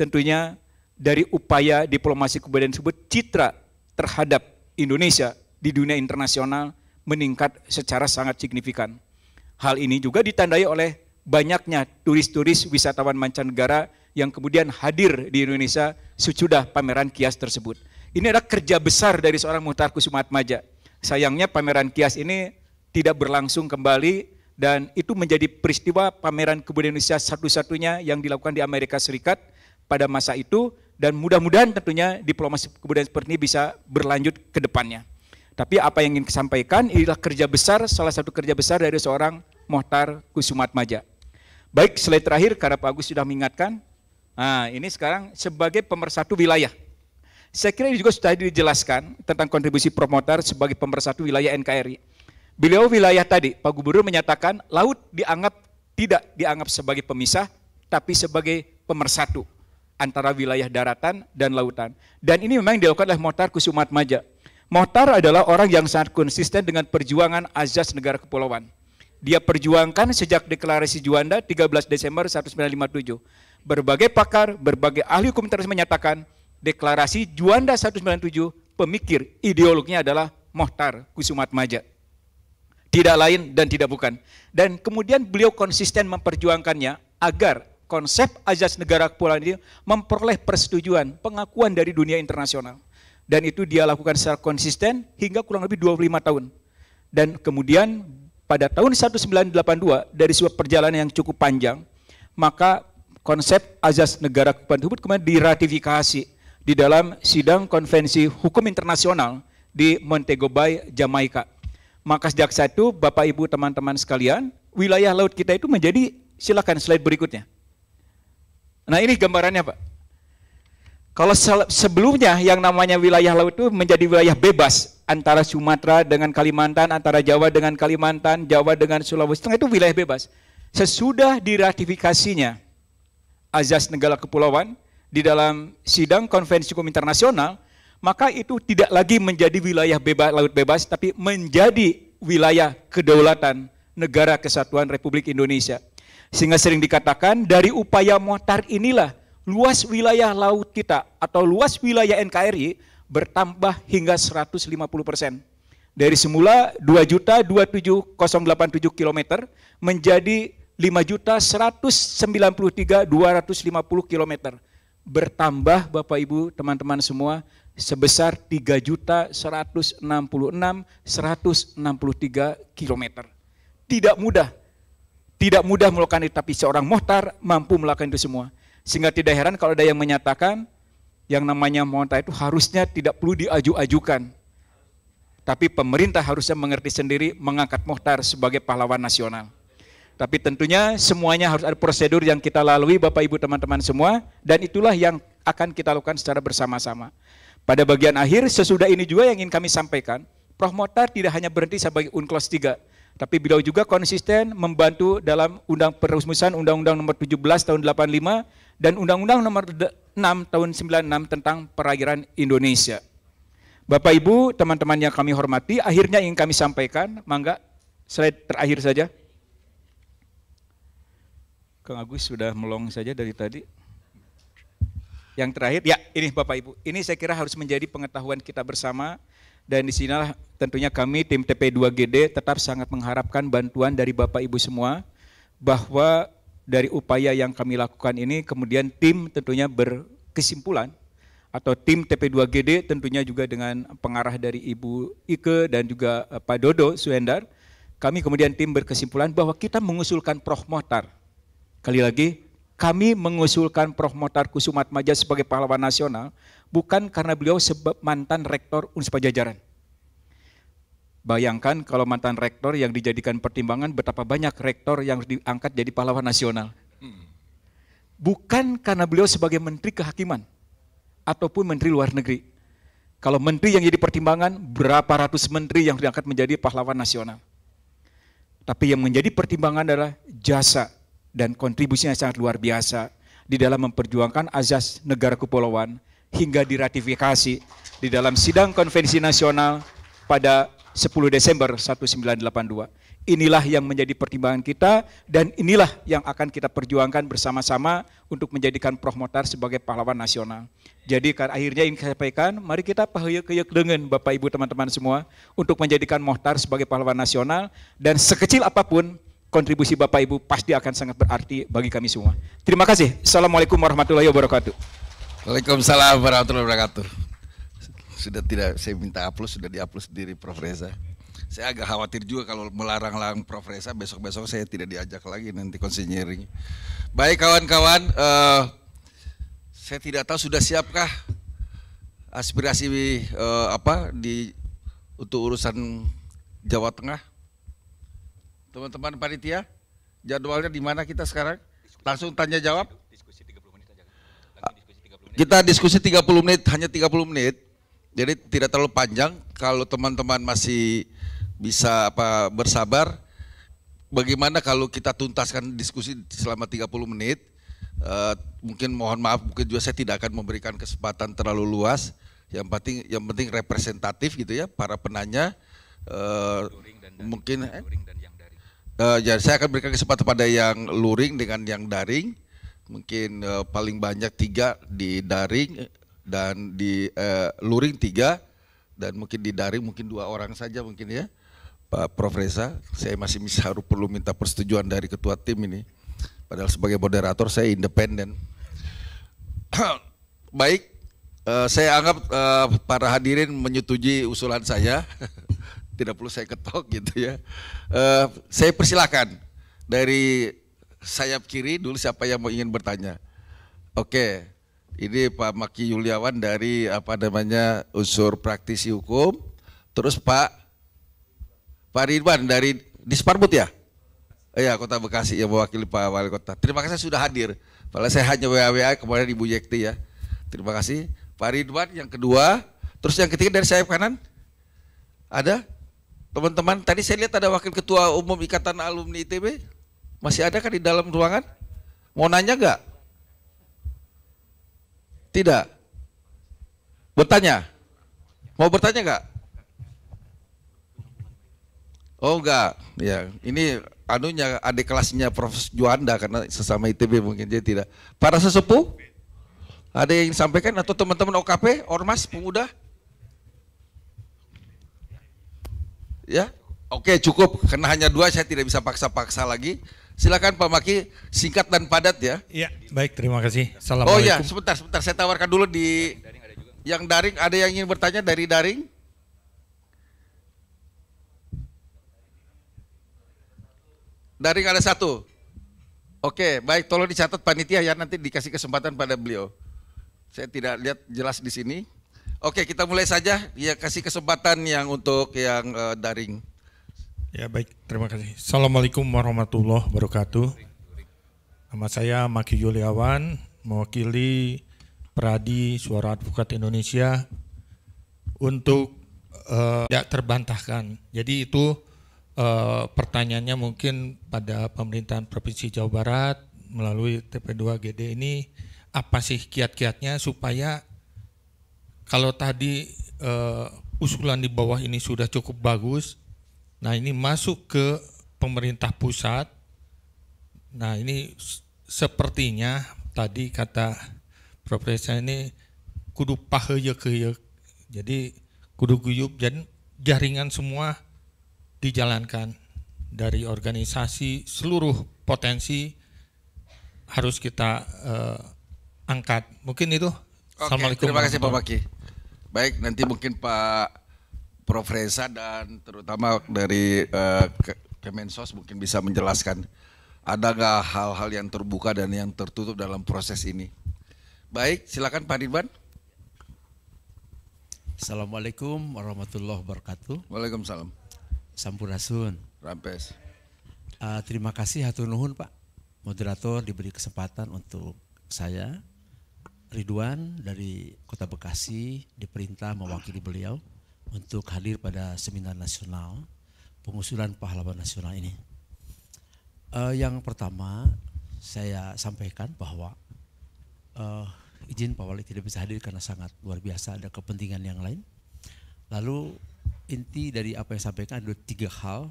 tentunya dari upaya diplomasi kebudayaan tersebut citra terhadap Indonesia di dunia internasional meningkat secara sangat signifikan. Hal ini juga ditandai oleh banyaknya turis-turis wisatawan mancanegara yang kemudian hadir di Indonesia sesudah pameran kias tersebut. Ini adalah kerja besar dari seorang Muhtar Kusumat Maja Sayangnya pameran kias ini tidak berlangsung kembali dan itu menjadi peristiwa pameran kebudayaan Indonesia satu-satunya yang dilakukan di Amerika Serikat pada masa itu dan mudah-mudahan tentunya diplomasi kebudayaan seperti ini bisa berlanjut ke depannya. Tapi apa yang ingin disampaikan inilah kerja besar, salah satu kerja besar dari seorang Mohtar Maja. Baik, slide terakhir karena Pak Agus sudah mengingatkan. Nah, ini sekarang sebagai pemersatu wilayah. Saya kira ini juga sudah dijelaskan tentang kontribusi promotor sebagai pemersatu wilayah NKRI. Beliau wilayah tadi, Pak Gubernur menyatakan laut dianggap tidak dianggap sebagai pemisah, tapi sebagai pemersatu antara wilayah daratan dan lautan. Dan ini memang dilakukan oleh Mohtar Kusumat Maja. Mohtar adalah orang yang sangat konsisten dengan perjuangan azas negara kepulauan. Dia perjuangkan sejak deklarasi Juanda 13 Desember 1957. Berbagai pakar, berbagai ahli hukum terus menyatakan deklarasi Juanda 197 pemikir ideolognya adalah Mohtar Kusumat Maja. Tidak lain dan tidak bukan. Dan kemudian beliau konsisten memperjuangkannya agar konsep azas negara kepulauan ini memperoleh persetujuan, pengakuan dari dunia internasional. Dan itu dia lakukan secara konsisten hingga kurang lebih 25 tahun. Dan kemudian pada tahun 1982 dari sebuah perjalanan yang cukup panjang, maka konsep azas negara kepulauan tersebut kemudian diratifikasi di dalam sidang konvensi hukum internasional di Montego Bay, Jamaika. Maka sejak saat itu, Bapak Ibu teman-teman sekalian, wilayah laut kita itu menjadi, silakan slide berikutnya. Nah ini gambarannya Pak. Kalau sebelumnya yang namanya wilayah laut itu menjadi wilayah bebas antara Sumatera dengan Kalimantan, antara Jawa dengan Kalimantan, Jawa dengan Sulawesi Tengah itu wilayah bebas. Sesudah diratifikasinya azas negara kepulauan, di dalam sidang konvensi hukum internasional, maka itu tidak lagi menjadi wilayah bebas, laut bebas, tapi menjadi wilayah kedaulatan negara kesatuan Republik Indonesia. Sehingga sering dikatakan dari upaya muatar inilah luas wilayah laut kita atau luas wilayah NKRI bertambah hingga 150 persen. Dari semula 2.27087 km menjadi 5.193.250 km bertambah Bapak Ibu, teman-teman semua sebesar 3.166.163 km. Tidak mudah. Tidak mudah melakukan itu, tapi seorang mohtar mampu melakukan itu semua. Sehingga tidak heran kalau ada yang menyatakan yang namanya mohtar itu harusnya tidak perlu diaju-ajukan. Tapi pemerintah harusnya mengerti sendiri mengangkat mohtar sebagai pahlawan nasional. Tapi tentunya semuanya harus ada prosedur yang kita lalui Bapak Ibu teman-teman semua dan itulah yang akan kita lakukan secara bersama-sama. Pada bagian akhir sesudah ini juga yang ingin kami sampaikan, Prof Mota tidak hanya berhenti sebagai UNCLOS 3, tapi beliau juga konsisten membantu dalam undang perusmusan Undang-Undang Nomor 17 tahun 85 dan Undang-Undang Nomor 6 tahun 96 tentang perairan Indonesia. Bapak Ibu, teman-teman yang kami hormati, akhirnya ingin kami sampaikan, mangga slide terakhir saja. Kang Agus sudah melong saja dari tadi. Yang terakhir, ya ini Bapak Ibu, ini saya kira harus menjadi pengetahuan kita bersama dan di sinilah tentunya kami tim TP2GD tetap sangat mengharapkan bantuan dari Bapak Ibu semua bahwa dari upaya yang kami lakukan ini kemudian tim tentunya berkesimpulan atau tim TP2GD tentunya juga dengan pengarah dari Ibu Ike dan juga eh, Pak Dodo Suendar, kami kemudian tim berkesimpulan bahwa kita mengusulkan Prof. Mohtar Kali lagi, kami mengusulkan Prof. Motar Kusumat Maja sebagai pahlawan nasional bukan karena beliau sebab mantan rektor Unsur Pajajaran. Bayangkan kalau mantan rektor yang dijadikan pertimbangan betapa banyak rektor yang diangkat jadi pahlawan nasional. Bukan karena beliau sebagai menteri kehakiman ataupun menteri luar negeri. Kalau menteri yang jadi pertimbangan, berapa ratus menteri yang diangkat menjadi pahlawan nasional. Tapi yang menjadi pertimbangan adalah jasa dan kontribusinya sangat luar biasa di dalam memperjuangkan azas negara kepulauan hingga diratifikasi di dalam sidang konvensi nasional pada 10 Desember 1982. Inilah yang menjadi pertimbangan kita dan inilah yang akan kita perjuangkan bersama-sama untuk menjadikan Prof Motar sebagai pahlawan nasional. Jadi akhirnya ingin saya sampaikan, mari kita pahayuk hayek dengan Bapak Ibu teman-teman semua untuk menjadikan Mohtar sebagai pahlawan nasional dan sekecil apapun kontribusi Bapak Ibu pasti akan sangat berarti bagi kami semua. Terima kasih. Assalamualaikum warahmatullahi wabarakatuh. Waalaikumsalam warahmatullahi wabarakatuh. Sudah tidak saya minta upload, sudah di sendiri Prof Reza. Saya agak khawatir juga kalau melarang-larang Prof Reza besok-besok saya tidak diajak lagi nanti konsinyering. Baik kawan-kawan, uh, saya tidak tahu sudah siapkah aspirasi uh, apa di untuk urusan Jawa Tengah Teman-teman panitia, jadwalnya di mana kita sekarang? Langsung tanya jawab. Kita diskusi 30 menit, hanya 30 menit. Jadi tidak terlalu panjang kalau teman-teman masih bisa apa bersabar. Bagaimana kalau kita tuntaskan diskusi selama 30 menit? Uh, mungkin mohon maaf mungkin juga saya tidak akan memberikan kesempatan terlalu luas yang penting yang penting representatif gitu ya para penanya uh, dan, mungkin eh? dan, eh, dan Uh, ya, saya akan berikan kesempatan pada yang luring dengan yang daring. Mungkin uh, paling banyak tiga di daring dan di uh, luring tiga dan mungkin di daring mungkin dua orang saja mungkin ya. Pak Prof Reza, saya masih bisa harus perlu minta persetujuan dari ketua tim ini. Padahal sebagai moderator saya independen. Baik, uh, saya anggap uh, para hadirin menyetujui usulan saya tidak perlu saya ketok gitu ya. Uh, saya persilakan dari sayap kiri dulu siapa yang mau ingin bertanya. Oke, ini Pak Maki Yuliawan dari apa namanya unsur praktisi hukum. Terus Pak Pak Ridwan dari Disparbut ya? Iya, Kota Bekasi yang mewakili Pak Wali Kota. Terima kasih sudah hadir. Padahal saya hanya WA-WA kemarin Ibu Yekti ya. Terima kasih. Pak Ridwan yang kedua. Terus yang ketiga dari sayap kanan? Ada? Teman-teman, tadi saya lihat ada Wakil Ketua Umum Ikatan Alumni ITB. Masih ada kan di dalam ruangan? Mau nanya nggak? Tidak. Bertanya? Mau bertanya nggak? Oh enggak, ya ini anunya adik kelasnya Prof. Juanda karena sesama ITB mungkin jadi tidak. Para sesepuh, ada yang sampaikan atau teman-teman OKP, Ormas, pemuda? ya oke cukup karena hanya dua saya tidak bisa paksa-paksa lagi silakan Pak Maki singkat dan padat ya iya baik terima kasih oh iya, Assalamualaikum. oh ya sebentar sebentar saya tawarkan dulu di yang daring ada yang ingin bertanya dari daring daring ada satu Oke, baik. Tolong dicatat panitia ya nanti dikasih kesempatan pada beliau. Saya tidak lihat jelas di sini. Oke, kita mulai saja. Ya kasih kesempatan yang untuk yang uh, daring. Ya baik, terima kasih. Assalamualaikum warahmatullahi wabarakatuh. Nama saya Maki Yuliawan, mewakili Pradi Suara Advokat Indonesia untuk uh, eh, tidak ya, terbantahkan. Jadi itu uh, pertanyaannya mungkin pada pemerintahan Provinsi Jawa Barat melalui TP2 GD ini apa sih kiat-kiatnya supaya kalau tadi uh, usulan di bawah ini sudah cukup bagus, nah ini masuk ke pemerintah pusat. Nah ini sepertinya tadi kata Profesor ini kudu pahaya ke Jadi kudu guyup dan jaringan semua dijalankan dari organisasi seluruh potensi harus kita uh, angkat. Mungkin itu. Oke, Assalamualaikum. Terima kasih Pak Baki. Baik, nanti mungkin Pak Prof Reza dan terutama dari uh, Kemensos mungkin bisa menjelaskan ada nggak hal-hal yang terbuka dan yang tertutup dalam proses ini. Baik, silakan Pak Ridwan. Assalamualaikum warahmatullahi wabarakatuh. Waalaikumsalam. Sampurasun. Rampes. Uh, terima kasih hatur Pak moderator diberi kesempatan untuk saya Ridwan dari Kota Bekasi diperintah mewakili beliau untuk hadir pada seminar nasional pengusulan pahlawan nasional ini. Uh, yang pertama saya sampaikan bahwa uh, izin Pak Wali tidak bisa hadir karena sangat luar biasa ada kepentingan yang lain. Lalu inti dari apa yang saya sampaikan ada tiga hal.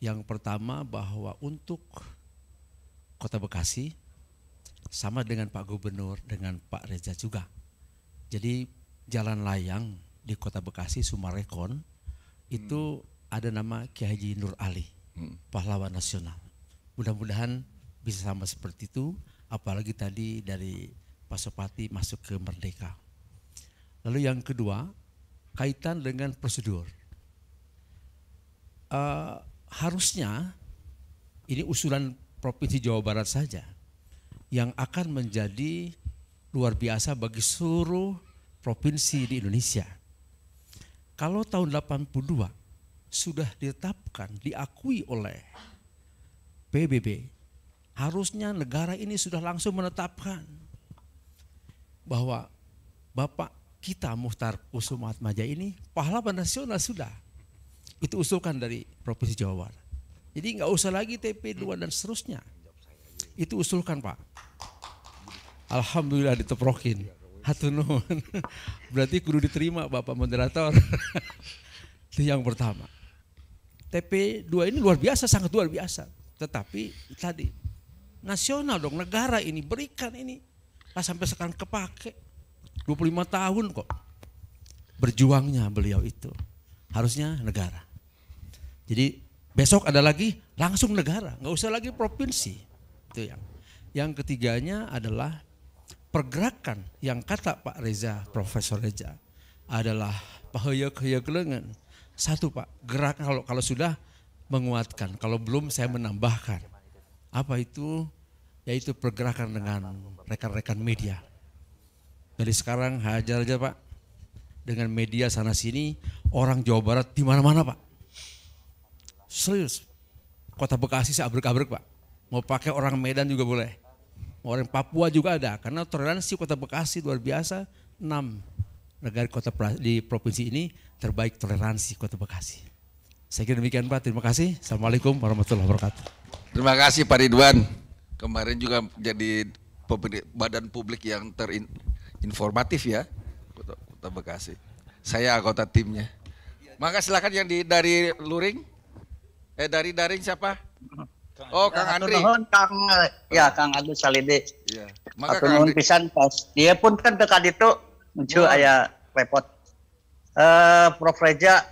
Yang pertama bahwa untuk Kota Bekasi sama dengan Pak Gubernur, dengan Pak Reza juga. Jadi jalan layang di Kota Bekasi, Sumarekon, hmm. itu ada nama Kiai Haji Nur Ali, hmm. pahlawan nasional. Mudah-mudahan bisa sama seperti itu, apalagi tadi dari Pasopati masuk ke Merdeka. Lalu yang kedua, kaitan dengan prosedur. Uh, harusnya ini usulan Provinsi Jawa Barat saja yang akan menjadi luar biasa bagi seluruh provinsi di Indonesia. Kalau tahun 82 sudah ditetapkan, diakui oleh PBB, harusnya negara ini sudah langsung menetapkan bahwa Bapak kita Muhtar Kusuma Atmaja ini pahlawan nasional sudah. Itu usulkan dari Provinsi Jawa Barat. Jadi nggak usah lagi TP2 dan seterusnya itu usulkan Pak. Alhamdulillah diteprokin. Hatunun. Berarti guru diterima Bapak moderator. itu yang pertama. TP2 ini luar biasa, sangat luar biasa. Tetapi tadi nasional dong, negara ini berikan ini. Pas sampai sekarang kepake. 25 tahun kok berjuangnya beliau itu. Harusnya negara. Jadi besok ada lagi langsung negara, nggak usah lagi provinsi. Itu yang. Yang ketiganya adalah pergerakan yang kata Pak Reza, Profesor Reza adalah pahayok-hayok lengan. Satu Pak, gerak kalau kalau sudah menguatkan, kalau belum saya menambahkan. Apa itu? Yaitu pergerakan dengan rekan-rekan media. Dari sekarang hajar aja Pak, dengan media sana sini orang Jawa Barat di mana-mana Pak. Serius. Kota Bekasi saya abrek-abrek Pak. Mau pakai orang Medan juga boleh. Mau orang Papua juga ada. Karena toleransi kota Bekasi luar biasa. Enam negara kota di provinsi ini terbaik toleransi kota Bekasi. Saya kira demikian Pak. Terima kasih. Assalamualaikum warahmatullahi wabarakatuh. Terima kasih Pak Ridwan. Kemarin juga jadi badan publik yang terinformatif ya kota, kota Bekasi. Saya anggota timnya. Maka silakan yang di dari Luring, eh dari Daring siapa? Oh, Kang Andri. Nuhun, Kang eh, ya Kang Agus Salide. Iya. Maka Kang Andri. pisan pas dia pun kan dekat itu muncul oh. ayah repot. uh, Prof Reja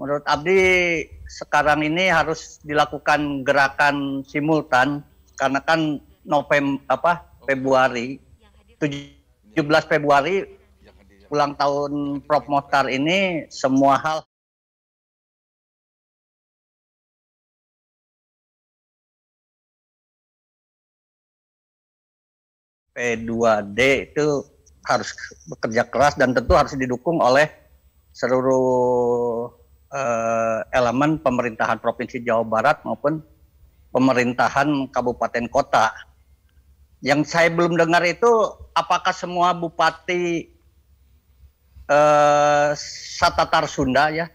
menurut Abdi sekarang ini harus dilakukan gerakan simultan karena kan November apa Februari 17 Februari ulang tahun Prof Mostar ini semua hal P2D itu harus bekerja keras dan tentu harus didukung oleh seluruh eh, elemen pemerintahan Provinsi Jawa Barat maupun pemerintahan kabupaten kota. Yang saya belum dengar itu apakah semua bupati eh, Satatar Sunda ya,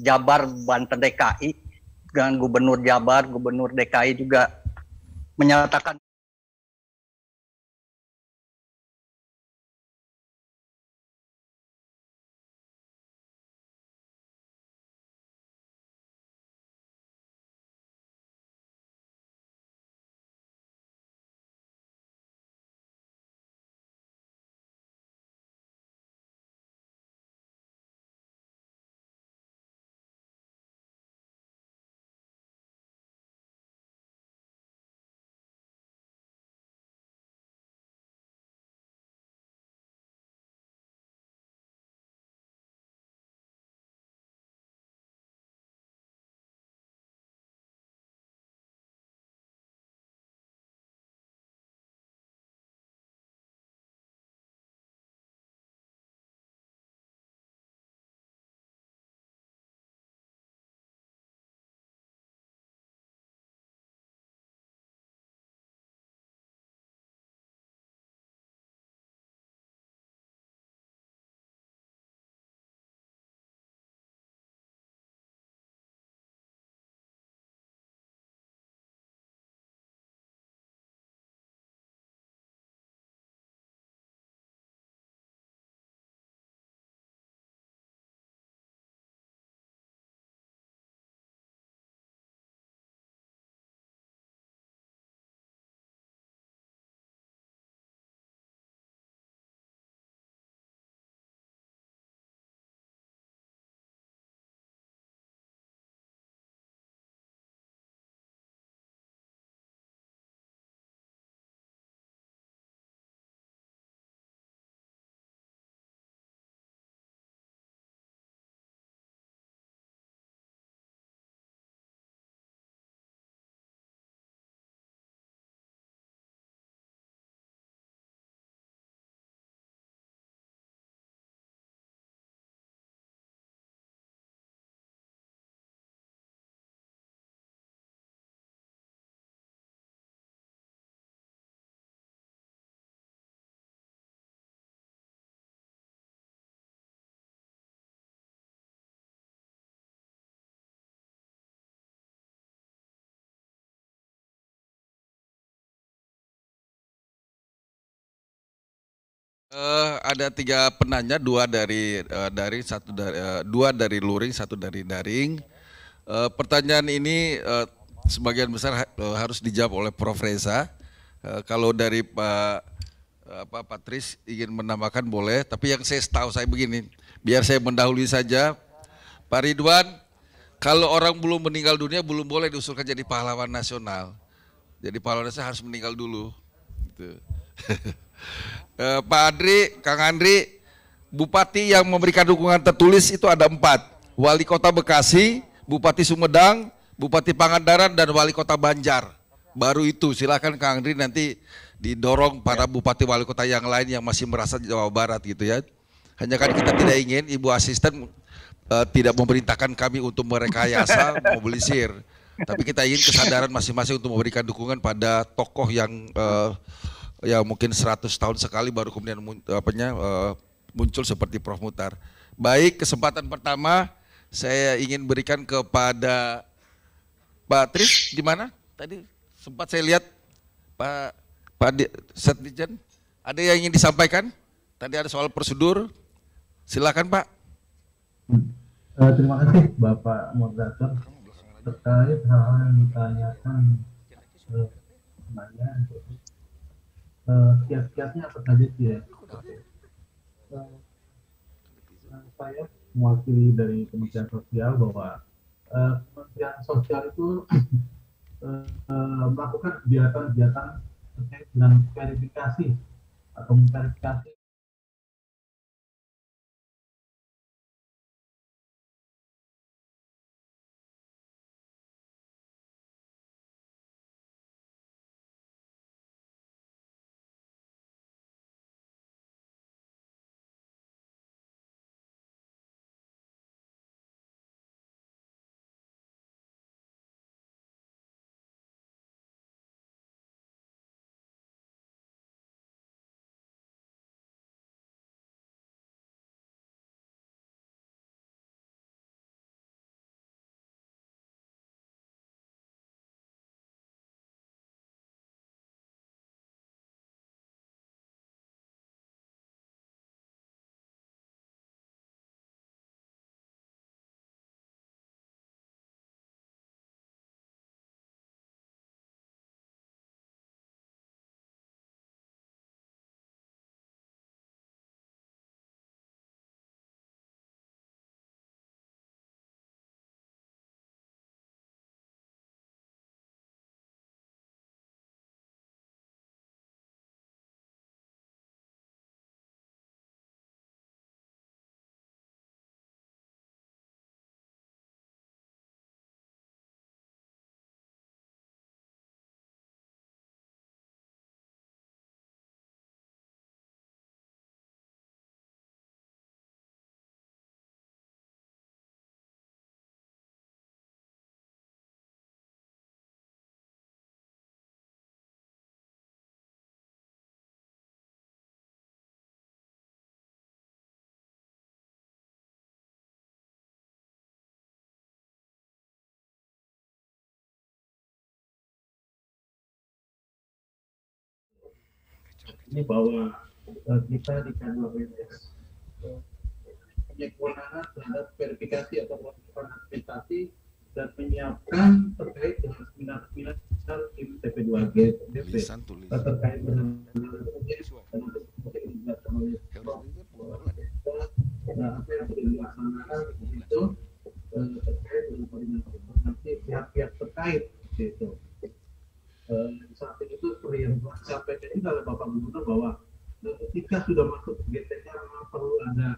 Jabar Banten DKI dengan Gubernur Jabar, Gubernur DKI juga menyatakan Uh, ada tiga penanya, dua dari uh, dari satu dari uh, eh, dua dari luring, satu dari daring. Uh, pertanyaan ini uh, sebagian besar ha harus dijawab oleh Prof Reza. Uh, kalau dari Pak apa Patris ingin menambahkan boleh, tapi yang saya tahu saya begini, biar saya mendahului saja. Pak Ridwan, kalau orang belum meninggal dunia belum boleh diusulkan jadi pahlawan nasional. Jadi pahlawan nasional harus meninggal dulu. Gitu. eh, Pak Andri, Kang Andri, bupati yang memberikan dukungan tertulis itu ada empat. Wali Kota Bekasi, Bupati Sumedang, Bupati Pangandaran, dan Wali Kota Banjar. Baru itu, silakan Kang Andri nanti didorong para bupati wali kota yang lain yang masih merasa di Jawa Barat gitu ya. Hanya kan kita tidak ingin Ibu Asisten uh, tidak memerintahkan kami untuk merekayasa mobilisir. Tapi kita ingin kesadaran masing-masing untuk memberikan dukungan pada tokoh yang uh, ya mungkin 100 tahun sekali baru kemudian apanya eh, muncul seperti Prof Mutar. Baik, kesempatan pertama saya ingin berikan kepada Pak Tris di mana? Tadi sempat saya lihat Pak Pak Setdijen ada yang ingin disampaikan? Tadi ada soal prosedur. Silakan Pak. Eh, terima kasih Bapak moderator terkait hal-hal yang ditanyakan eh, banyak Eh, kiat-kiatnya apa saja sih ya? Eh, saya mewakili dari Kementerian Sosial bahwa uh, Kementerian Sosial itu uh, melakukan kegiatan-kegiatan terkait dengan verifikasi atau memverifikasi ini bahwa eh, kita di KWS eh, punya kewenangan terhadap verifikasi atau melakukan akreditasi dan menyiapkan terkait dengan seminar-seminar tim TP2G dan terkait dengan nah, apa yang dilaksanakan itu eh, terkait dengan koordinasi pihak-pihak terkait gitu. Eh, saat ini itu seperti yang sampaikan ini oleh Bapak Gubernur bahwa ketika eh, sudah masuk GTK memang perlu ada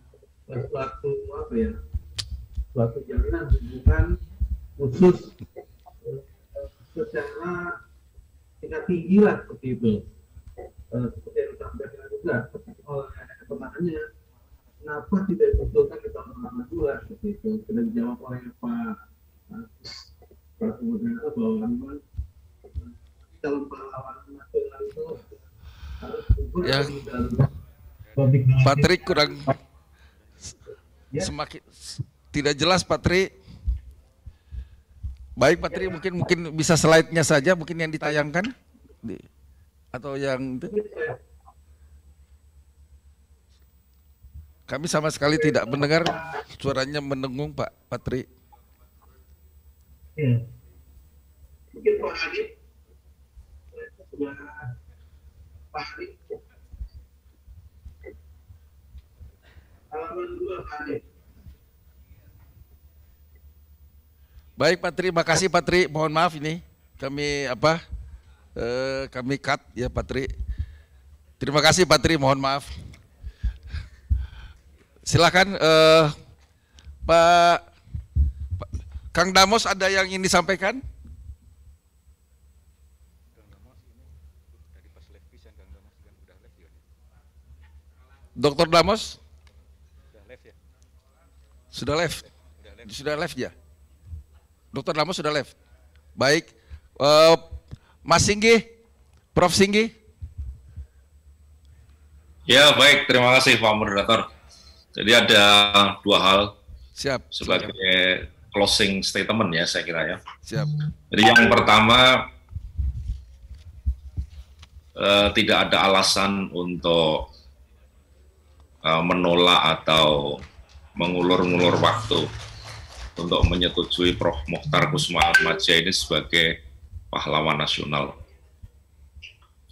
sesuatu eh, suatu apa ya suatu jaminan hubungan khusus secara tingkat tinggi lah seperti itu seperti yang disampaikan juga oleh temannya kenapa tidak dibutuhkan kita tahun dua? seperti itu sudah dijawab oleh Pak Pak Gubernur bahwa memang perlawanan ya. Patrick kurang ya. semakin tidak jelas Patrick Baik Patrick mungkin mungkin bisa slide-nya saja mungkin yang ditayangkan atau yang Kami sama sekali tidak mendengar suaranya mendengung Pak Patrick. Ya. Halaman Baik Pak Tri, makasih Pak Tri. Mohon maaf ini kami apa? Eh, kami cut ya Pak Tri. Terima kasih Pak Tri, mohon maaf. Silakan eh, Pak Kang Damos ada yang ingin disampaikan? Dokter Damos? Sudah left ya? Sudah left. Sudah left, sudah left ya? Dokter Damos sudah left. Baik. Uh, Mas Singgi, Prof. Singgi. Ya, baik. Terima kasih Pak Moderator. Jadi ada dua hal. Siap. Sebagai siap. closing statement ya, saya kira ya. Siap. Jadi yang pertama, eh, tidak ada alasan untuk Eh, menolak atau mengulur-ngulur waktu untuk menyetujui Prof. Mokhtar Kusma Atmaja ini sebagai pahlawan nasional.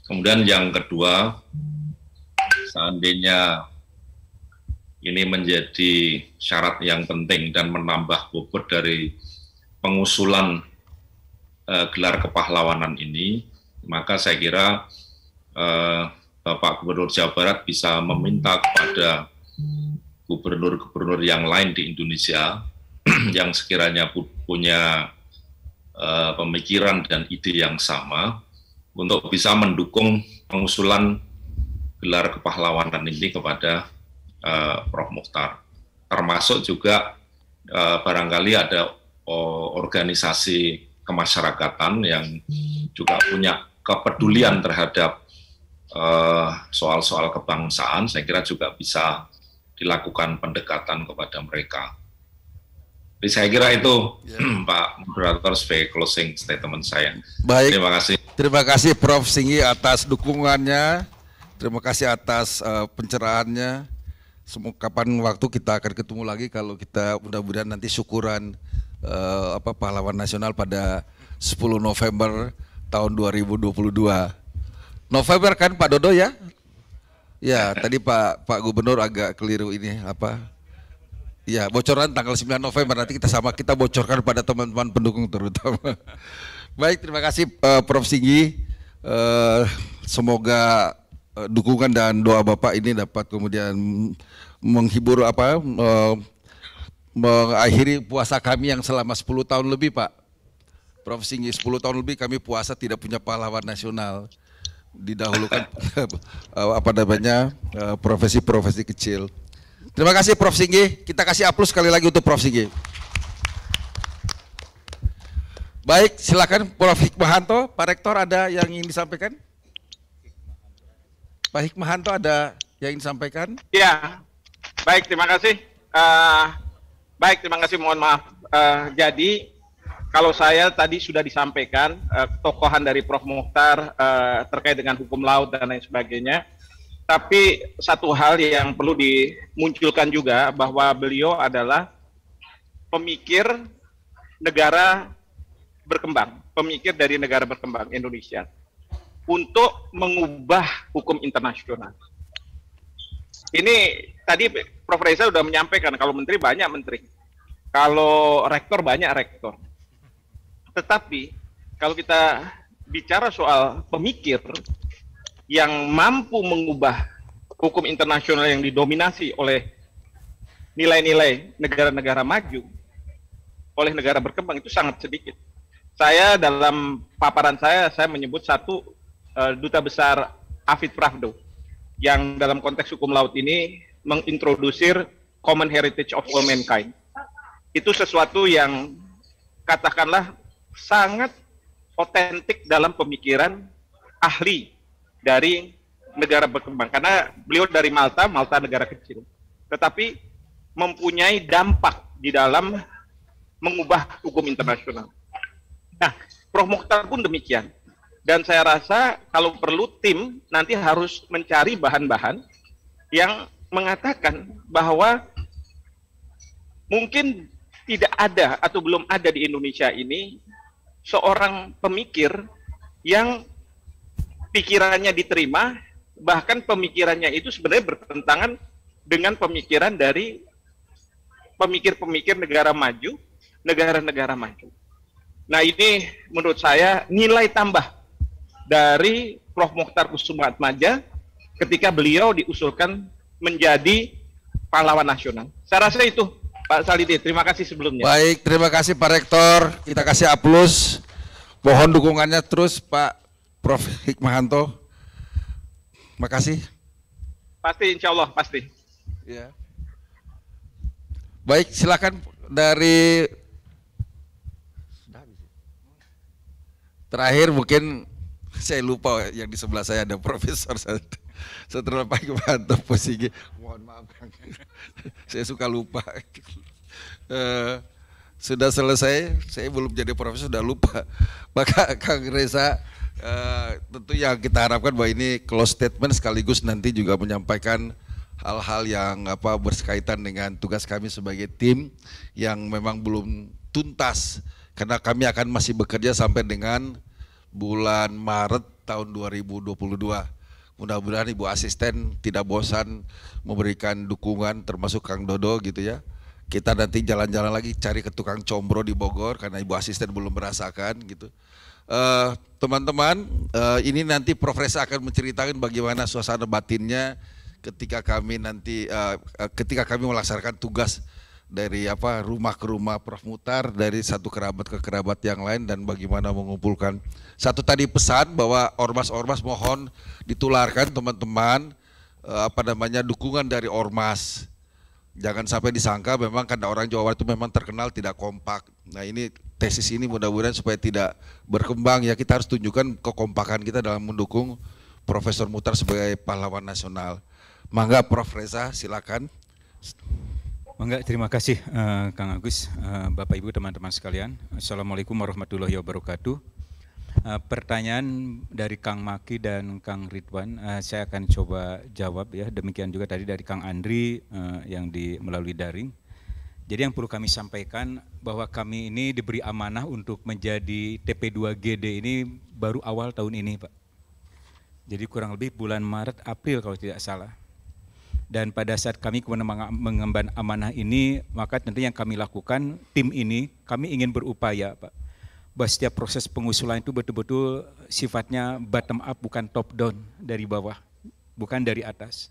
Kemudian yang kedua, seandainya ini menjadi syarat yang penting dan menambah bobot dari pengusulan uh, gelar kepahlawanan ini, maka saya kira uh, Bapak Gubernur Jawa Barat bisa meminta kepada gubernur-gubernur yang lain di Indonesia yang sekiranya punya eh, pemikiran dan ide yang sama untuk bisa mendukung pengusulan gelar kepahlawanan ini kepada eh, Prof. Mukhtar. Termasuk juga eh, barangkali ada organisasi kemasyarakatan yang juga punya kepedulian terhadap Eh, soal-soal kebangsaan, saya kira juga bisa dilakukan pendekatan kepada mereka. Jadi saya kira itu yeah. Ya. Pak Moderator sebagai closing statement saya. Baik. Terima kasih. Terima kasih Prof. Singgi atas dukungannya. Terima kasih atas uh, pencerahannya. Semoga kapan waktu kita akan ketemu lagi kalau kita mudah-mudahan nanti syukuran uh, apa pahlawan nasional pada 10 November tahun 2022. November kan Pak Dodo ya? Ya, tadi Pak Pak Gubernur agak keliru ini apa? Ya, bocoran tanggal 9 November nanti kita sama kita bocorkan pada teman-teman pendukung terutama. Baik, terima kasih uh, Prof Singgi. Uh, semoga uh, dukungan dan doa Bapak ini dapat kemudian menghibur apa uh, mengakhiri puasa kami yang selama 10 tahun lebih, Pak. Prof Singgi 10 tahun lebih kami puasa tidak punya pahlawan nasional didahulukan eh, apa namanya eh, profesi-profesi kecil. Terima kasih Prof Singgi. Kita kasih aplaus sekali lagi untuk Prof Singgi. Baik, silakan Prof Hikmahanto, Pak Rektor ada yang ingin disampaikan? Pak Hikmahanto ada yang ingin disampaikan? Iya. Baik, terima kasih. Uh, baik, terima kasih. Mohon maaf. Uh, jadi kalau saya tadi sudah disampaikan uh, tokohan dari Prof Muhtar uh, eh, terkait dengan hukum laut dan lain sebagainya. Tapi satu hal yang perlu dimunculkan juga bahwa beliau adalah pemikir negara berkembang, pemikir dari negara berkembang Indonesia untuk mengubah hukum internasional. Ini tadi Prof Reza sudah menyampaikan kalau menteri banyak menteri, kalau rektor banyak rektor. Tetapi kalau kita bicara soal pemikir yang mampu mengubah hukum internasional yang didominasi oleh nilai-nilai negara-negara maju, oleh negara berkembang itu sangat sedikit. Saya dalam paparan saya, saya menyebut satu uh, duta besar Afid Pravdo yang dalam konteks hukum laut ini mengintrodusir common heritage of all mankind. Itu sesuatu yang katakanlah sangat otentik dalam pemikiran ahli dari negara berkembang karena beliau dari Malta, Malta negara kecil. Tetapi mempunyai dampak di dalam mengubah hukum internasional. Nah, Prof Mukhtar pun demikian. Dan saya rasa kalau perlu tim nanti harus mencari bahan-bahan yang mengatakan bahwa mungkin tidak ada atau belum ada di Indonesia ini seorang pemikir yang pikirannya diterima, bahkan pemikirannya itu sebenarnya bertentangan dengan pemikiran dari pemikir-pemikir negara maju, negara-negara maju. Nah ini menurut saya nilai tambah dari Prof. Mukhtar Kusuma Atmaja ketika beliau diusulkan menjadi pahlawan nasional. Saya rasa itu Pak Salidi, terima kasih sebelumnya. Baik, terima kasih Pak Rektor. Kita kasih aplaus. Mohon dukungannya terus Pak Prof. Hikmahanto. Makasih. Pasti, insya Allah, pasti. Ya. Baik, silakan dari terakhir mungkin saya lupa yang di sebelah saya ada Profesor setelah Pak Kepanto posisi mohon maaf Kang saya suka lupa eh, sudah selesai saya belum jadi profesor sudah lupa maka Kang Reza eh, tentu yang kita harapkan bahwa ini close statement sekaligus nanti juga menyampaikan hal-hal yang apa berkaitan dengan tugas kami sebagai tim yang memang belum tuntas karena kami akan masih bekerja sampai dengan bulan Maret tahun 2022. Mudah-mudahan Ibu Asisten tidak bosan memberikan dukungan termasuk Kang Dodo gitu ya. Kita nanti jalan-jalan lagi cari ke tukang combro di Bogor karena Ibu Asisten belum merasakan gitu. Eh, teman-teman, uh, uh, ini nanti Profesor akan menceritakan bagaimana suasana batinnya ketika kami nanti uh, ketika kami melaksanakan tugas dari apa rumah ke rumah Prof Mutar dari satu kerabat ke kerabat yang lain dan bagaimana mengumpulkan satu tadi pesan bahwa ormas-ormas mohon ditularkan teman-teman eh, apa namanya dukungan dari ormas jangan sampai disangka memang karena orang Jawa itu memang terkenal tidak kompak nah ini tesis ini mudah-mudahan supaya tidak berkembang ya kita harus tunjukkan kekompakan kita dalam mendukung Profesor Mutar sebagai pahlawan nasional mangga Prof Reza silakan Mangga, terima kasih uh, Kang Agus, uh, Bapak Ibu, teman-teman sekalian. Assalamualaikum warahmatullahi wabarakatuh. Uh, pertanyaan dari Kang Maki dan Kang Ridwan, uh, saya akan coba jawab ya. Demikian juga tadi dari Kang Andri uh, yang di melalui daring. Jadi yang perlu kami sampaikan bahwa kami ini diberi amanah untuk menjadi TP2GD ini baru awal tahun ini, Pak. Jadi kurang lebih bulan Maret, April kalau tidak salah. Dan pada saat kami mengemban amanah ini, maka tentu yang kami lakukan, tim ini, kami ingin berupaya, Pak. Bahwa setiap proses pengusulan itu betul-betul sifatnya bottom up, bukan top down dari bawah, bukan dari atas.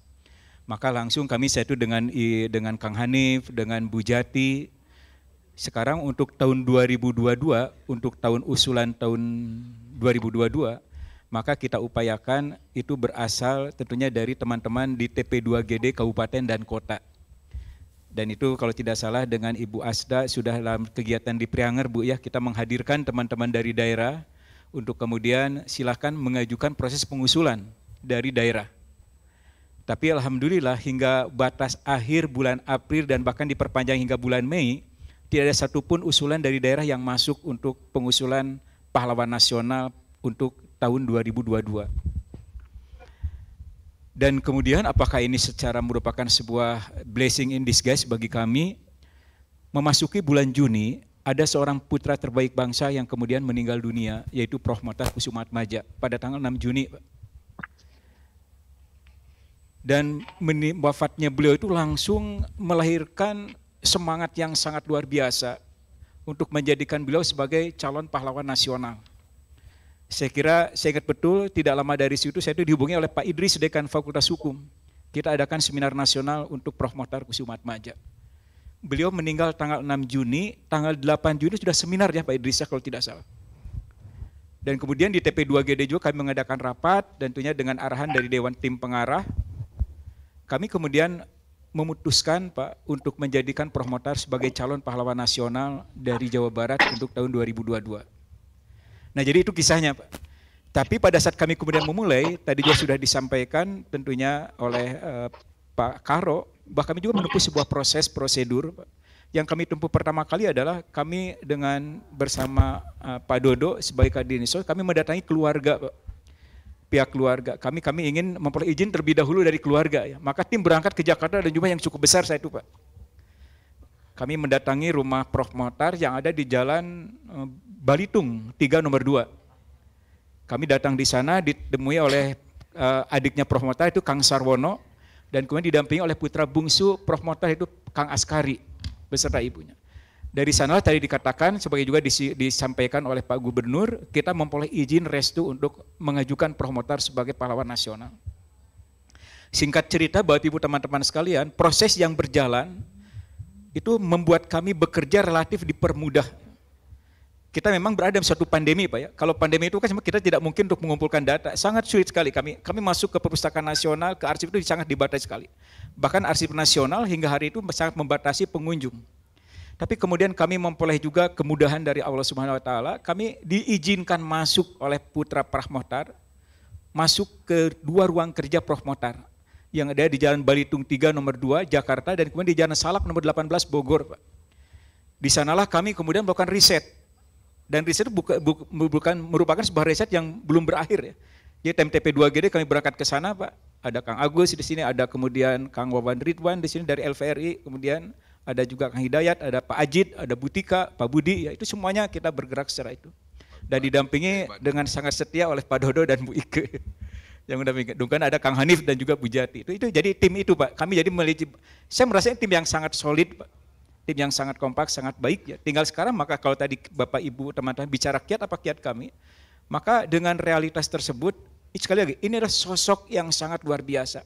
Maka langsung kami satu dengan dengan Kang Hanif, dengan Bu Jati. Sekarang untuk tahun 2022, untuk tahun usulan tahun 2022, maka kita upayakan itu berasal tentunya dari teman-teman di TP2GD kabupaten dan kota. Dan itu kalau tidak salah dengan Ibu Asda sudah dalam kegiatan di Prianger Bu ya kita menghadirkan teman-teman dari daerah untuk kemudian silahkan mengajukan proses pengusulan dari daerah. Tapi alhamdulillah hingga batas akhir bulan April dan bahkan diperpanjang hingga bulan Mei, tidak ada satupun usulan dari daerah yang masuk untuk pengusulan pahlawan nasional untuk tahun 2022. Dan kemudian apakah ini secara merupakan sebuah blessing in disguise bagi kami? Memasuki bulan Juni, ada seorang putra terbaik bangsa yang kemudian meninggal dunia, yaitu Prof. Kusumat Maja pada tanggal 6 Juni. Dan wafatnya beliau itu langsung melahirkan semangat yang sangat luar biasa untuk menjadikan beliau sebagai calon pahlawan nasional. Saya kira, saya ingat betul, tidak lama dari situ saya itu dihubungi oleh Pak Idris, Dekan Fakultas Hukum. Kita adakan seminar nasional untuk Prof. Mohtar Kusumat Maja. Beliau meninggal tanggal 6 Juni, tanggal 8 Juni sudah seminar ya Pak Idris ya, kalau tidak salah. Dan kemudian di TP2GD juga kami mengadakan rapat, dan tentunya dengan arahan dari Dewan Tim Pengarah. Kami kemudian memutuskan Pak untuk menjadikan Prof. Mohtar sebagai calon pahlawan nasional dari Jawa Barat untuk tahun 2022. Nah jadi itu kisahnya Pak. Tapi pada saat kami kemudian memulai, tadi dia sudah disampaikan tentunya oleh uh, Pak Karo, bahwa kami juga menempuh sebuah proses prosedur Pak. Yang kami tempuh pertama kali adalah kami dengan bersama uh, Pak Dodo sebagai Kadiniso, kami mendatangi keluarga Pak pihak keluarga. Kami kami ingin memperoleh izin terlebih dahulu dari keluarga ya. Maka tim berangkat ke Jakarta dan jumlah yang cukup besar saya itu, Pak kami mendatangi rumah Prof. Motar yang ada di Jalan eh, Balitung 3 nomor 2. Kami datang di sana ditemui oleh eh, adiknya Prof. Motar itu Kang Sarwono dan kemudian didampingi oleh putra bungsu Prof. Motar itu Kang Askari beserta ibunya. Dari sana tadi dikatakan sebagai juga disampaikan oleh Pak Gubernur kita memperoleh izin restu untuk mengajukan Prof. Motar sebagai pahlawan nasional. Singkat cerita Bapak Ibu teman-teman sekalian, proses yang berjalan itu membuat kami bekerja relatif dipermudah. Kita memang berada di suatu pandemi, Pak ya. Kalau pandemi itu kan kita tidak mungkin untuk mengumpulkan data, sangat sulit sekali. Kami kami masuk ke perpustakaan nasional, ke arsip itu sangat dibatasi sekali. Bahkan arsip nasional hingga hari itu sangat membatasi pengunjung. Tapi kemudian kami memperoleh juga kemudahan dari Allah Subhanahu wa taala. Kami diizinkan masuk oleh Putra Prof Mohtar masuk ke dua ruang kerja Prof Mohtar yang ada di Jalan Balitung 3 nomor 2 Jakarta dan kemudian di Jalan Salak nomor 18 Bogor Pak. Di sanalah kami kemudian melakukan riset. Dan riset buka, bukan merupakan sebuah riset yang belum berakhir ya. Jadi TMTP 2GD kami berangkat ke sana Pak. Ada Kang Agus di sini, ada kemudian Kang Wawan Ridwan di sini dari LVRI, kemudian ada juga Kang Hidayat, ada Pak Ajid, ada Butika, Pak Budi, ya itu semuanya kita bergerak secara itu. Dan didampingi dengan sangat setia oleh Pak Dodo dan Bu Ike yang udah Dungkan ada Kang Hanif dan juga Bujati. Itu, itu jadi tim itu Pak. Kami jadi melihat, saya merasa tim yang sangat solid Pak. Tim yang sangat kompak, sangat baik ya. Tinggal sekarang maka kalau tadi Bapak Ibu teman-teman bicara kiat apa kiat kami, maka dengan realitas tersebut, sekali lagi, ini adalah sosok yang sangat luar biasa.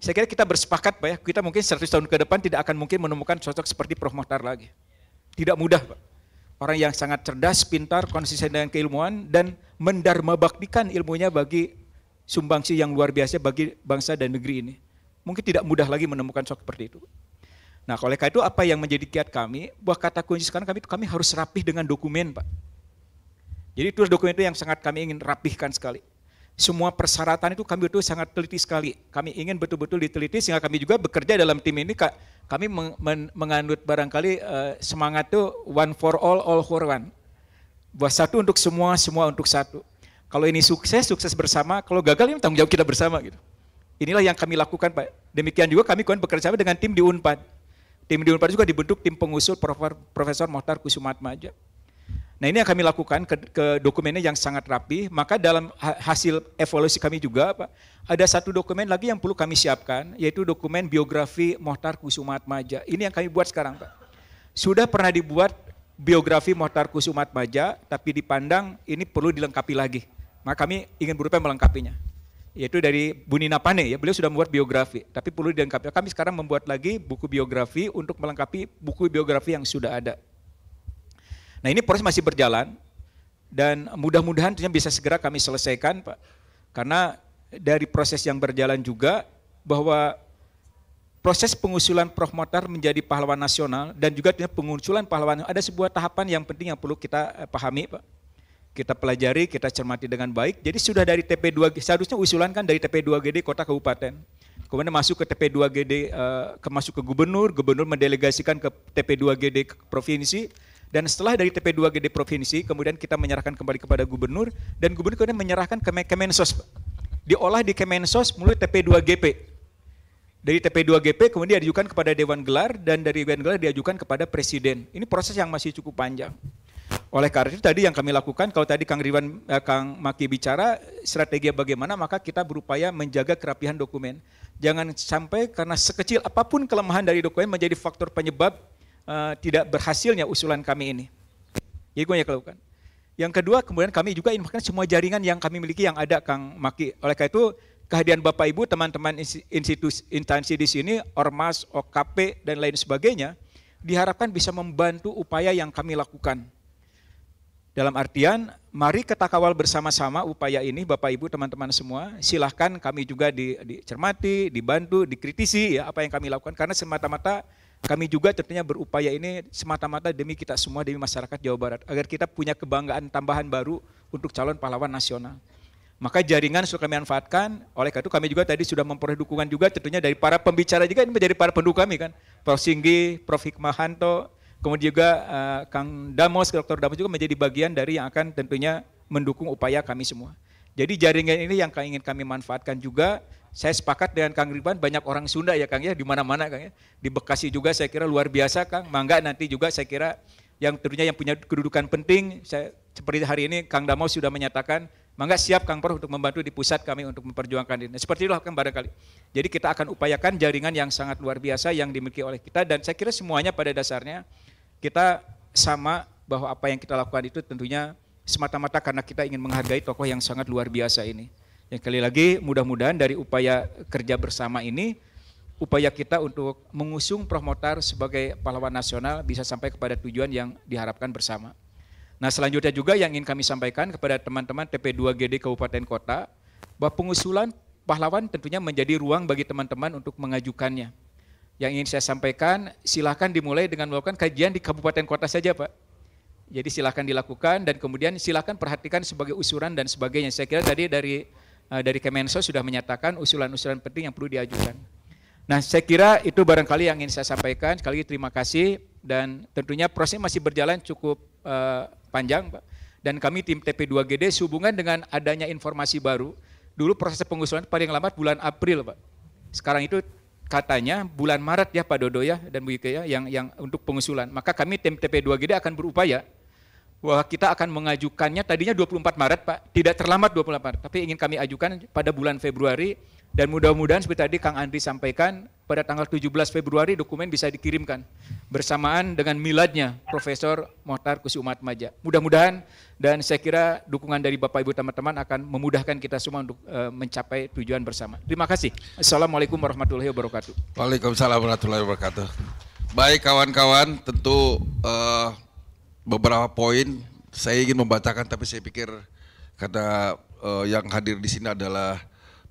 Saya kira kita bersepakat Pak ya, kita mungkin 100 tahun ke depan tidak akan mungkin menemukan sosok seperti Prof. Mohtar lagi. Tidak mudah Pak. Orang yang sangat cerdas, pintar, konsisten dengan keilmuan, dan mendarma ilmunya bagi sumbangsi yang luar biasa bagi bangsa dan negeri ini. Mungkin tidak mudah lagi menemukan seperti itu. Nah, oleh karena itu apa yang menjadi kiat kami, buah kata kunci sekarang kami kami harus rapih dengan dokumen, Pak. Jadi itu dokumen itu yang sangat kami ingin rapihkan sekali. Semua persyaratan itu kami itu sangat teliti sekali. Kami ingin betul-betul diteliti sehingga kami juga bekerja dalam tim ini Kak, kami menganut barangkali eh, semangat itu one for all, all for one. Buah satu untuk semua, semua untuk satu. Kalau ini sukses, sukses bersama. Kalau gagal, ini tanggung jawab kita bersama. gitu. Inilah yang kami lakukan Pak. Demikian juga kami kawan bekerja sama dengan tim di UNPAD. Tim di UNPAD juga dibentuk tim pengusul Profesor Mohtar Kusumat Maja. Nah ini yang kami lakukan ke, ke dokumennya yang sangat rapi, maka dalam hasil evaluasi kami juga Pak, ada satu dokumen lagi yang perlu kami siapkan, yaitu dokumen biografi Mohtar Kusumat Maja. Ini yang kami buat sekarang Pak. Sudah pernah dibuat biografi Mohtar Kusumat Maja, tapi dipandang ini perlu dilengkapi lagi. Maka kami ingin berupaya melengkapinya. Yaitu dari Bunina Pane ya, beliau sudah membuat biografi, tapi perlu dilengkapi. Kami sekarang membuat lagi buku biografi untuk melengkapi buku biografi yang sudah ada. Nah ini proses masih berjalan dan mudah-mudahan tentunya bisa segera kami selesaikan Pak. Karena dari proses yang berjalan juga bahwa proses pengusulan Prof. Motar menjadi pahlawan nasional dan juga pengusulan pahlawan ada sebuah tahapan yang penting yang perlu kita eh, pahami Pak kita pelajari, kita cermati dengan baik. Jadi sudah dari TP2, seharusnya usulan kan dari TP2GD kota kabupaten. Kemudian masuk ke TP2GD, uh, eh, ke masuk ke gubernur, gubernur mendelegasikan ke TP2GD ke provinsi. Dan setelah dari TP2GD provinsi, kemudian kita menyerahkan kembali kepada gubernur, dan gubernur kemudian menyerahkan ke Kemensos. Diolah di Kemensos mulai TP2GP. Dari TP2GP kemudian diajukan kepada Dewan Gelar, dan dari Dewan Gelar diajukan kepada Presiden. Ini proses yang masih cukup panjang. Oleh karena itu tadi yang kami lakukan, kalau tadi Kang Riwan, eh, Kang Maki bicara strategi bagaimana, maka kita berupaya menjaga kerapihan dokumen. Jangan sampai karena sekecil apapun kelemahan dari dokumen menjadi faktor penyebab eh, tidak berhasilnya usulan kami ini. Jadi ya, gue yang lakukan. Yang kedua, kemudian kami juga infokan semua jaringan yang kami miliki yang ada, Kang Maki. Oleh karena itu, kehadiran Bapak Ibu, teman-teman institusi instansi di sini, ormas, OKP dan lain sebagainya, diharapkan bisa membantu upaya yang kami lakukan dalam artian, mari kita kawal bersama-sama upaya ini Bapak Ibu teman-teman semua. Silahkan kami juga dicermati, dibantu, dikritisi ya apa yang kami lakukan. Karena semata-mata kami juga tentunya berupaya ini semata-mata demi kita semua, demi masyarakat Jawa Barat. Agar kita punya kebanggaan tambahan baru untuk calon pahlawan nasional. Maka jaringan sudah kami manfaatkan, oleh karena itu kami juga tadi sudah memperoleh dukungan juga tentunya dari para pembicara juga ini menjadi para pendukung kami kan. Prof. Singgi, Prof. Hikmahanto, Kemudian juga uh, Kang Damos, Dr. Damos juga menjadi bagian dari yang akan tentunya mendukung upaya kami semua. Jadi jaringan ini yang ingin kami manfaatkan juga. Saya sepakat dengan Kang Ridwan, banyak orang Sunda ya Kang ya, di mana-mana Kang ya. Di Bekasi juga saya kira luar biasa Kang. Mangga nanti juga saya kira yang tentunya yang punya kedudukan penting. Saya seperti hari ini Kang Damos sudah menyatakan, mangga siap Kang Prof untuk membantu di pusat kami untuk memperjuangkan ini. Seperti itulah Kang barangkali. Jadi kita akan upayakan jaringan yang sangat luar biasa yang dimiliki oleh kita dan saya kira semuanya pada dasarnya kita sama bahwa apa yang kita lakukan itu tentunya semata-mata karena kita ingin menghargai tokoh yang sangat luar biasa ini. Yang kali lagi mudah-mudahan dari upaya kerja bersama ini upaya kita untuk mengusung Motar sebagai pahlawan nasional bisa sampai kepada tujuan yang diharapkan bersama. Nah selanjutnya juga yang ingin kami sampaikan kepada teman-teman TP2GD Kabupaten Kota bahwa pengusulan pahlawan tentunya menjadi ruang bagi teman-teman untuk mengajukannya yang ingin saya sampaikan, silahkan dimulai dengan melakukan kajian di kabupaten kota saja Pak. Jadi silahkan dilakukan dan kemudian silahkan perhatikan sebagai usuran dan sebagainya. Saya kira tadi dari eh, dari Kemensos sudah menyatakan usulan-usulan penting yang perlu diajukan. Nah saya kira itu barangkali yang ingin saya sampaikan. Sekali lagi terima kasih dan tentunya proses masih berjalan cukup uh, panjang Pak. Dan kami tim TP2GD sehubungan dengan adanya informasi baru. Dulu proses pengusulan paling lambat bulan April Pak. Sekarang itu katanya bulan Maret ya Pak Dodo ya dan Bu Ike ya yang yang untuk pengusulan. Maka kami tim TP2GD akan berupaya bahwa kita akan mengajukannya tadinya 24 Maret Pak, tidak terlambat 24 Maret, tapi ingin kami ajukan pada bulan Februari dan mudah-mudahan seperti tadi Kang Andri sampaikan pada tanggal 17 Februari dokumen bisa dikirimkan bersamaan dengan miladnya Profesor Mohtar Kusumat Maja. Mudah-mudahan dan saya kira dukungan dari Bapak Ibu teman-teman akan memudahkan kita semua untuk eh, mencapai tujuan bersama. Terima kasih. Assalamualaikum warahmatullahi wabarakatuh. Waalaikumsalam warahmatullahi wabarakatuh. Baik kawan-kawan, tentu uh, beberapa poin saya ingin membacakan tapi saya pikir karena uh, eh, yang hadir di sini adalah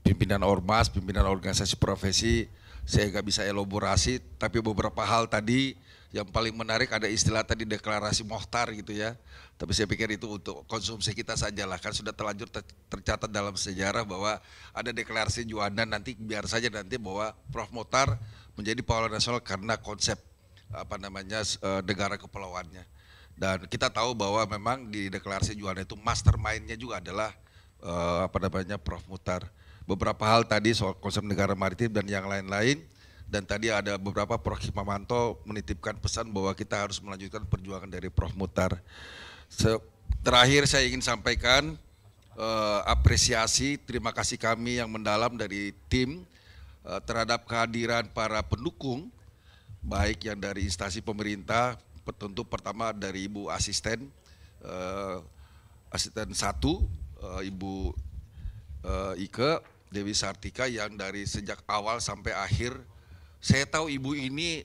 pimpinan ormas, pimpinan organisasi profesi, saya nggak bisa elaborasi. Tapi beberapa hal tadi yang paling menarik ada istilah tadi deklarasi Mohtar gitu ya. Tapi saya pikir itu untuk konsumsi kita saja lah, Kan sudah terlanjur ter tercatat dalam sejarah bahwa ada deklarasi Juanda nanti biar saja nanti bahwa Prof Motar menjadi pahlawan nasional karena konsep apa namanya eh, negara kepulauannya. Dan kita tahu bahwa memang di deklarasi Juanda itu mastermindnya juga adalah eh, apa namanya Prof Mutar. Beberapa hal tadi soal konsep negara maritim dan yang lain-lain dan tadi ada beberapa Prof Himamanto menitipkan pesan bahwa kita harus melanjutkan perjuangan dari Prof Mutar. Terakhir saya ingin sampaikan eh, apresiasi, terima kasih kami yang mendalam dari tim eh, terhadap kehadiran para pendukung, baik yang dari instansi pemerintah, tentu pertama dari Ibu Asisten, eh, Asisten 1, eh, Ibu eh, Ike Dewi Sartika yang dari sejak awal sampai akhir, saya tahu Ibu ini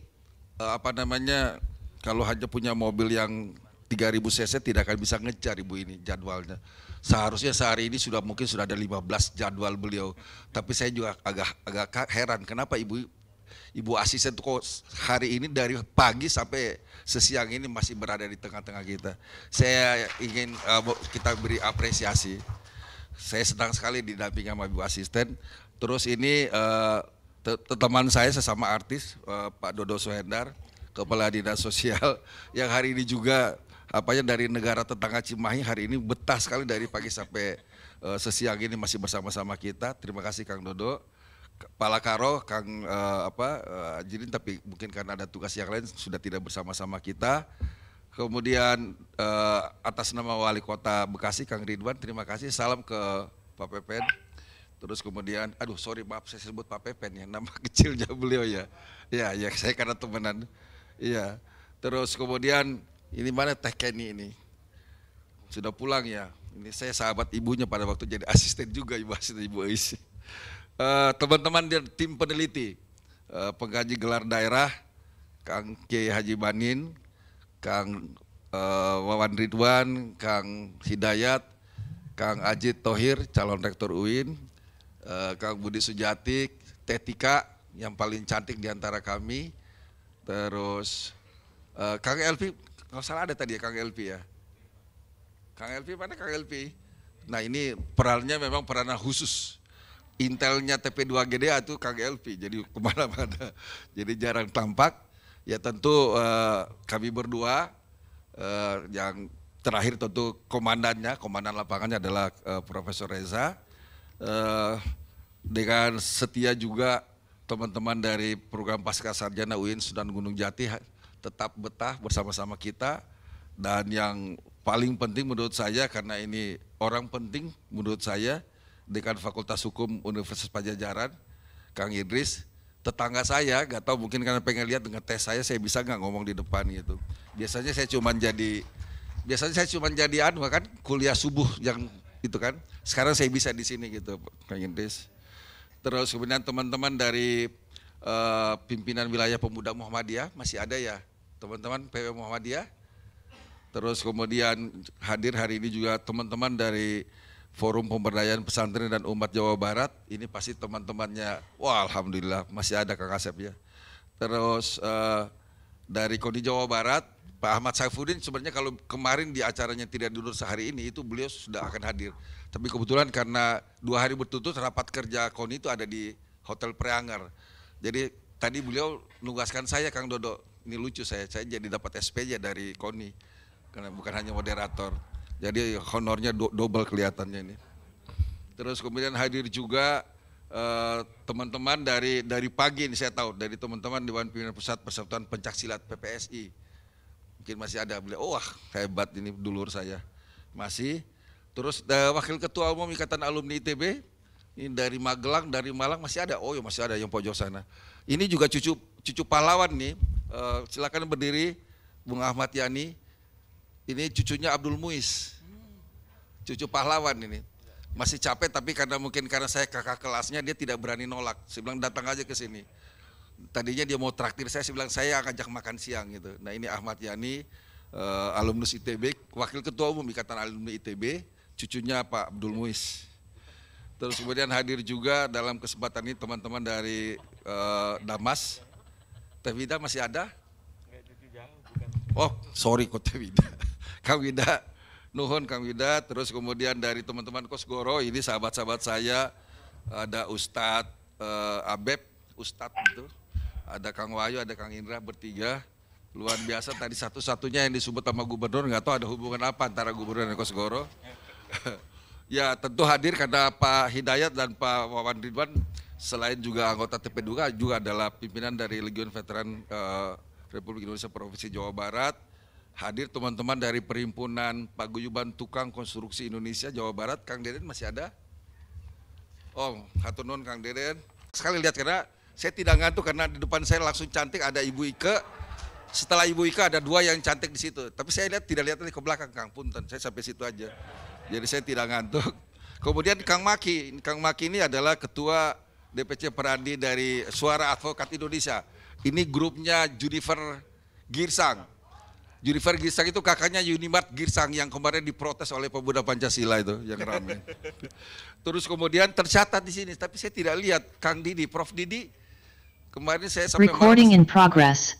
eh, apa namanya, kalau hanya punya mobil yang 3000 cc tidak akan bisa ngejar ibu ini jadwalnya. Seharusnya sehari ini sudah mungkin sudah ada 15 jadwal beliau. Tapi saya juga agak agak heran kenapa ibu ibu asisten kok hari ini dari pagi sampai sesiang ini masih berada di tengah-tengah kita. Saya ingin uh, kita beri apresiasi. Saya senang sekali didampingi sama ibu asisten. Terus ini uh, teman saya sesama artis uh, Pak Dodo Suhendar, Kepala Dinas Sosial yang hari ini juga apa apanya dari negara tetangga Cimahi hari ini betah sekali dari pagi sampai uh, sesiang ini masih bersama-sama kita. Terima kasih Kang Dodo. Kepala Karo, Kang uh, apa uh, eh, Jirin tapi mungkin karena ada tugas yang lain sudah tidak bersama-sama kita. Kemudian uh, atas nama Wali Kota Bekasi Kang Ridwan terima kasih. Salam ke Pak Pepen. Terus kemudian, aduh sorry maaf saya sebut Pak Pepen ya, nama kecilnya beliau ya. Ya, ya saya karena temenan. Iya. Terus kemudian ini mana Teh Kenny ini? Sudah pulang ya? Ini saya sahabat ibunya pada waktu jadi asisten juga ibu asisten ibu isi. Uh, eh, teman-teman dari tim peneliti uh, pengkaji gelar daerah, Kang K. Haji Banin, Kang uh, Wawan Ridwan, Kang Hidayat, Kang Ajit Tohir, calon rektor UIN, uh, Kang Budi Sujati, Tetika yang paling cantik diantara kami, terus uh, Kang Elvi, kalau salah ada tadi ya Kang LP ya. Kang LP mana Kang LP? Nah ini perannya memang peran khusus. Intelnya TP2GDA itu Kang LP, jadi kemana-mana. Jadi jarang tampak. Ya tentu uh, kami berdua uh, yang terakhir tentu komandannya, komandan lapangannya adalah uh, Profesor Reza. Uh, dengan setia juga teman-teman dari program Pasca Sarjana UIN Sudan Gunung Jati tetap betah bersama-sama kita dan yang paling penting menurut saya karena ini orang penting menurut saya dekan Fakultas Hukum Universitas Pajajaran Kang Idris tetangga saya gak tahu mungkin karena pengen lihat dengan tes saya saya bisa nggak ngomong di depan gitu biasanya saya cuman jadi biasanya saya cuman jadi anu kan kuliah subuh yang itu kan sekarang saya bisa di sini gitu Kang Idris terus kemudian teman-teman dari uh, pimpinan wilayah pemuda Muhammadiyah masih ada ya teman-teman PP Muhammadiyah. Terus kemudian hadir hari ini juga teman-teman dari Forum Pemberdayaan Pesantren dan Umat Jawa Barat. Ini pasti teman-temannya, wah Alhamdulillah masih ada Kang Asep ya. Terus eh, dari Koni Jawa Barat, Pak Ahmad Saifuddin sebenarnya kalau kemarin di acaranya tidak duduk sehari ini itu beliau sudah akan hadir. Tapi kebetulan karena dua hari berturut rapat kerja Koni itu ada di Hotel Preanger. Jadi tadi beliau nugaskan saya Kang Dodo ini lucu saya, saya jadi dapat SP SPJ dari Koni, karena bukan hanya moderator. Jadi honornya do double kelihatannya ini. Terus kemudian hadir juga eh, teman-teman uh, dari dari pagi ini saya tahu dari teman-teman Dewan Pimpinan Pusat Persatuan Pencaksilat PPSI. Mungkin masih ada beliau, oh, wah hebat ini dulur saya. Masih. Terus uh, Wakil Ketua Umum Ikatan Alumni ITB, ini dari Magelang, dari Malang masih ada. Oh, ya masih ada yang pojok sana. Ini juga cucu cucu pahlawan nih. Uh, silakan berdiri, Bung Ahmad Yani. Ini cucunya Abdul Muiz, cucu pahlawan ini. Masih capek tapi karena mungkin karena saya kakak kelasnya dia tidak berani nolak. Saya bilang datang aja ke sini. Tadinya dia mau traktir saya, saya bilang saya ngajak makan siang gitu. Nah ini Ahmad Yani, uh, alumnus ITB, wakil ketua umum Ikatan Alumni ITB, cucunya Pak Abdul Muiz. Terus kemudian hadir juga dalam kesempatan ini teman-teman dari uh, Damas, Kota Wida masih ada? Oh, sorry Kota Wida. Kang Wida, Nuhun Kang Wida, terus kemudian dari teman-teman Kosgoro, ini sahabat-sahabat saya, ada Ustadz uh, Abeb, Ustadz itu, ada Kang Wayu, ada Kang Indra bertiga, luar biasa tadi satu-satunya yang disebut sama gubernur, nggak tahu ada hubungan apa antara gubernur dan Kosgoro. ya tentu hadir karena Pak Hidayat dan Pak Wawan Ridwan selain juga anggota TP2 juga adalah pimpinan dari Legion Veteran uh, Republik Indonesia Provinsi Jawa Barat hadir teman-teman dari Perhimpunan Paguyuban Tukang Konstruksi Indonesia Jawa Barat Kang Deden masih ada? Oh, hatunun Kang Deden. Sekali lihat karena saya tidak ngantuk karena di depan saya langsung cantik ada Ibu Ike. Setelah Ibu Ika ada dua yang cantik di situ. Tapi saya lihat tidak lihat ke belakang Kang Punten. Saya sampai situ aja. Jadi saya tidak ngantuk. Kemudian Kang Maki. Kang Maki ini adalah ketua DPC Perandi dari Suara Advokat Indonesia. Ini grupnya Junifer Girsang. Junifer Girsang itu kakaknya Unimat Girsang yang kemarin diprotes oleh pemuda Pancasila itu yang ramai. Terus kemudian tercatat di sini, tapi saya tidak lihat Kang Didi, Prof Didi kemarin saya sampai Recording in progress.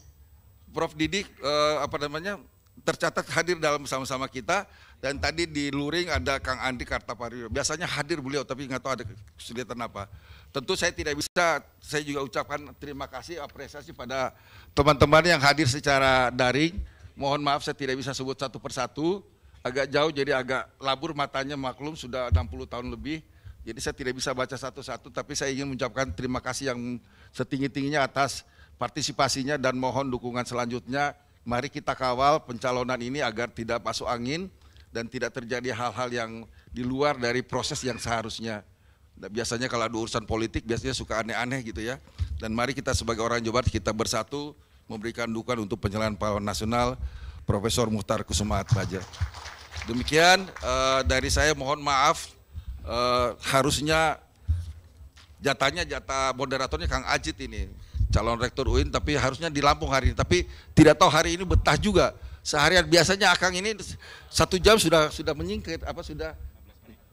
Prof Didi eh, apa namanya tercatat hadir dalam sama-sama kita dan tadi di luring ada Kang Andi Kartapari. Biasanya hadir beliau tapi nggak tahu ada kesulitan apa. Tentu saya tidak bisa, saya juga ucapkan terima kasih, apresiasi pada teman-teman yang hadir secara daring. Mohon maaf saya tidak bisa sebut satu persatu, agak jauh jadi agak labur matanya maklum sudah 60 tahun lebih. Jadi saya tidak bisa baca satu-satu tapi saya ingin mengucapkan terima kasih yang setinggi-tingginya atas partisipasinya dan mohon dukungan selanjutnya. Mari kita kawal pencalonan ini agar tidak masuk angin dan tidak terjadi hal-hal yang di luar dari proses yang seharusnya. Nah, biasanya kalau ada urusan politik biasanya suka aneh-aneh gitu ya. Dan mari kita sebagai orang Jawa Barat kita bersatu memberikan dukungan untuk penyelenggaraan pahlawan nasional Profesor Muhtar Kusumaat Baja. Demikian uh, dari saya mohon maaf uh, harusnya jatahnya jatah moderatornya Kang Ajit ini calon rektor UIN tapi harusnya di Lampung hari ini tapi tidak tahu hari ini betah juga seharian biasanya Akang ini satu jam sudah sudah menyingkir apa sudah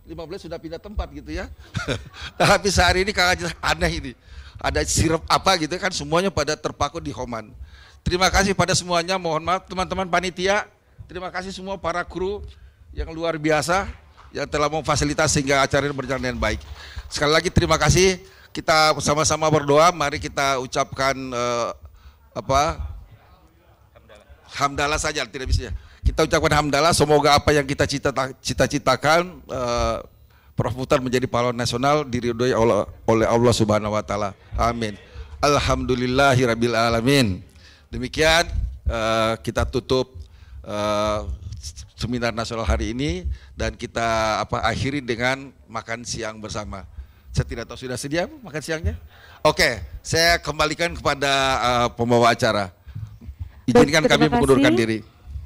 15 sudah pindah tempat gitu ya. Nah, tapi sehari ini Kang Haji aneh ini. Ada sirup apa gitu kan semuanya pada terpaku di Homan. Terima kasih pada semuanya, mohon maaf teman-teman panitia. Terima kasih semua para kru yang luar biasa yang telah memfasilitasi sehingga acara ini berjalan dengan baik. Sekali lagi terima kasih. Kita sama-sama berdoa, mari kita ucapkan eh, apa? Hamdalah saja tidak bisa kita ucapkan hamdalah semoga apa yang kita cita-citakan uh, Prof Mutar menjadi pahlawan nasional diridhoi oleh oleh Allah Subhanahu wa taala. Amin. Alhamdulillahirabbil alamin. Demikian uh, kita tutup uh, seminar nasional hari ini dan kita apa akhiri dengan makan siang bersama. Saya tidak tahu sudah sedia makan siangnya. Oke, saya kembalikan kepada uh, pembawa acara. Izinkan Baik, kami mengundurkan diri.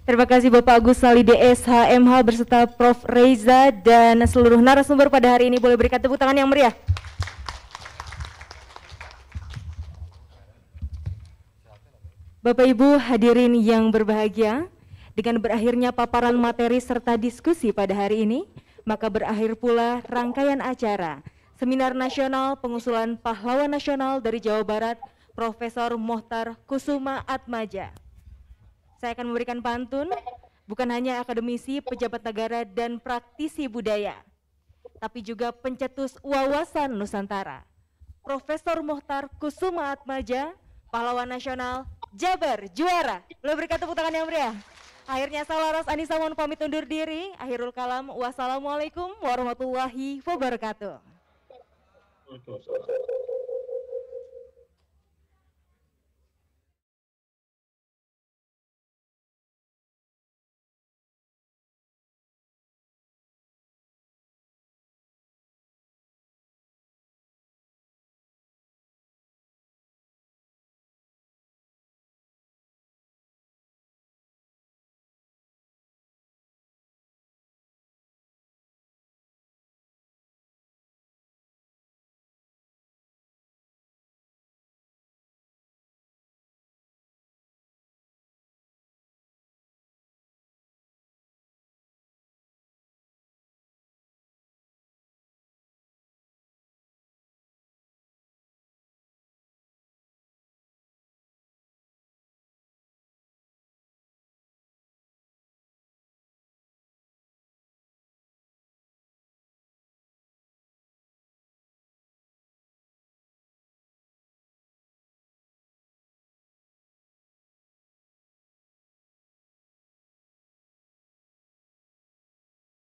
Terima kasih Bapak Agus Sali DS berserta Prof. Reza dan seluruh narasumber pada hari ini boleh berikan tepuk tangan yang meriah. Bapak Ibu hadirin yang berbahagia, dengan berakhirnya paparan materi serta diskusi pada hari ini, maka berakhir pula rangkaian acara Seminar Nasional Pengusulan Pahlawan Nasional dari Jawa Barat Profesor Mohtar Kusuma Atmaja. Saya akan memberikan pantun bukan hanya akademisi, pejabat negara dan praktisi budaya, tapi juga pencetus wawasan Nusantara. Profesor Muhtar Kusuma Atmaja, pahlawan nasional Jabar juara. Lo berikan tepuk tangan yang meriah. Akhirnya Salaras Anissa mohon pamit undur diri. Akhirul kalam. Wassalamualaikum warahmatullahi wabarakatuh.